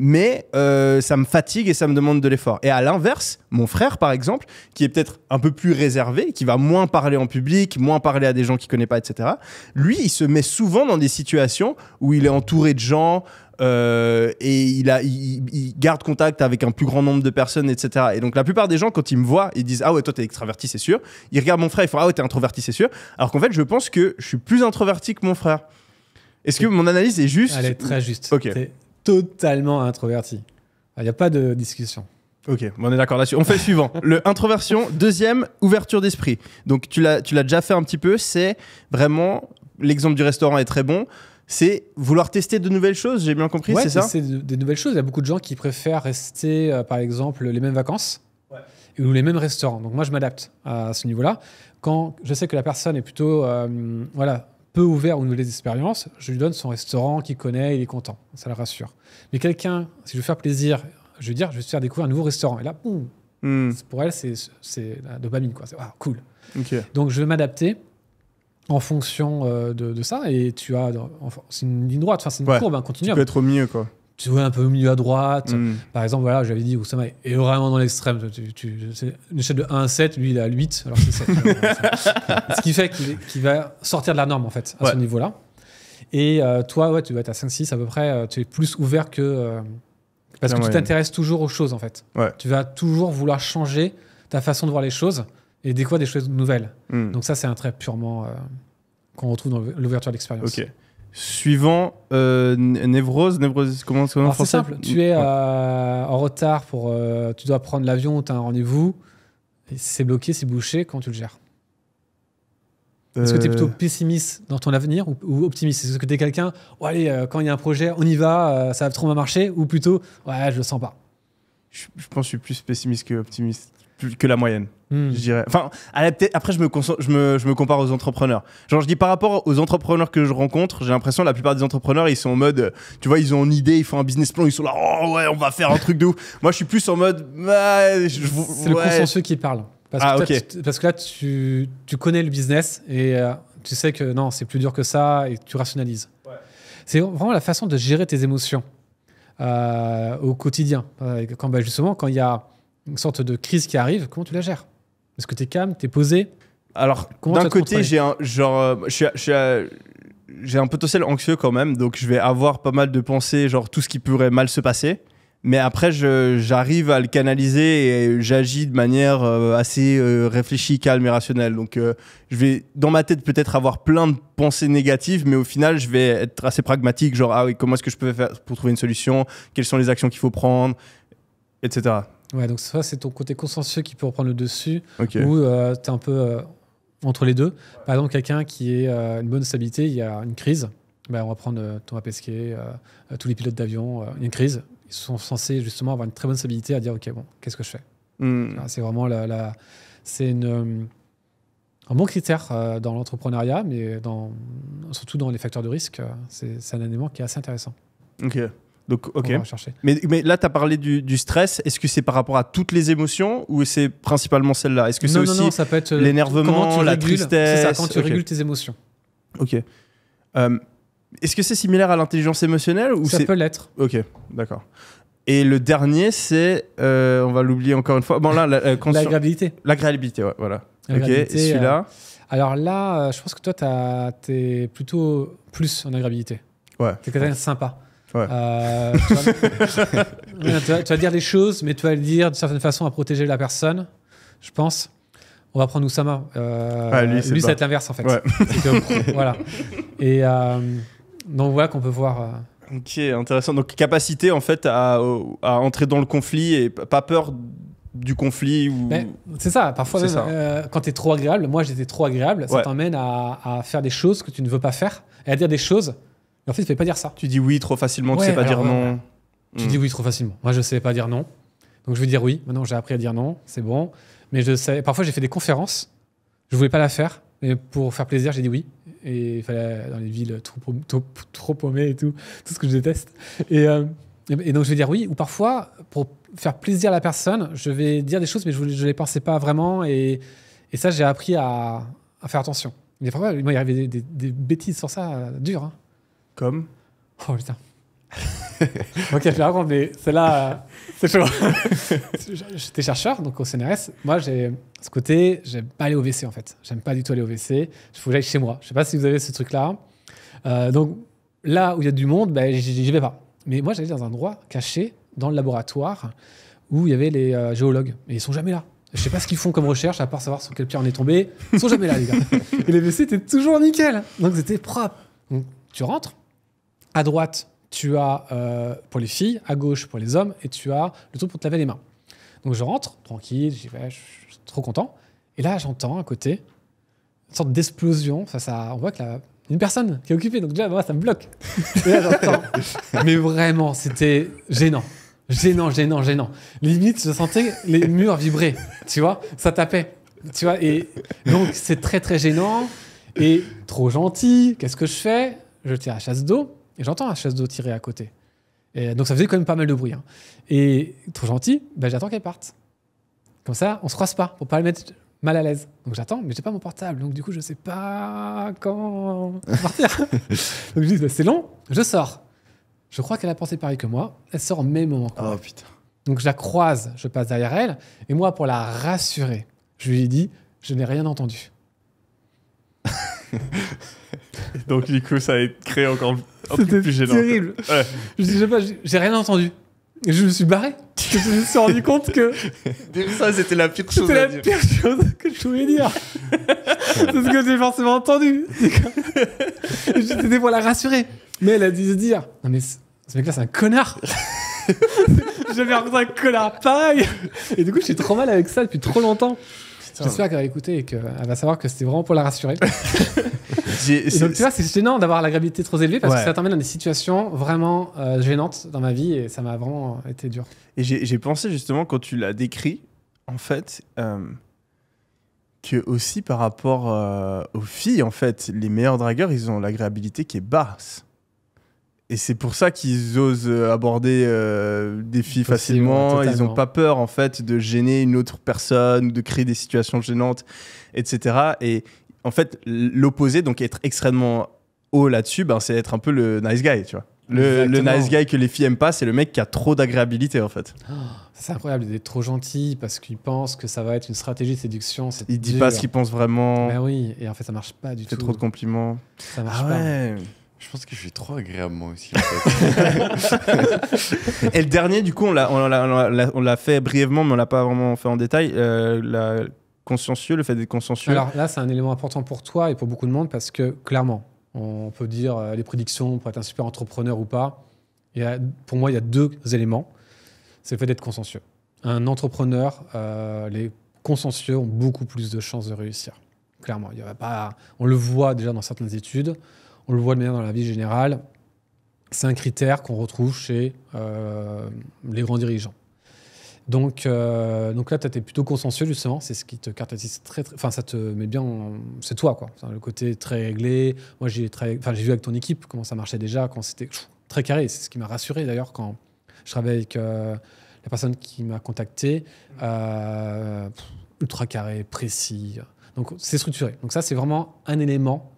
mais euh, ça me fatigue et ça me demande de l'effort. Et à l'inverse, mon frère, par exemple, qui est peut-être un peu plus réservé, qui va moins parler en public, moins parler à des gens qu'il ne connaît pas, etc., lui, il se met souvent dans des situations où il est entouré de gens euh, et il, a, il, garde contact avec un plus grand nombre de personnes, etc. Et donc, la plupart des gens, quand ils me voient, ils disent Ah ouais, toi, t'es extraverti, c'est sûr. Ils regardent mon frère, ils font Ah ouais, t'es introverti, c'est sûr. Alors qu'en fait, je pense que je suis plus introverti que mon frère. Est-ce que mon analyse est juste Elle est très juste. Ok totalement introverti. Il n'y a pas de discussion. Ok, on est d'accord là-dessus. On fait le suivant. Le introversion. Deuxième, ouverture d'esprit. Donc tu l'as, tu l'as déjà fait un petit peu. C'est vraiment l'exemple du restaurant est très bon. C'est vouloir tester de nouvelles choses. J'ai bien compris, c'est ça. C'est des nouvelles choses. Il y a beaucoup de gens qui préfèrent rester, euh, par exemple, les mêmes vacances ou les mêmes restaurants. Donc moi, je m'adapte à ce niveau-là. Quand je sais que la personne est plutôt, euh, voilà, ouvert ouvert aux nouvelles expériences, je lui donne son restaurant qu'il connaît, il est content, ça la rassure. Mais quelqu'un, si je veux faire plaisir, je veux dire, je vais te faire découvrir un nouveau restaurant. Et là, hmm. pour elle, c'est la dopamine, quoi. C'est ah, cool. Donc je vais m'adapter en fonction euh, de, ça et tu as c'est une ligne droite enfin c'est une courbe continue tu peux être au mieux quoi tu vois un peu au milieu à droite. Mm. Par exemple, voilà, j'avais dit Oussama est vraiment dans l'extrême. Tu, une échelle de 1 à 7, lui il est à 8, alors c'est 7. Ce qui fait qu'il va sortir de la norme en fait, à ce niveau-là. Et euh, toi, ouais, tu vas être à 5-6 à peu près, euh, tu es plus ouvert que. Euh, parce que tu t'intéresses toujours aux choses en fait. Tu vas toujours vouloir changer ta façon de voir les choses et découvrir des choses nouvelles. Mm. Donc ça, c'est un trait purement qu'on retrouve dans l'ouverture d'expérience. Ok suivant euh, névrose, névrose, comment, C'est simple, tu es euh, en retard pour, euh, tu dois prendre l'avion, tu as un rendez-vous, c'est bloqué, c'est bouché, comment tu le gères Est-ce que tu es plutôt pessimiste dans ton avenir ou, optimiste Est-ce que tu es quelqu'un, oh, allez, quand il y a un projet, on y va, ça va trop bien marcher, ou plutôt, ouais, je le sens pas je, je pense que je suis plus pessimiste que optimiste que la moyenne. Hmm. Je dirais. Enfin, après, je me, je, me, je me, compare aux entrepreneurs. Genre, je dis par rapport aux entrepreneurs que je rencontre, j'ai l'impression que la plupart des entrepreneurs, ils sont en mode, euh, tu vois, ils ont une idée, ils font un business plan, ils sont là, oh ouais, on va faire un truc de ouf. Moi, je suis plus en mode, c'est le consensus qui parle. Parce, que, ah, parce que là, tu, tu, connais le business et euh, tu sais que non, c'est plus dur que ça et tu rationalises. Ouais. C'est vraiment la façon de gérer tes émotions euh, au quotidien. Quand, bah, justement, quand il y a une sorte de crise qui arrive, comment tu la gères Est-ce que tu es calme, tu es posé Alors, d'un côté, j'ai un genre. Euh, je suis, je j'ai un potentiel anxieux quand même, donc je vais avoir pas mal de pensées, genre tout ce qui pourrait mal se passer. Mais après, j'arrive à le canaliser et j'agis de manière euh, assez euh, réfléchie, calme et rationnelle. Donc, je vais, dans ma tête, peut-être avoir plein de pensées négatives, mais au final, je vais être assez pragmatique, genre, ah comment est-ce que je peux faire pour trouver une solution Quelles sont les actions qu'il faut prendre Etc. Ouais, donc soit c'est ton côté consciencieux qui peut reprendre le dessus, ou euh, tu es un peu euh, entre les deux. Par exemple, quelqu'un qui a euh, une bonne stabilité, il y a une crise, ben, on va prendre Thomas Pesquet, tous les pilotes d'avion, il y a une crise, ils sont censés justement avoir une très bonne stabilité à dire, ok, bon, qu'est-ce que je fais hmm. C'est vraiment la... c'est un bon critère dans l'entrepreneuriat, mais dans, surtout dans les facteurs de risque, c'est un élément qui est assez intéressant. Ok. Donc, ok. Mais, mais là, tu as parlé du, stress. Est-ce que c'est par rapport à toutes les émotions ou c'est principalement celle-là Est-ce que c'est aussi ça peut être euh, l'énervement, la tristesse C'est ça, quand tu régules tes émotions. Ok. Euh, est-ce que c'est similaire à l'intelligence émotionnelle ou Ça peut l'être. Ok, d'accord. Et le dernier, c'est, euh, on va l'oublier encore une fois. Bon là, la, la L'agréabilité. L'agréabilité, ouais, voilà. Ok, celui-là. alors là, je pense que toi, t'es plutôt plus en agréabilité. Ouais. T'es quelqu'un de sympa. Euh, tu, vas, dire des choses, mais tu vas le dire d'une certaine façon à protéger la personne, je pense. On va prendre Oussama. Euh, ah, lui, lui c'est l'inverse, en fait. voilà. Et euh, donc, voilà qu'on peut voir. Euh, ok, intéressant. Donc, capacité, en fait, à, entrer dans le conflit et pas peur du conflit. Ou... C'est ça. Parfois, euh, quand tu es trop agréable, moi, j'étais trop agréable, ça t'emmène à, à faire des choses que tu ne veux pas faire et à dire des choses en fait, je ne pas dire ça. Tu dis oui trop facilement, tu ne sais pas dire non. Tu hmm. dis oui trop facilement. Moi, je ne savais pas dire non. Donc, je vais dire oui. Maintenant, j'ai appris à dire non. C'est bon. Mais je sais. Parfois, j'ai fait des conférences. Je ne voulais pas la faire. Mais pour faire plaisir, j'ai dit oui. Et il fallait dans les villes trop, trop, paumées et tout, tout ce que je déteste. Euh, et, donc, je vais dire oui. Ou parfois, pour faire plaisir à la personne, je vais dire des choses, mais je ne les pensais pas vraiment. Et, ça, j'ai appris à, faire attention. Mais parfois, moi, il y avait des, bêtises sur ça, euh, dures. Hein. Comme Oh putain. ok, je mais celle-là, euh, c'est chaud. J'étais chercheur, donc au CNRS. Moi, j'ai ce côté, j'aime pas aller au WC en fait. J'aime pas du tout aller au WC. Je faut que j'aille chez moi. Je sais pas si vous avez ce truc-là. Euh, donc là où il y a du monde, ben, j'y vais pas. Mais moi, j'allais dans un endroit caché, dans le laboratoire, où il y avait les euh, géologues. Mais ils sont jamais là. Je sais pas ce qu'ils font comme recherche, à part savoir sur quel pierre on est tombé. Ils sont jamais là, les gars. Et les WC étaient toujours nickel. Donc c'était propre. Donc, tu rentres, à droite, tu as euh, pour les filles, à gauche pour les hommes, et tu as le truc pour te laver les mains. Donc je rentre, tranquille, j'y vais, je suis trop content. Et là, j'entends à côté une sorte d'explosion. Ça, ça, on voit que la, une personne qui est occupée. Donc déjà, ça me bloque. Mais vraiment, c'était gênant. Gênant, gênant, gênant. Limite, je sentais les murs vibrer. Tu vois, ça tapait. Tu vois, et donc c'est très, très gênant. Et trop gentil. Qu'est-ce que je fais Je tire à chasse d'eau. Et j'entends un chasse d'eau tirer à côté. Et donc ça faisait quand même pas mal de bruit. Hein. Et trop gentil, bah, j'attends qu'elle parte. Comme ça, on se croise pas pour pas le mettre mal à l'aise. Donc j'attends, mais j'ai pas mon portable. Donc du coup, je sais pas quand partir. donc je dis, bah, c'est long, je sors. Je crois qu'elle a pensé pareil que moi. Elle sort au même moment. oh, putain. Donc je la croise, je passe derrière elle. Et moi, pour la rassurer, je lui ai dit, je n'ai rien entendu. donc du coup, ça a créé encore c'était terrible. Je, sais pas, j'ai rien entendu. je me suis barré. je me suis rendu compte que. Ça, c'était la pire chose. que je pouvais dire. c'est ce que j'ai forcément entendu. J'étais des fois la rassurer, Mais elle a dû se dire Non, mais ce mec-là, c'est un connard. J'avais rencontré un connard pareil. Et du coup, j'ai trop mal avec ça depuis trop longtemps. J'espère qu'elle va écouter et qu'elle va savoir que c'était vraiment pour la rassurer. tu vois, c'est gênant d'avoir la trop élevée parce que ça t'emmène dans des situations vraiment euh, gênantes dans ma vie et ça m'a vraiment euh, été dur. Et j'ai pensé justement, quand tu l'as décrit, en fait, euh, que aussi par rapport aux filles, en fait, les meilleurs dragueurs, ils ont l'agréabilité qui est basse. Et c'est pour ça qu'ils osent euh, aborder euh, des filles facilement. Ils n'ont pas peur, en fait, de gêner une autre personne ou de créer des situations gênantes, etc. Et en fait, l'opposé, donc être extrêmement haut là-dessus, ben, c'est être un peu le nice guy, tu vois. Le, nice guy que les filles aiment pas, c'est le mec qui a trop d'agréabilité en fait. Oh, c'est incroyable d'être trop gentil parce qu'il pense que ça va être une stratégie de séduction. Il dit pas ce qu'il pense vraiment. Bah oui, et en fait ça marche pas du tout. C'est trop de compliments. Ça marche ah ouais. Je pense que je vais trop agréable moi aussi. et le dernier, du coup, on l'a fait brièvement, mais on l'a pas vraiment fait en détail. Euh, la consciencieux, le fait d'être consciencieux. Alors là, c'est un élément important pour toi et pour beaucoup de monde parce que clairement, on peut dire euh, les prédictions pour être un super entrepreneur ou pas. Il pour moi, il y a deux éléments. C'est le fait d'être consciencieux. Un entrepreneur, euh, les consciencieux ont beaucoup plus de chances de réussir. Clairement, il y a pas, on le voit déjà dans certaines études. On le voit de manière dans la vie générale. C'est un critère qu'on retrouve chez euh, les grands dirigeants. Donc, euh, donc là, tu étais plutôt consensuel, justement. C'est ce qui te caractérise très, Enfin, ça te met bien. C'est toi, quoi. Le côté très réglé. Moi, j'ai très... enfin, vu avec ton équipe comment ça marchait déjà, quand c'était très carré. C'est ce qui m'a rassuré, d'ailleurs, quand je travaillais avec euh, la personne qui m'a contacté. ultra carré, précis. Donc, c'est structuré. Donc, ça, c'est vraiment un élément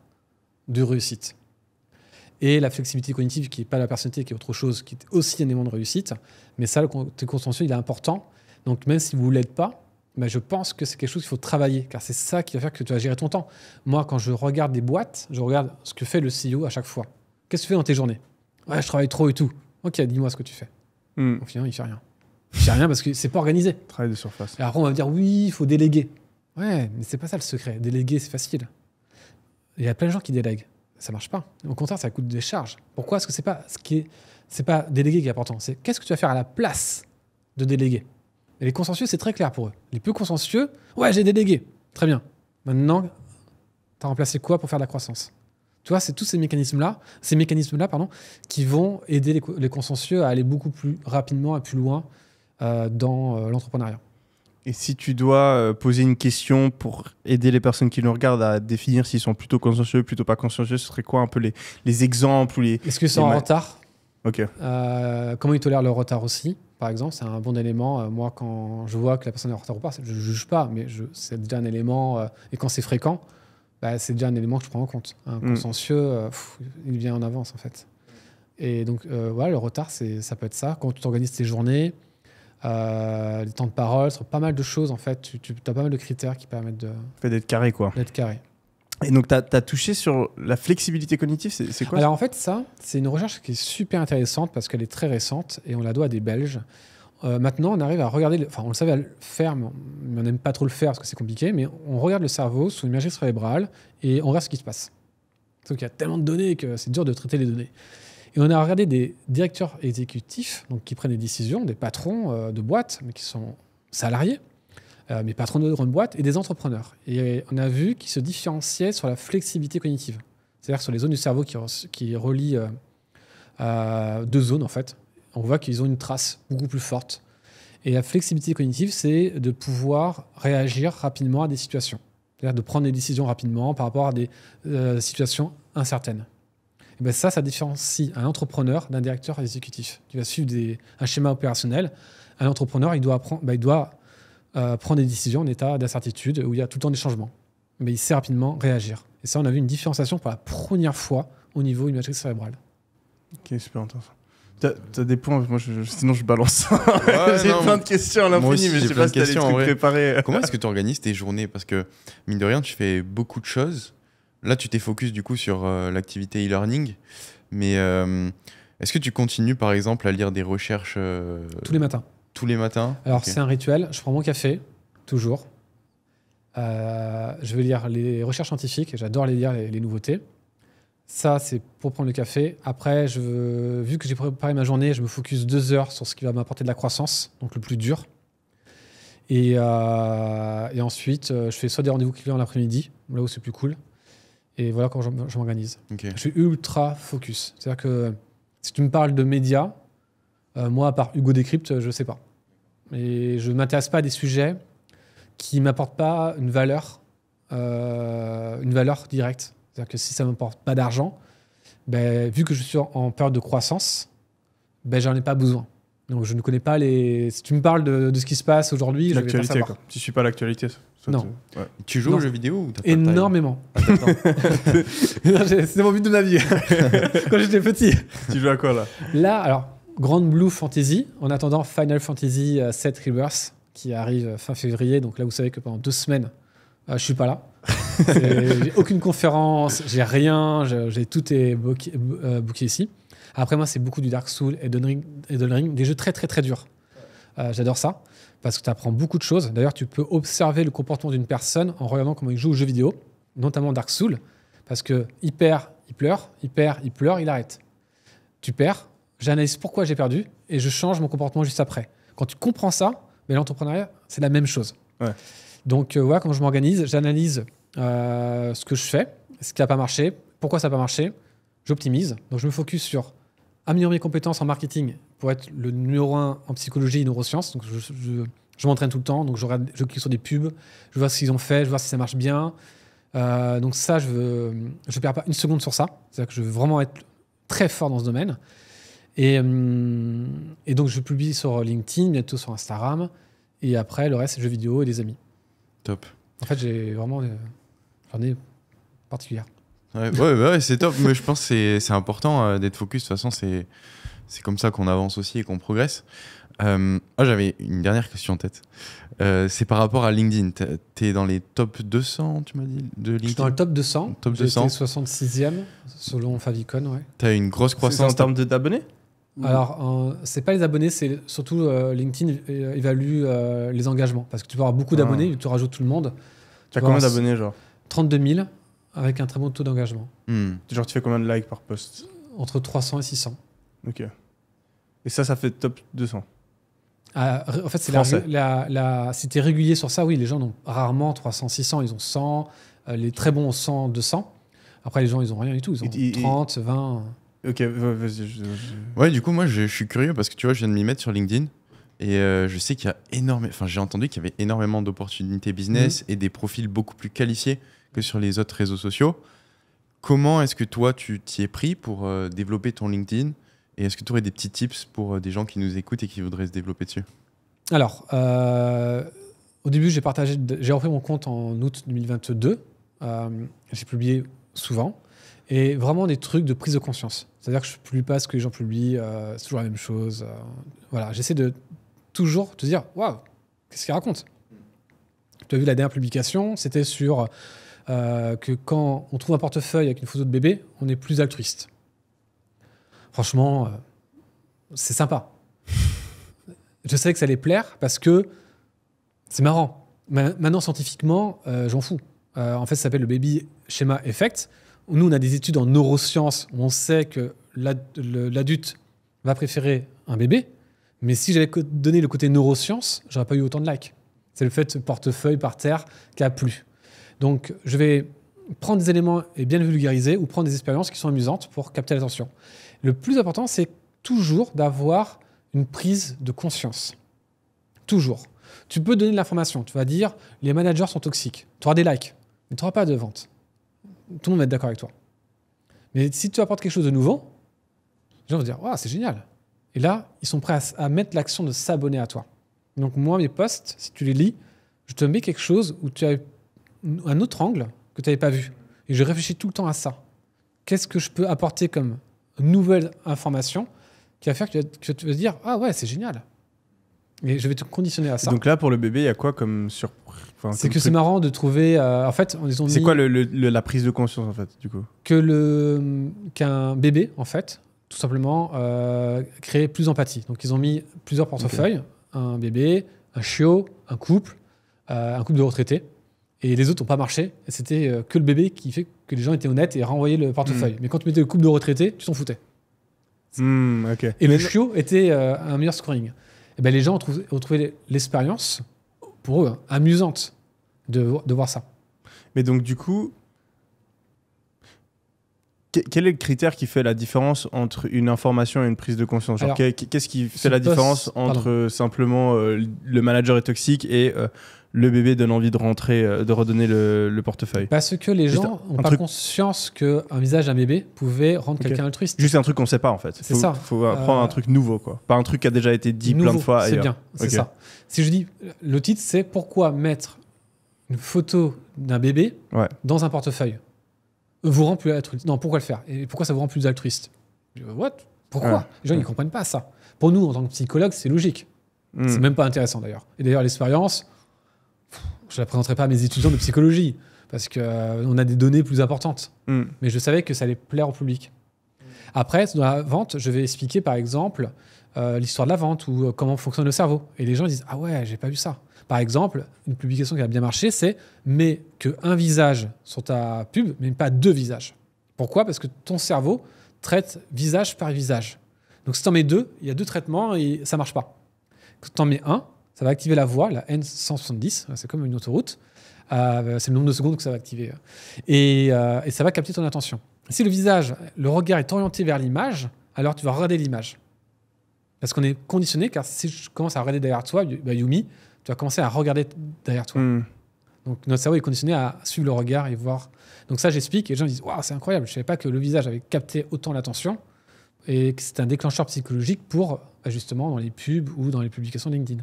de réussite et la flexibilité cognitive qui n'est pas la personnalité, qui est autre chose, qui est aussi un élément de réussite. Mais ça, le consensus, il est important. Donc même si vous ne l'êtes pas, mais bah, je pense que c'est quelque chose qu'il faut travailler, car c'est ça qui va faire que tu vas gérer ton temps. Moi, quand je regarde des boîtes, je regarde ce que fait le CEO à chaque fois. Qu'est-ce que tu fais dans tes journées Ouais, je travaille trop et tout. Ok, dis-moi ce que tu fais. Hmm. Au final, il fait rien. Il fait rien parce que c'est pas organisé. Travail de surface. Alors, après, on va me dire oui, il faut déléguer. Ouais, mais c'est pas ça le secret. Déléguer, c'est facile. Il y a plein de gens qui délèguent ça marche pas. Au contraire, ça coûte des charges. Pourquoi Parce que c'est pas ce qui est, c'est pas délégué qui est important. C'est qu'est-ce que tu vas faire à la place de déléguer. Et les consensueux, c'est très clair pour eux. Les peu consensueux, ouais, j'ai délégué, très bien. Maintenant, tu as remplacé quoi pour faire de la croissance Tu vois, c'est tous ces mécanismes-là, ces mécanismes-là, pardon, qui vont aider les, les, à aller beaucoup plus rapidement et plus loin euh, dans euh, l'entrepreneuriat. Et si tu dois euh, poser une question pour aider les personnes qui nous regardent à définir s'ils sont plutôt consciencieux, plutôt pas consciencieux, ce serait quoi un peu les, les exemples les Est-ce que c'est en retard Ok. Euh, comment ils tolèrent le retard aussi, par exemple, c'est un bon élément. Euh, moi, quand je vois que la personne est en retard ou pas, je ne juge pas, mais c'est déjà un élément. et quand c'est fréquent, bah, c'est déjà un élément que je prends en compte. Un mm. consciencieux, il vient en avance en fait. Et donc, voilà, le retard, ça peut être ça. Quand tu t'organises tes journées, euh, les temps de parole, sur pas mal de choses en fait. Tu, as pas mal de critères qui permettent de. d'être carré quoi. D'être carré. Et donc, tu as, touché sur la flexibilité cognitive, c'est quoi Alors, en fait, ça, c'est une recherche qui est super intéressante parce qu'elle est très récente et on la doit à des Belges. Euh, maintenant, on arrive à regarder, enfin, on le savait à le faire, mais on n'aime pas trop le faire parce que c'est compliqué, mais on regarde le cerveau sous une imagerie cérébrale et on regarde ce qui se passe. donc il y a tellement de données que c'est dur de traiter les données. Et on a regardé des directeurs exécutifs, donc qui prennent des décisions, des patrons euh, de boîtes, mais qui sont salariés, euh, mais patrons de grandes boîtes, et des entrepreneurs. Et on a vu qu'ils se différenciaient sur la flexibilité cognitive, c'est-à-dire sur les zones du cerveau qui, relient euh, deux zones, en fait. On voit qu'ils ont une trace beaucoup plus forte. Et la flexibilité cognitive, c'est de pouvoir réagir rapidement à des situations. C'est-à-dire de prendre des décisions rapidement par rapport à des situations incertaines. Eh ben, ça, ça différencie un entrepreneur d'un directeur exécutif Tu vas suivre des, un schéma opérationnel. Un entrepreneur, il doit, apprendre, bah, il doit euh, prendre des décisions en état d'incertitude où il y a tout le temps des changements. Mais il sait rapidement réagir. Et ça, on a vu une différenciation pour la première fois au niveau d'une matrice cérébrale. Ok, super intéressant. T'as as des points, moi, sinon je balance. Ouais, j'ai plein de questions à l'infini, mais je sais pas si t'as des trucs Comment est-ce que tu organises tes journées Parce que, mine de rien, tu fais beaucoup de choses. Là, tu t'es focus du coup sur euh, l'activité e-learning, mais euh, est-ce que tu continues par exemple à lire des recherches euh, Tous les matins. Tous les matins Alors, c'est un rituel. Je prends mon café, toujours. je vais lire les recherches scientifiques, j'adore les lire, les, nouveautés. Ça, c'est pour prendre le café. Après, je veux, vu que j'ai préparé ma journée, je me focus deux heures sur ce qui va m'apporter de la croissance, donc le plus dur. Et, et ensuite, je fais soit des rendez-vous clients l'après-midi, là où c'est plus cool, et voilà comment je, m'organise. Je suis ultra focus. C'est-à-dire que si tu me parles de médias, euh, moi, à part Hugo Décrypte, je sais pas. Et je ne m'intéresse pas à des sujets qui m'apportent pas une valeur, euh, une valeur directe. C'est-à-dire que si ça m'apporte pas d'argent, ben, vu que je suis en période de croissance, ben, j'en ai pas besoin. Donc je ne connais pas les. Si tu me parles de, ce qui se passe aujourd'hui, je vais pas savoir. Tu suis pas l'actualité non. Tu... joues aux jeux vidéo ou Énormément. Ah, C'était mon but de ma vie quand j'étais petit. Tu joues à quoi là Là, alors, Grand Blue Fantasy, en attendant Final Fantasy 7 euh, Rebirth qui arrive euh, fin février. Donc là, vous savez que pendant deux semaines, euh, je suis pas là. j'ai aucune conférence, j'ai rien, j'ai tout est booké, ici. Après moi, c'est beaucoup du Dark Souls, Et Ring, Ring, des jeux très très très durs. Euh, j'adore ça parce que tu apprends beaucoup de choses. D'ailleurs, tu peux observer le comportement d'une personne en regardant comment il joue aux jeux vidéo, notamment Dark Souls, parce que il perd, il pleure, il perd, il pleure, il arrête. Tu perds, j'analyse pourquoi j'ai perdu et je change mon comportement juste après. Quand tu comprends ça, mais l'entrepreneuriat, c'est la même chose. Donc euh, voilà quand je m'organise, j'analyse euh, ce que je fais, ce qui n'a pas marché, pourquoi ça n'a pas marché, j'optimise. Donc je me focus sur améliorer mes compétences en marketing pour être le numéro un en psychologie et neurosciences. Donc, je, m'entraîne tout le temps, donc je, je clique sur des pubs, je vois ce qu'ils ont fait, je vois si ça marche bien. Euh, donc ça, je ne je perds pas une seconde sur ça. cest à que je veux vraiment être très fort dans ce domaine. Et, hum, et, donc je publie sur LinkedIn, bientôt sur Instagram, et après le reste c'est jeux vidéo et des amis. Top. En fait, j'ai vraiment une euh, journée particulière. Ouais, c'est top, mais je pense que c'est important euh, d'être focus. De toute façon, c'est comme ça qu'on avance aussi et qu'on progresse. Euh, ah, j'avais une dernière question en tête. Euh, c'est par rapport à LinkedIn. Tu es dans les top 200, tu m'as dit, de LinkedIn dans le top 200. Top 200. 66e, selon Favicon. Ouais. Tu as une grosse croissance. en termes d'abonnés alors, c'est pas les abonnés, c'est surtout LinkedIn évalue les engagements. Parce que tu vas avoir beaucoup ah. d'abonnés, ah. tu rajoutes tout le monde. Tu as combien d'abonnés, genre 32 000 avec un très bon taux d'engagement. Hmm. Genre, tu fais combien de likes par post Entre 300 et 600. Ok. Et ça, ça fait top 200 ah, En fait, c'est si régulier sur ça, oui, les gens n'ont rarement 300, 600, ils ont 100, euh, les très bons ont 100, 200. Après, les gens, ils ont rien du tout, ils ont 30, 20. Ok, vas-y. Ouais, du coup, moi, je, suis curieux parce que tu vois, je viens de m'y mettre sur LinkedIn. Et euh, je sais qu'il y a énormément, enfin j'ai entendu qu'il y avait énormément d'opportunités business mm-hmm. et des profils beaucoup plus qualifiés que sur les autres réseaux sociaux. Comment est-ce que toi, tu t'y es pris pour euh, développer ton LinkedIn Et est-ce que tu aurais des petits tips pour euh, des gens qui nous écoutent et qui voudraient se développer dessus Alors, euh, au début, j'ai partagé, j'ai repris mon compte en août 2022. j'ai publié souvent. Et vraiment des trucs de prise de conscience. C'est-à-dire que je ne publie pas ce que les gens publient, c'est toujours la même chose. voilà, j'essaie de toujours te dire Waouh, qu'est-ce qu'il raconte Tu as vu la dernière publication, c'était sur euh, que quand on trouve un portefeuille avec une photo de bébé, on est plus altruiste. Franchement, euh, c'est sympa. Je savais que ça allait plaire parce que c'est marrant. Maintenant, scientifiquement, euh, j'en fous. en fait, ça s'appelle le baby schéma effect. Nous, on a des études en neurosciences. Où on sait que l'adulte va préférer un bébé. Mais si j'avais donné le côté neurosciences, j'aurais pas eu autant de likes. C'est le fait portefeuille par terre qui a plu. Donc, je vais prendre des éléments et bien vulgariser ou prendre des expériences qui sont amusantes pour capter l'attention. Le plus important, c'est toujours d'avoir une prise de conscience. Toujours. Tu peux donner de l'information. Tu vas dire les managers sont toxiques. Tu auras des likes, mais tu n'auras pas de vente. Tout le monde va être d'accord avec toi. Mais si tu apportes quelque chose de nouveau, les gens vont dire c'est génial. Et là, ils sont prêts à, mettre l'action de s'abonner à toi. Donc, moi, mes posts, si tu les lis, je te mets quelque chose où tu as un autre angle que tu n'avais pas vu. Et je réfléchis tout le temps à ça. Qu'est-ce que je peux apporter comme nouvelle information qui va faire que tu vas te dire Ah ouais, c'est génial. Et je vais te conditionner à ça. Donc là, pour le bébé, il y a quoi comme surprise C'est que c'est marrant de trouver. Euh, en fait, C'est quoi le, la prise de conscience, en fait, du coup Que le qu'un bébé, en fait, tout simplement, euh, crée plus d'empathie. Donc ils ont mis plusieurs portefeuilles un bébé, un chiot, un couple, euh, un couple de retraités. Et les autres n'ont pas marché. C'était euh, que le bébé qui fait que les gens étaient honnêtes et renvoyaient le portefeuille. Hmm. Mais quand tu mettais le couple de retraités, tu t'en foutais. Hmm, et le chiot était euh, un meilleur scoring. Et eh ben, les gens ont, trouvé l'expérience, pour eux, hein, amusante de, voir ça. Mais donc, du coup, quel est le critère qui fait la différence entre une information et une prise de conscience Qu'est-ce qui fait la différence entre simplement euh, le manager est toxique et le bébé donne envie de rentrer, euh, de redonner le, portefeuille. Parce que les gens n'ont pas conscience qu'un visage d'un bébé pouvait rendre quelqu'un altruiste. Juste un truc qu'on ne sait pas en fait. C'est ça. Il faut apprendre euh, un truc nouveau, quoi. Pas un truc qui a déjà été dit plein de fois. C'est bien, c'est ça. Si je dis, le titre c'est Pourquoi mettre une photo d'un bébé dans un portefeuille Vous rend plus altruiste. Non, pourquoi le faire Et pourquoi ça vous rend plus altruiste What Pourquoi Les gens ne comprennent pas ça. Pour nous, en tant que psychologues, c'est logique. Hmm. C'est même pas intéressant d'ailleurs. Et d'ailleurs, l'expérience je ne la présenterai pas à mes étudiants de psychologie parce qu'on euh, on a des données plus importantes. Mm. Mais je savais que ça allait plaire au public. Après, dans la vente, je vais expliquer par exemple euh, l'histoire de la vente ou euh, comment fonctionne le cerveau. Et les gens disent Ah ouais, j'ai pas vu ça. Par exemple, une publication qui a bien marché, c'est Mets qu'un visage sur ta pub, mais pas deux visages. Pourquoi Parce que ton cerveau traite visage par visage. Donc si tu en mets deux, il y a deux traitements et ça marche pas. Quand tu en mets un, ça va activer la voix, la N170, c'est comme une autoroute, euh, c'est le nombre de secondes que ça va activer, euh, et, ça va capter ton attention. Si le visage, le regard est orienté vers l'image, alors tu vas regarder l'image. Parce qu'on est conditionné, car si je commence à regarder derrière toi, bah, Yumi, tu vas commencer à regarder derrière toi. Hmm. Donc notre cerveau est conditionné à suivre le regard et voir. Donc ça, j'explique, et les gens disent Waouh, c'est incroyable, je ne savais pas que le visage avait capté autant l'attention et que c'est un déclencheur psychologique pour, bah, justement, dans les pubs ou dans les publications LinkedIn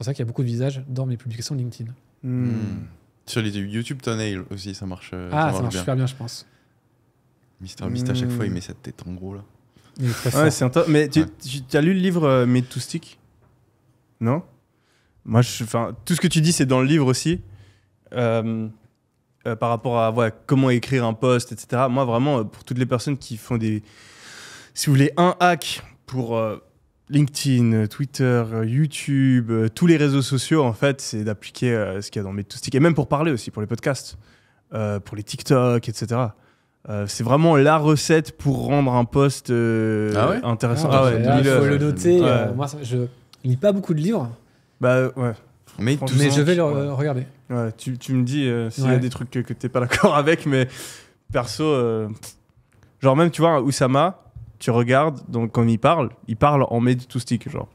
pour ça qu'il y a beaucoup de visages dans mes publications LinkedIn. Hmm. Sur les YouTube, Tunnel aussi, ça marche. Euh, ah, ça marche, bien. super bien, je pense. Mister Beast, à chaque fois, il hmm. met sa tête en gros là. Ouais, c'est un Mais tu, as lu le livre euh, Made to Stick Non Moi, je, tout ce que tu dis, c'est dans le livre aussi. Euh, euh, par rapport à voilà, comment écrire un post, etc. Moi, vraiment, pour toutes les personnes qui font des. Si vous voulez, un hack pour LinkedIn, euh, Twitter, euh, YouTube, euh, tous les réseaux sociaux, en fait, c'est d'appliquer ce qu'il y a dans Stick Et même pour parler aussi, pour les podcasts, pour les TikTok, etc. c'est vraiment la recette pour rendre un poste ah intéressant. Ah ah il faut le noter. moi, je lis pas beaucoup de livres. Bah ouais. Mais, je vais le regarder. Tu, me dis s'il y a des trucs que, que n'es pas d'accord avec, mais perso, genre même tu vois, Oussama, tu regardes, donc quand il parle, il parle en méditoustique, genre.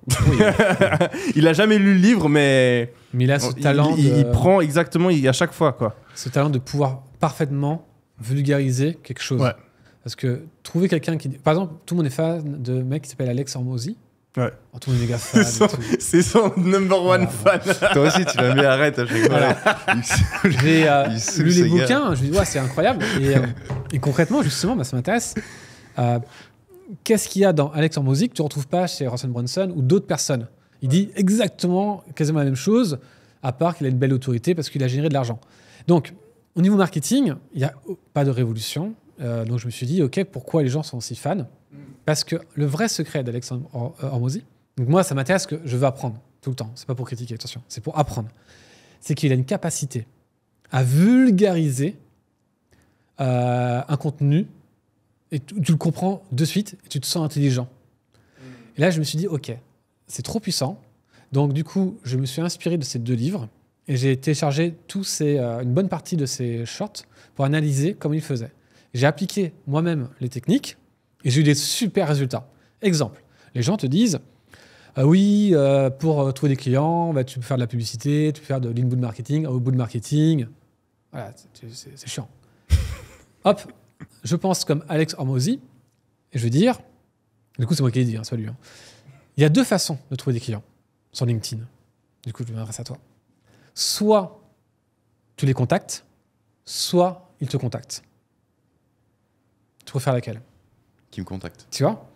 il a jamais lu le livre, mais. Mais il a ce talent. Il, prend exactement il, à chaque fois, quoi. Ce talent de pouvoir parfaitement vulgariser quelque chose. Parce que trouver quelqu'un qui. Par exemple, tout le monde est fan de mec qui s'appelle Alex Hormozy. Ouais. Oh, tout le monde est fan. C'est son, number one fan. Toi aussi, tu l'as mis arrête à chaque J'ai euh, lu les bouquins, je me dis, ouais, c'est incroyable. Et, euh, concrètement, justement, bah, ça m'intéresse. Euh, qu'est-ce qu'il y a dans Alex Hormozy que tu ne retrouves pas chez Russell Brunson ou d'autres personnes Il dit exactement quasiment la même chose, à part qu'il a une belle autorité parce qu'il a généré de l'argent. Donc, au niveau marketing, il n'y a pas de révolution. Euh, donc, je me suis dit, OK, pourquoi les gens sont aussi fans Parce que le vrai secret d'Alex Hormozy, euh, donc moi, ça m'intéresse que je veux apprendre tout le temps. C'est pas pour critiquer, attention, c'est pour apprendre. C'est qu'il a une capacité à vulgariser euh, un contenu et tu, le comprends de suite, et tu te sens intelligent. Et là, je me suis dit, OK, c'est trop puissant. Donc, du coup, je me suis inspiré de ces deux livres et j'ai téléchargé tous ces, euh, une bonne partie de ces shorts pour analyser comment ils faisaient. J'ai appliqué moi-même les techniques et j'ai eu des super résultats. Exemple, les gens te disent ah Oui, euh, pour euh, trouver des clients, bah, tu peux faire de la publicité, tu peux faire de l'inbound marketing, outbound marketing. Voilà, c'est chiant. Hop, je pense comme Alex Hormozy, et je veux dire, du coup c'est moi qui l'ai dit, hein, salut. c'est hein. lui. Il y a deux façons de trouver des clients sur LinkedIn. Du coup, je m'adresse à toi. Soit tu les contactes, soit ils te contactent. Tu préfères laquelle Qui me contacte. Tu vois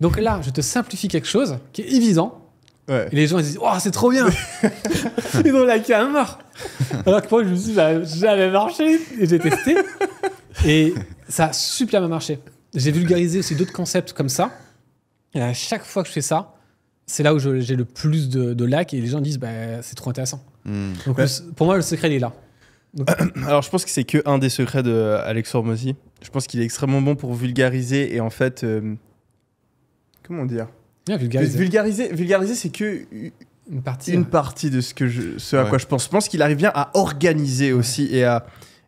Donc là, je te simplifie quelque chose qui est évident. Ouais. Et les gens ils disent, oh, c'est trop bien Ils ont liké un mort Alors que moi, je me suis dit, ça n'a jamais marché. Et j'ai testé. Et ça a super bien marché. J'ai vulgarisé aussi d'autres concepts comme ça. Et à chaque fois que je fais ça, c'est là où j'ai le plus de, de likes et les gens disent bah, c'est trop intéressant. Hmm. Donc, bah, pour moi, le secret, il est là. Alors, je pense que c'est que un des secrets de Alex Je pense qu'il est extrêmement bon pour vulgariser et en fait. Euh, comment dire vulgariser. vulgariser. c'est que une partie, une partie de ce, que je, ce à quoi je pense. Je pense qu'il arrive bien à organiser aussi et à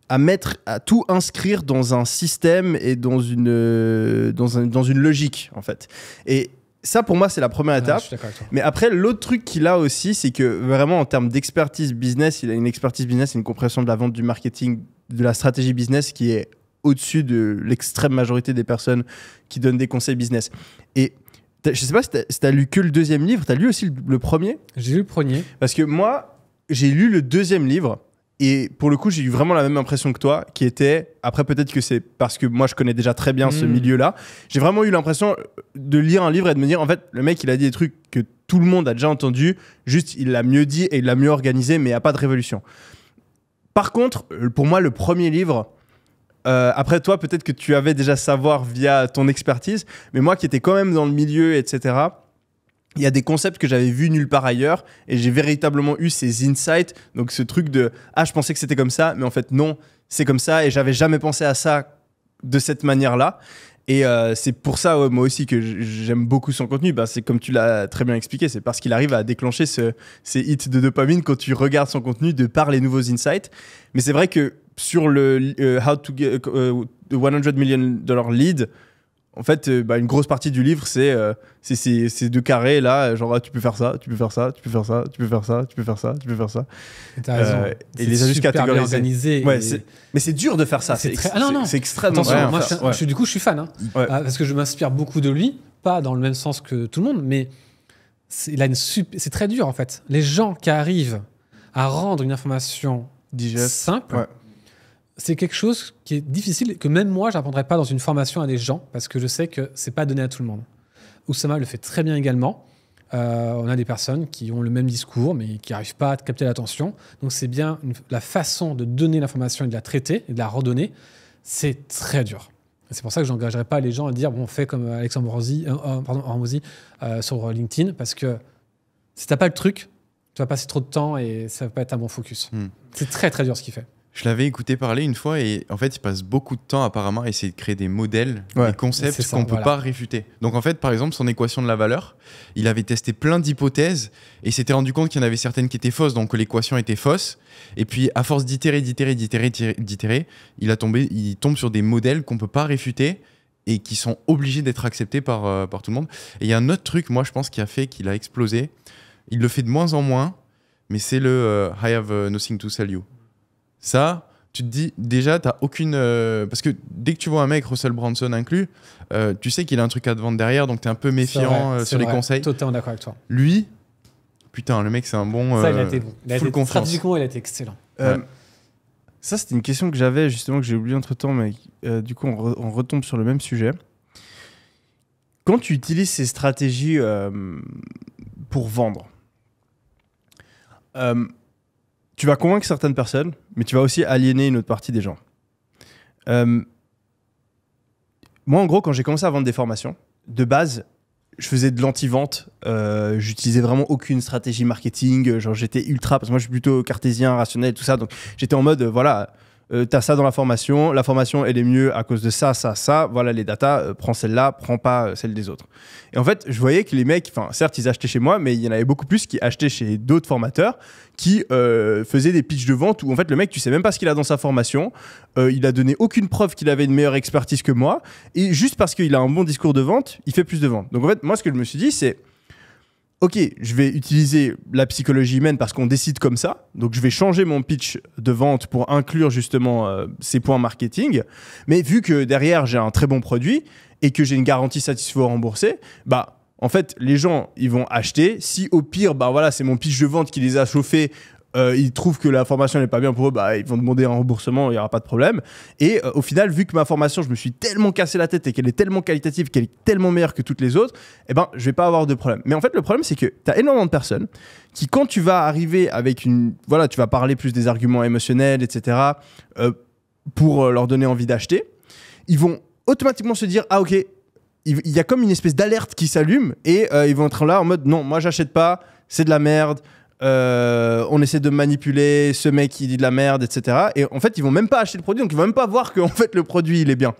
à mettre, à tout inscrire dans un système et dans une, euh, dans, un, dans une logique, en fait. Et ça, pour moi, c'est la première ah, étape. Mais après, l'autre truc qu'il a aussi, c'est que vraiment, en termes d'expertise business, il a une expertise business une compréhension de la vente, du marketing, de la stratégie business qui est au-dessus de l'extrême majorité des personnes qui donnent des conseils business. Et je sais pas si tu as, lu que le deuxième livre, tu as lu aussi le premier J'ai lu le premier. Parce que moi, j'ai lu le deuxième livre et pour le coup, j'ai eu vraiment la même impression que toi, qui était, après peut-être que c'est parce que moi je connais déjà très bien ce hmm. milieu-là, j'ai vraiment eu l'impression de lire un livre et de me dire, en fait, le mec, il a dit des trucs que tout le monde a déjà entendu, juste il l'a mieux dit et il l'a mieux organisé, mais il n'y a pas de révolution. Par contre, pour moi, le premier livre, euh, après toi, peut-être que tu avais déjà savoir via ton expertise, mais moi qui étais quand même dans le milieu, etc., il y a des concepts que j'avais vus nulle part ailleurs et j'ai véritablement eu ces insights. Donc ce truc de ah je pensais que c'était comme ça, mais en fait non, c'est comme ça et j'avais jamais pensé à ça de cette manière-là. Et euh, c'est pour ça moi aussi que j'aime beaucoup son contenu. Ben, c'est comme tu l'as très bien expliqué, c'est parce qu'il arrive à déclencher ces hits de dopamine quand tu regardes son contenu de par les nouveaux insights. Mais c'est vrai que sur le euh, How to Get 100 euh, Million Dollar Lead, en fait, euh, bah, une grosse partie du livre, c'est euh, ces deux carrés là, genre ah, tu peux faire ça, tu peux faire ça, tu peux faire ça, tu peux faire ça, tu peux faire ça, tu peux faire ça. et euh, les ajustes juste Mais c'est dur de faire ça. C'est ah, extrêmement dur. du coup, je suis fan. Hein. Ah, parce que je m'inspire beaucoup de lui, pas dans le même sens que tout le monde, mais c'est très dur en fait. Les gens qui arrivent à rendre une information Digest. simple c'est quelque chose qui est difficile, et que même moi, je pas dans une formation à des gens, parce que je sais que c'est pas donné à tout le monde. Oussama le fait très bien également. Euh, on a des personnes qui ont le même discours, mais qui n'arrivent pas à capter l'attention. Donc c'est bien la façon de donner l'information et de la traiter et de la redonner, c'est très dur. C'est pour ça que je n'engagerai pas les gens à dire, bon, fait comme Alexandre Ramosi, euh, euh, sur LinkedIn, parce que si tu n'as pas le truc, tu vas passer trop de temps et ça va pas être un bon focus. Hmm. C'est très très dur ce qu'il fait. Je l'avais écouté parler une fois et en fait, il passe beaucoup de temps apparemment à essayer de créer des modèles, des concepts qu'on ne peut pas réfuter. Donc en fait, par exemple, son équation de la valeur, il avait testé plein d'hypothèses et s'était rendu compte qu'il y en avait certaines qui étaient fausses, donc que l'équation était fausse. Et puis à force d'itérer, d'itérer, d'itérer, d'itérer, il a tombé, il tombe sur des modèles qu'on ne peut pas réfuter et qui sont obligés d'être acceptés par, euh, par tout le monde. Et il y a un autre truc, moi, je pense, qui a fait qu'il a explosé. Il le fait de moins en moins, mais c'est le euh, I have euh, nothing to sell you. Ça, tu te dis déjà, t'as aucune. Euh, parce que dès que tu vois un mec, Russell Branson inclus, euh, tu sais qu'il a un truc à vendre derrière, donc t'es un peu méfiant euh, sur les conseils. Totalement d'accord avec toi. Lui, putain, le mec, c'est un bon. Ça, il a été bon. Il a été, excellent. Ça, c'était une question que j'avais justement, que j'ai oublié entre temps, mais du coup, on, retombe sur le même sujet. Quand tu utilises ces stratégies pour vendre, tu vas convaincre certaines personnes, mais tu vas aussi aliéner une autre partie des gens. Euh, moi, en gros, quand j'ai commencé à vendre des formations, de base, je faisais de l'anti-vente. Euh, j'utilisais vraiment aucune stratégie marketing. Genre, j'étais ultra, parce que moi, je suis plutôt cartésien, rationnel, tout ça. Donc, j'étais en mode, euh, voilà, euh, t'as ça dans la formation, la formation elle est mieux à cause de ça, ça, ça, voilà les datas, euh, prends celle-là, prends pas euh, celle des autres. Et en fait, je voyais que les mecs, enfin certes ils achetaient chez moi, mais il y en avait beaucoup plus qui achetaient chez d'autres formateurs qui faisaient des pitchs de vente où en fait le mec tu sais même pas ce qu'il a dans sa formation, il a donné aucune preuve qu'il avait une meilleure expertise que moi, et juste parce qu'il a un bon discours de vente, il fait plus de ventes. Donc en fait, moi ce que je me suis dit c'est ok, je vais utiliser la psychologie humaine parce qu'on décide comme ça, donc je vais changer mon pitch de vente pour inclure justement euh, ces points marketing, mais vu que derrière j'ai un très bon produit et que j'ai une garantie satisfait remboursée, bah en fait, les gens, ils vont acheter. Si au pire, bah voilà, c'est mon pitch de vente qui les a chauffés, il euh, ils trouvent que la formation n'est pas bien pour eux, bah, ils vont demander un remboursement, il n'y aura pas de problème. Et euh, au final, vu que ma formation, je me suis tellement cassé la tête et qu'elle est tellement qualitative, qu'elle est tellement meilleure que toutes les autres, eh ben, je vais pas avoir de problème. Mais en fait, le problème, c'est que tu as énormément de personnes qui, quand tu vas arriver avec une. Voilà, tu vas parler plus des arguments émotionnels, etc., euh, pour leur donner envie d'acheter, ils vont automatiquement se dire Ah, ok, il y a comme une espèce d'alerte qui s'allume et ils vont être là en mode non, moi j'achète pas, c'est de la merde, euh, on essaie de manipuler ce mec il dit de la merde, etc. Et en fait, ils vont même pas acheter le produit, donc ils vont même pas voir que fait le produit il est bien.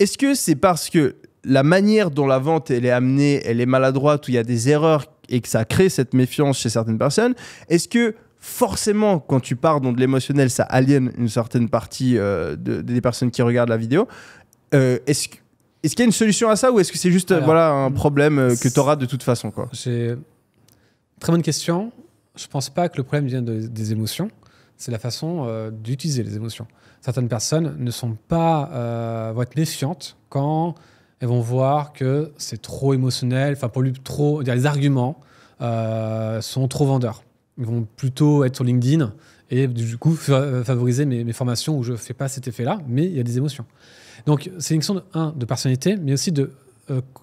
Est-ce que c'est parce que la manière dont la vente elle est amenée, elle est maladroite, où il y a des erreurs et que ça crée cette méfiance chez certaines personnes Est-ce que forcément, quand tu pars dans de l'émotionnel, ça aliène une certaine partie euh, des personnes qui regardent la vidéo euh, Est-ce qu'il y a une solution à ça ou est-ce que c'est juste voilà un problème que tu auras de toute façon quoi C'est très bonne question je pense pas que le problème vienne des émotions. C'est la façon euh, d'utiliser les émotions. Certaines personnes ne sont pas, euh, vont être méfiantes quand elles vont voir que c'est trop émotionnel. Enfin, pour lui, trop, les arguments euh, sont trop vendeurs. Ils vont plutôt être sur LinkedIn et du coup euh, favoriser mes, mes formations où je fais pas cet effet-là, mais il y a des émotions. Donc, c'est une question de, un, de personnalité, mais aussi de,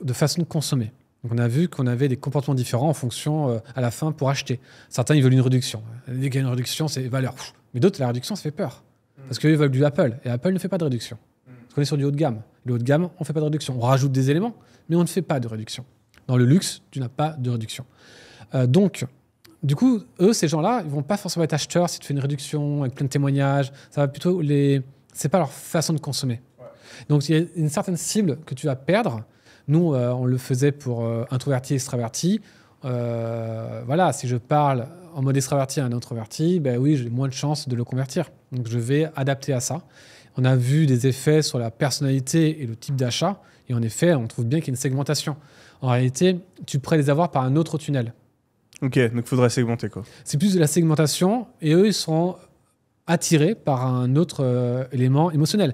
de façon de consommer on a vu qu'on avait des comportements différents en fonction, euh, à la fin, pour acheter. Certains, ils veulent une réduction. Dès qu'il y a une réduction, c'est valeur. Mais d'autres, la réduction, ça fait peur. Hmm. Parce qu'ils veulent du Apple. Et Apple ne fait pas de réduction. Hmm. Parce qu'on est sur du haut de gamme. Le haut de gamme, on ne fait pas de réduction. On rajoute des éléments, mais on ne fait pas de réduction. Dans le luxe, tu n'as pas de réduction. Euh, donc, du coup, eux, ces gens-là, ils vont pas forcément être acheteurs si tu fais une réduction avec plein de témoignages. Ça va plutôt les. C'est pas leur façon de consommer. Donc, il y a une certaine cible que tu vas perdre nous, euh, on le faisait pour euh, introverti, et extraverti. Euh, voilà, si je parle en mode extraverti à un introverti, ben oui, j'ai moins de chances de le convertir. Donc je vais adapter à ça. On a vu des effets sur la personnalité et le type d'achat. Et en effet, on trouve bien qu'il y a une segmentation. En réalité, tu pourrais les avoir par un autre tunnel. Ok, donc il faudrait segmenter quoi. C'est plus de la segmentation et eux, ils seront attirés par un autre élément émotionnel.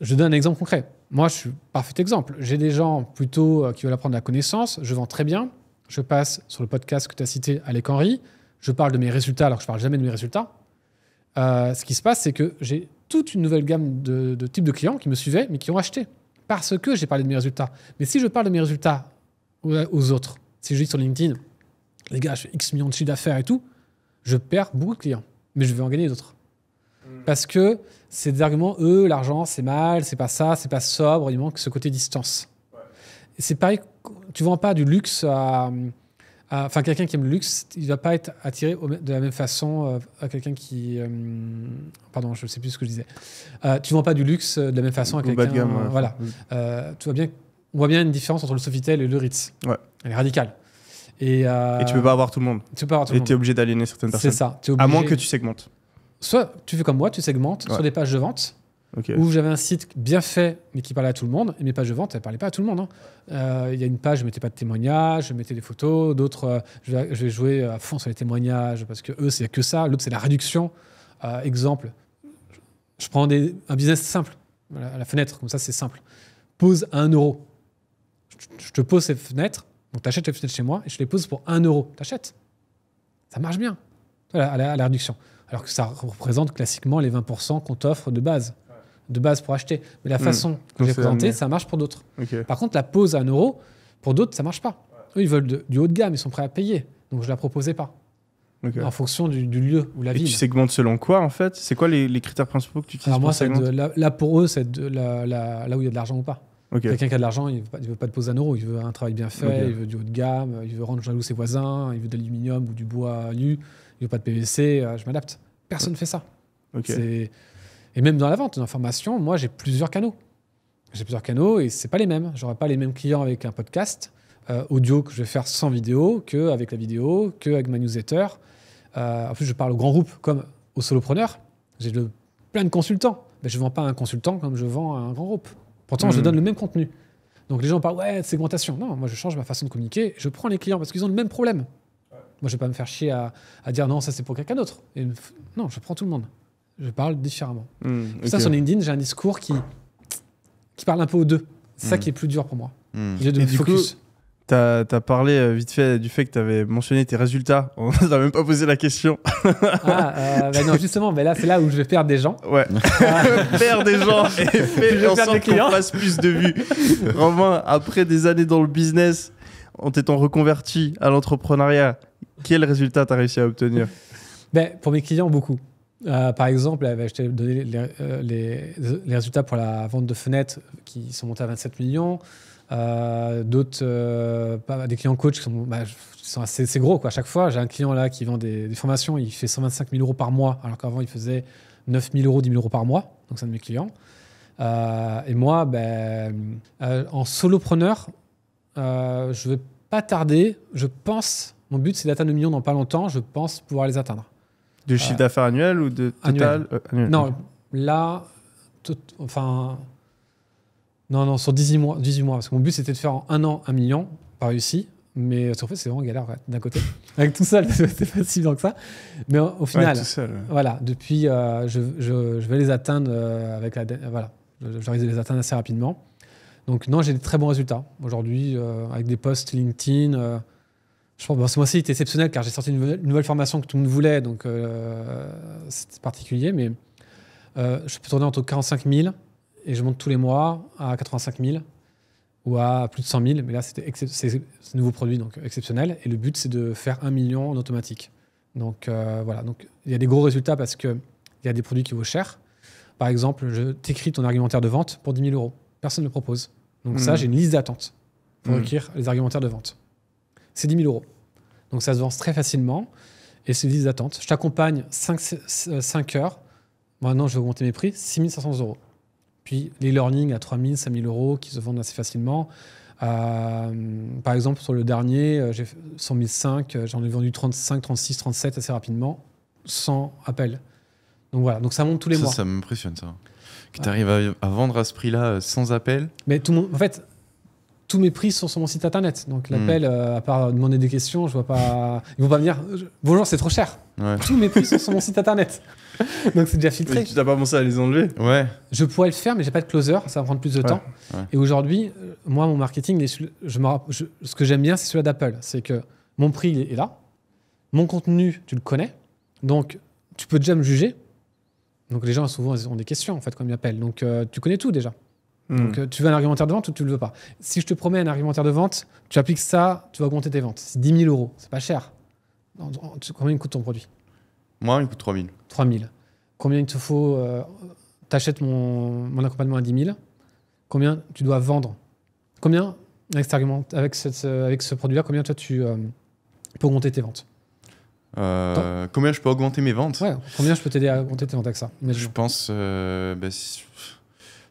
Je donne un exemple concret. Moi, je suis parfait exemple. J'ai des gens plutôt euh, qui veulent apprendre la connaissance. Je vends très bien. Je passe sur le podcast que tu as cité, Alec Henry. Je parle de mes résultats alors que je parle jamais de mes résultats. Euh, ce qui se passe, c'est que j'ai toute une nouvelle gamme de, types de clients qui me suivaient, mais qui ont acheté parce que j'ai parlé de mes résultats. Mais si je parle de mes résultats euh, aux, autres, si je dis sur LinkedIn, les gars, je fais X millions de chiffres d'affaires et tout, je perds beaucoup de clients, mais je vais en gagner d'autres. Parce que c'est arguments, eux, l'argent, c'est mal, c'est pas ça, c'est pas sobre, il manque ce côté distance. Ouais. C'est pareil, tu vends pas du luxe à. Enfin, quelqu'un qui aime le luxe, il ne va pas être attiré de la même façon euh, à quelqu'un qui. Euh, pardon, je ne sais plus ce que je disais. Euh, tu ne vends pas du luxe de la même façon à quelqu'un. Voilà. Mm. Euh, tu vois bien, on voit bien une différence entre le Sofitel et le Ritz. Ouais. Elle est radicale. Et, tu ne peux pas avoir tout le monde. Tu peux pas avoir tout le monde. Et tu es obligé d'aliéner certaines personnes. C'est ça. Obligé... À moins que tu segmentes soit tu fais comme moi, tu segmentes sur des pages de vente. Où j'avais un site bien fait, mais qui parlait à tout le monde. Et mes pages de vente, elles ne parlaient pas à tout le monde. Hein. Euh, il y a une page, je ne mettais pas de témoignages, je mettais des photos. D'autres, euh, je, vais jouer à fond sur les témoignages parce que eux, c'est que ça. L'autre, c'est la réduction. Euh, exemple, je prends un business simple, à la fenêtre, comme ça, c'est simple. Pose à 1 euro. Je, te pose ces fenêtres, donc tu achètes les fenêtres chez moi et je les pose pour 1 euro. Tu achètes. Ça marche bien, la, à la réduction alors que ça représente classiquement les 20% qu'on t'offre de base, de base pour acheter. Mais la hmm. façon que j'ai présentée, ça marche pour d'autres. Par contre, la pose à un euro, pour d'autres, ça marche pas. Eux, ils veulent du haut de gamme, ils sont prêts à payer. Donc, je la proposais pas. En fonction du, lieu ou la Et Tu segmentes selon quoi en fait C'est quoi les, critères principaux que tu utilises pour là, pour eux, c'est là, là où il y a de l'argent ou pas. Quelqu'un qui a de l'argent, il ne veut, pas de pose un euro, il veut un travail bien fait, il veut du haut de gamme, il veut rendre jaloux ses voisins, il veut de l'aluminium ou du bois nu il n'y a pas de PVC, euh, je m'adapte. Personne ne fait ça. Et même dans la vente d'informations, moi, j'ai plusieurs canaux. J'ai plusieurs canaux et c'est pas les mêmes. n'aurai pas les mêmes clients avec un podcast euh, audio que je vais faire sans vidéo, que avec la vidéo, que avec ma newsletter. Euh, en plus, je parle au grand groupe comme au solopreneur. J'ai plein de consultants. mais je ne vends pas un consultant comme je vends un grand groupe. Pourtant, je hmm. donne le même contenu. Donc les gens parlent, ouais, de segmentation. Non, moi je change ma façon de communiquer, je prends les clients parce qu'ils ont le même problème. Moi, je vais pas me faire chier à, dire non, ça c'est pour quelqu'un d'autre. non, je prends tout le monde. Je parle différemment. Hmm, ça, sur LinkedIn, j'ai un discours qui, qui parle un peu aux deux. C'est ça hmm. qui est plus dur pour moi. J'ai hmm. de focus. Du tu as, parlé euh, vite fait du fait que tu avais mentionné tes résultats. On t'a même pas posé la question. Ah, euh, bah non, justement, mais là, c'est là où je vais perdre des gens. Ouais. Ah. perdre des gens et faire en sorte qu'on fasse plus de vues. Romain, après des années dans le business, en t'étant reconverti à l'entrepreneuriat, quel résultat tu as réussi à obtenir ben, Pour mes clients, beaucoup. Euh, par exemple, je t'ai donné euh, les, les, résultats pour la vente de fenêtres qui sont montés à 27 millions. Euh, d'autres, des clients coach bah, qui sont, assez, c'est gros quoi. À chaque fois, j'ai un client là qui vend des, formations, il fait 125 000 euros par mois, alors qu'avant il faisait 9 000 euros, 10 000 euros par mois. Donc c'est un de mes clients. et moi, ben, en solopreneur, je je vais pas tarder. Je pense mon but, c'est d'atteindre le million dans pas longtemps. Je pense pouvoir les atteindre. Du chiffre euh, d'affaires annuel ou de total euh, Non, là, enfin. Non, non, sur 18 mois, 18 mois. Parce que mon but, c'était de faire en un an un million, pas réussi. Mais sur fait, c'est vraiment galère d'un côté. Avec tout seul, c'est pas si que ça. Mais au final, voilà, depuis, euh, je, vais les atteindre avec la. voilà, j'arrive à les atteindre assez rapidement. Donc, non, j'ai des très bons résultats aujourd'hui avec des posts LinkedIn. Je pense que ce mois-ci, était exceptionnel car j'ai sorti une, nouvelle formation que tout le monde voulait, donc euh, c'était particulier. Mais euh, je peux tourner entre 45 000 et je monte tous les mois à 85 000 ou à plus de 100 000. Mais là, c'était un nouveau produit, donc exceptionnel. Et le but, c'est de faire 1 million en automatique. Donc euh, voilà, donc il y a des gros résultats parce qu'il y a des produits qui vaut cher. Par exemple, je t'écris ton argumentaire de vente pour 10 000 euros. Personne ne le propose. Donc ça, hmm. j'ai une liste d'attente pour hmm. écrire les argumentaires de vente c'est 10 000 euros. Donc ça se vend très facilement et c'est une liste d'attente. Je t'accompagne 5, 5 euh, heures. Maintenant, je vais augmenter mes prix, 6 500 euros. Puis les learning à 3 000, 5 000 euros qui se vendent assez facilement. Euh, par exemple, sur le dernier, euh, j'ai 100 500, j'en ai vendu 35, 36, 37 assez rapidement, sans appel. Donc voilà, donc ça monte tous les mois. Ça m'impressionne ça. Que tu arrives à, vendre à ce prix-là sans appel. Mais tout le monde, en fait, tous mes prix sont sur mon site internet. Donc hmm. l'appel, euh, à part euh, demander des questions, je vois pas. Ils vont pas venir. Bonjour, c'est trop cher. Tous mes prix sont sur mon site internet. Donc c'est déjà filtré. tu n'as pas pensé à les enlever Ouais. Je pourrais le faire, mais j'ai pas de closer. Ça va prendre plus de temps. Et aujourd'hui, euh, moi, mon marketing, je me... ce que j'aime bien, c'est celui d'Apple. C'est que mon prix est là. Mon contenu, tu le connais. Donc tu peux déjà me juger. Donc les gens souvent ont des questions en fait quand ils m'appellent. Donc tu connais tout déjà. Mm. Donc, euh, tu veux un argumentaire de vente ou tu ne le veux pas Si je te promets un argumentaire de vente, tu appliques ça, tu vas augmenter tes ventes. C'est 10 000 euros, c'est pas cher. combien coûte ton produit Moi, il coûte 3 000. 3 000. Combien il te faut euh, T'achètes mon, accompagnement à 10 000. Combien tu dois vendre Combien, avec, avec, ce produit-là, combien toi tu euh, peux augmenter tes ventes Combien je peux augmenter mes ventes ouais, Combien je peux t'aider à augmenter tes ventes avec ça Je pense. Ben,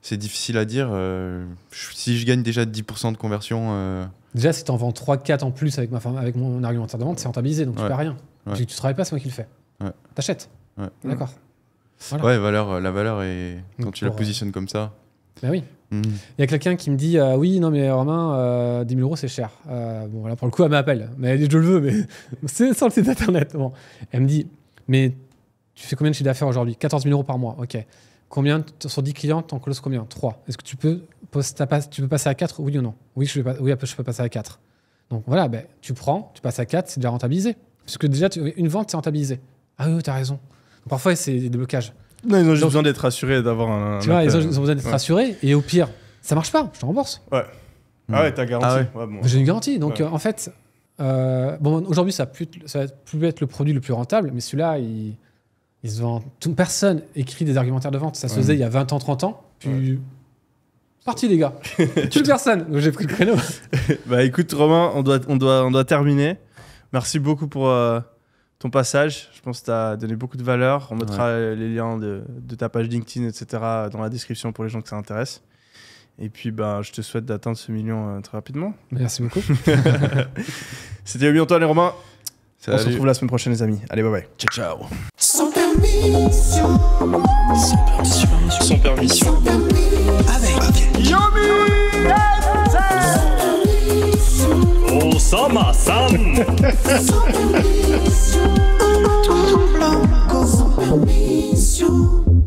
c'est difficile à dire. Euh, si je gagne déjà 10% de conversion. Euh, déjà, si tu en vends 3-4 en plus avec, ma, avec mon argumentaire de vente, c'est rentabilisé, donc tu tu perds rien. Ouais. tu travailles pas, c'est moi qui le fais. Ouais. T'achètes. D'accord. Voilà. Ouais, valeur, la valeur, est... quand tu la euh, positionnes comme ça. Ben oui. Hmm. Il y a quelqu'un qui me dit Oui, non, mais Romain, 10 000 euros, c'est cher. bon, voilà, pour le coup, elle m'appelle. Mais je le veux, mais c'est sur le site internet. Elle me dit Mais tu fais combien de chiffre d'affaires aujourd'hui 14 000 euros par mois. Ok. Combien sur 10 clients, en closes combien 3. Est-ce que tu peux, tu peux passer à 4 Oui ou non Oui, je, oui, je peux passer à 4. Donc voilà, ben, tu prends, tu passes à 4, c'est déjà rentabilisé. Parce que déjà, tu, une vente, c'est rentabilisé. Ah oui, tu as raison. parfois, c'est des blocages. Non, ils ont juste besoin d'être rassurés, d'avoir un. Tu vois, ils ont, besoin d'être rassurés. Et au pire, ça marche pas, je te rembourse. Ouais. Ah ouais, t'as garantie. Ah ouais. J'ai une garantie. Donc en fait, euh, bon, aujourd'hui, ça, ça va plus être le produit le plus rentable, mais celui-là, il, ils personne écrit des argumentaires de vente. Ça se faisait il y a 20 ans, 30 ans. Puis parti les gars. une personne. Donc j'ai pris le créneau. bah écoute Romain, on doit, on doit, on doit terminer. Merci beaucoup pour euh, ton passage. Je pense que tu as donné beaucoup de valeur. On mettra les liens de, ta page LinkedIn, etc. dans la description pour les gens que ça intéresse. Et puis bah, je te souhaite d'atteindre ce million euh, très rapidement. Merci beaucoup. C'était Obi Antoine et Romain. Salut. On se retrouve la semaine prochaine, les amis. Allez, bye bye. Ciao, ciao. Sans permission. Sans permission. Sans permission. Sans permission. Avec. Avec. Yomi Osama Sam. Sans permission. Tout blanc. Sans permission.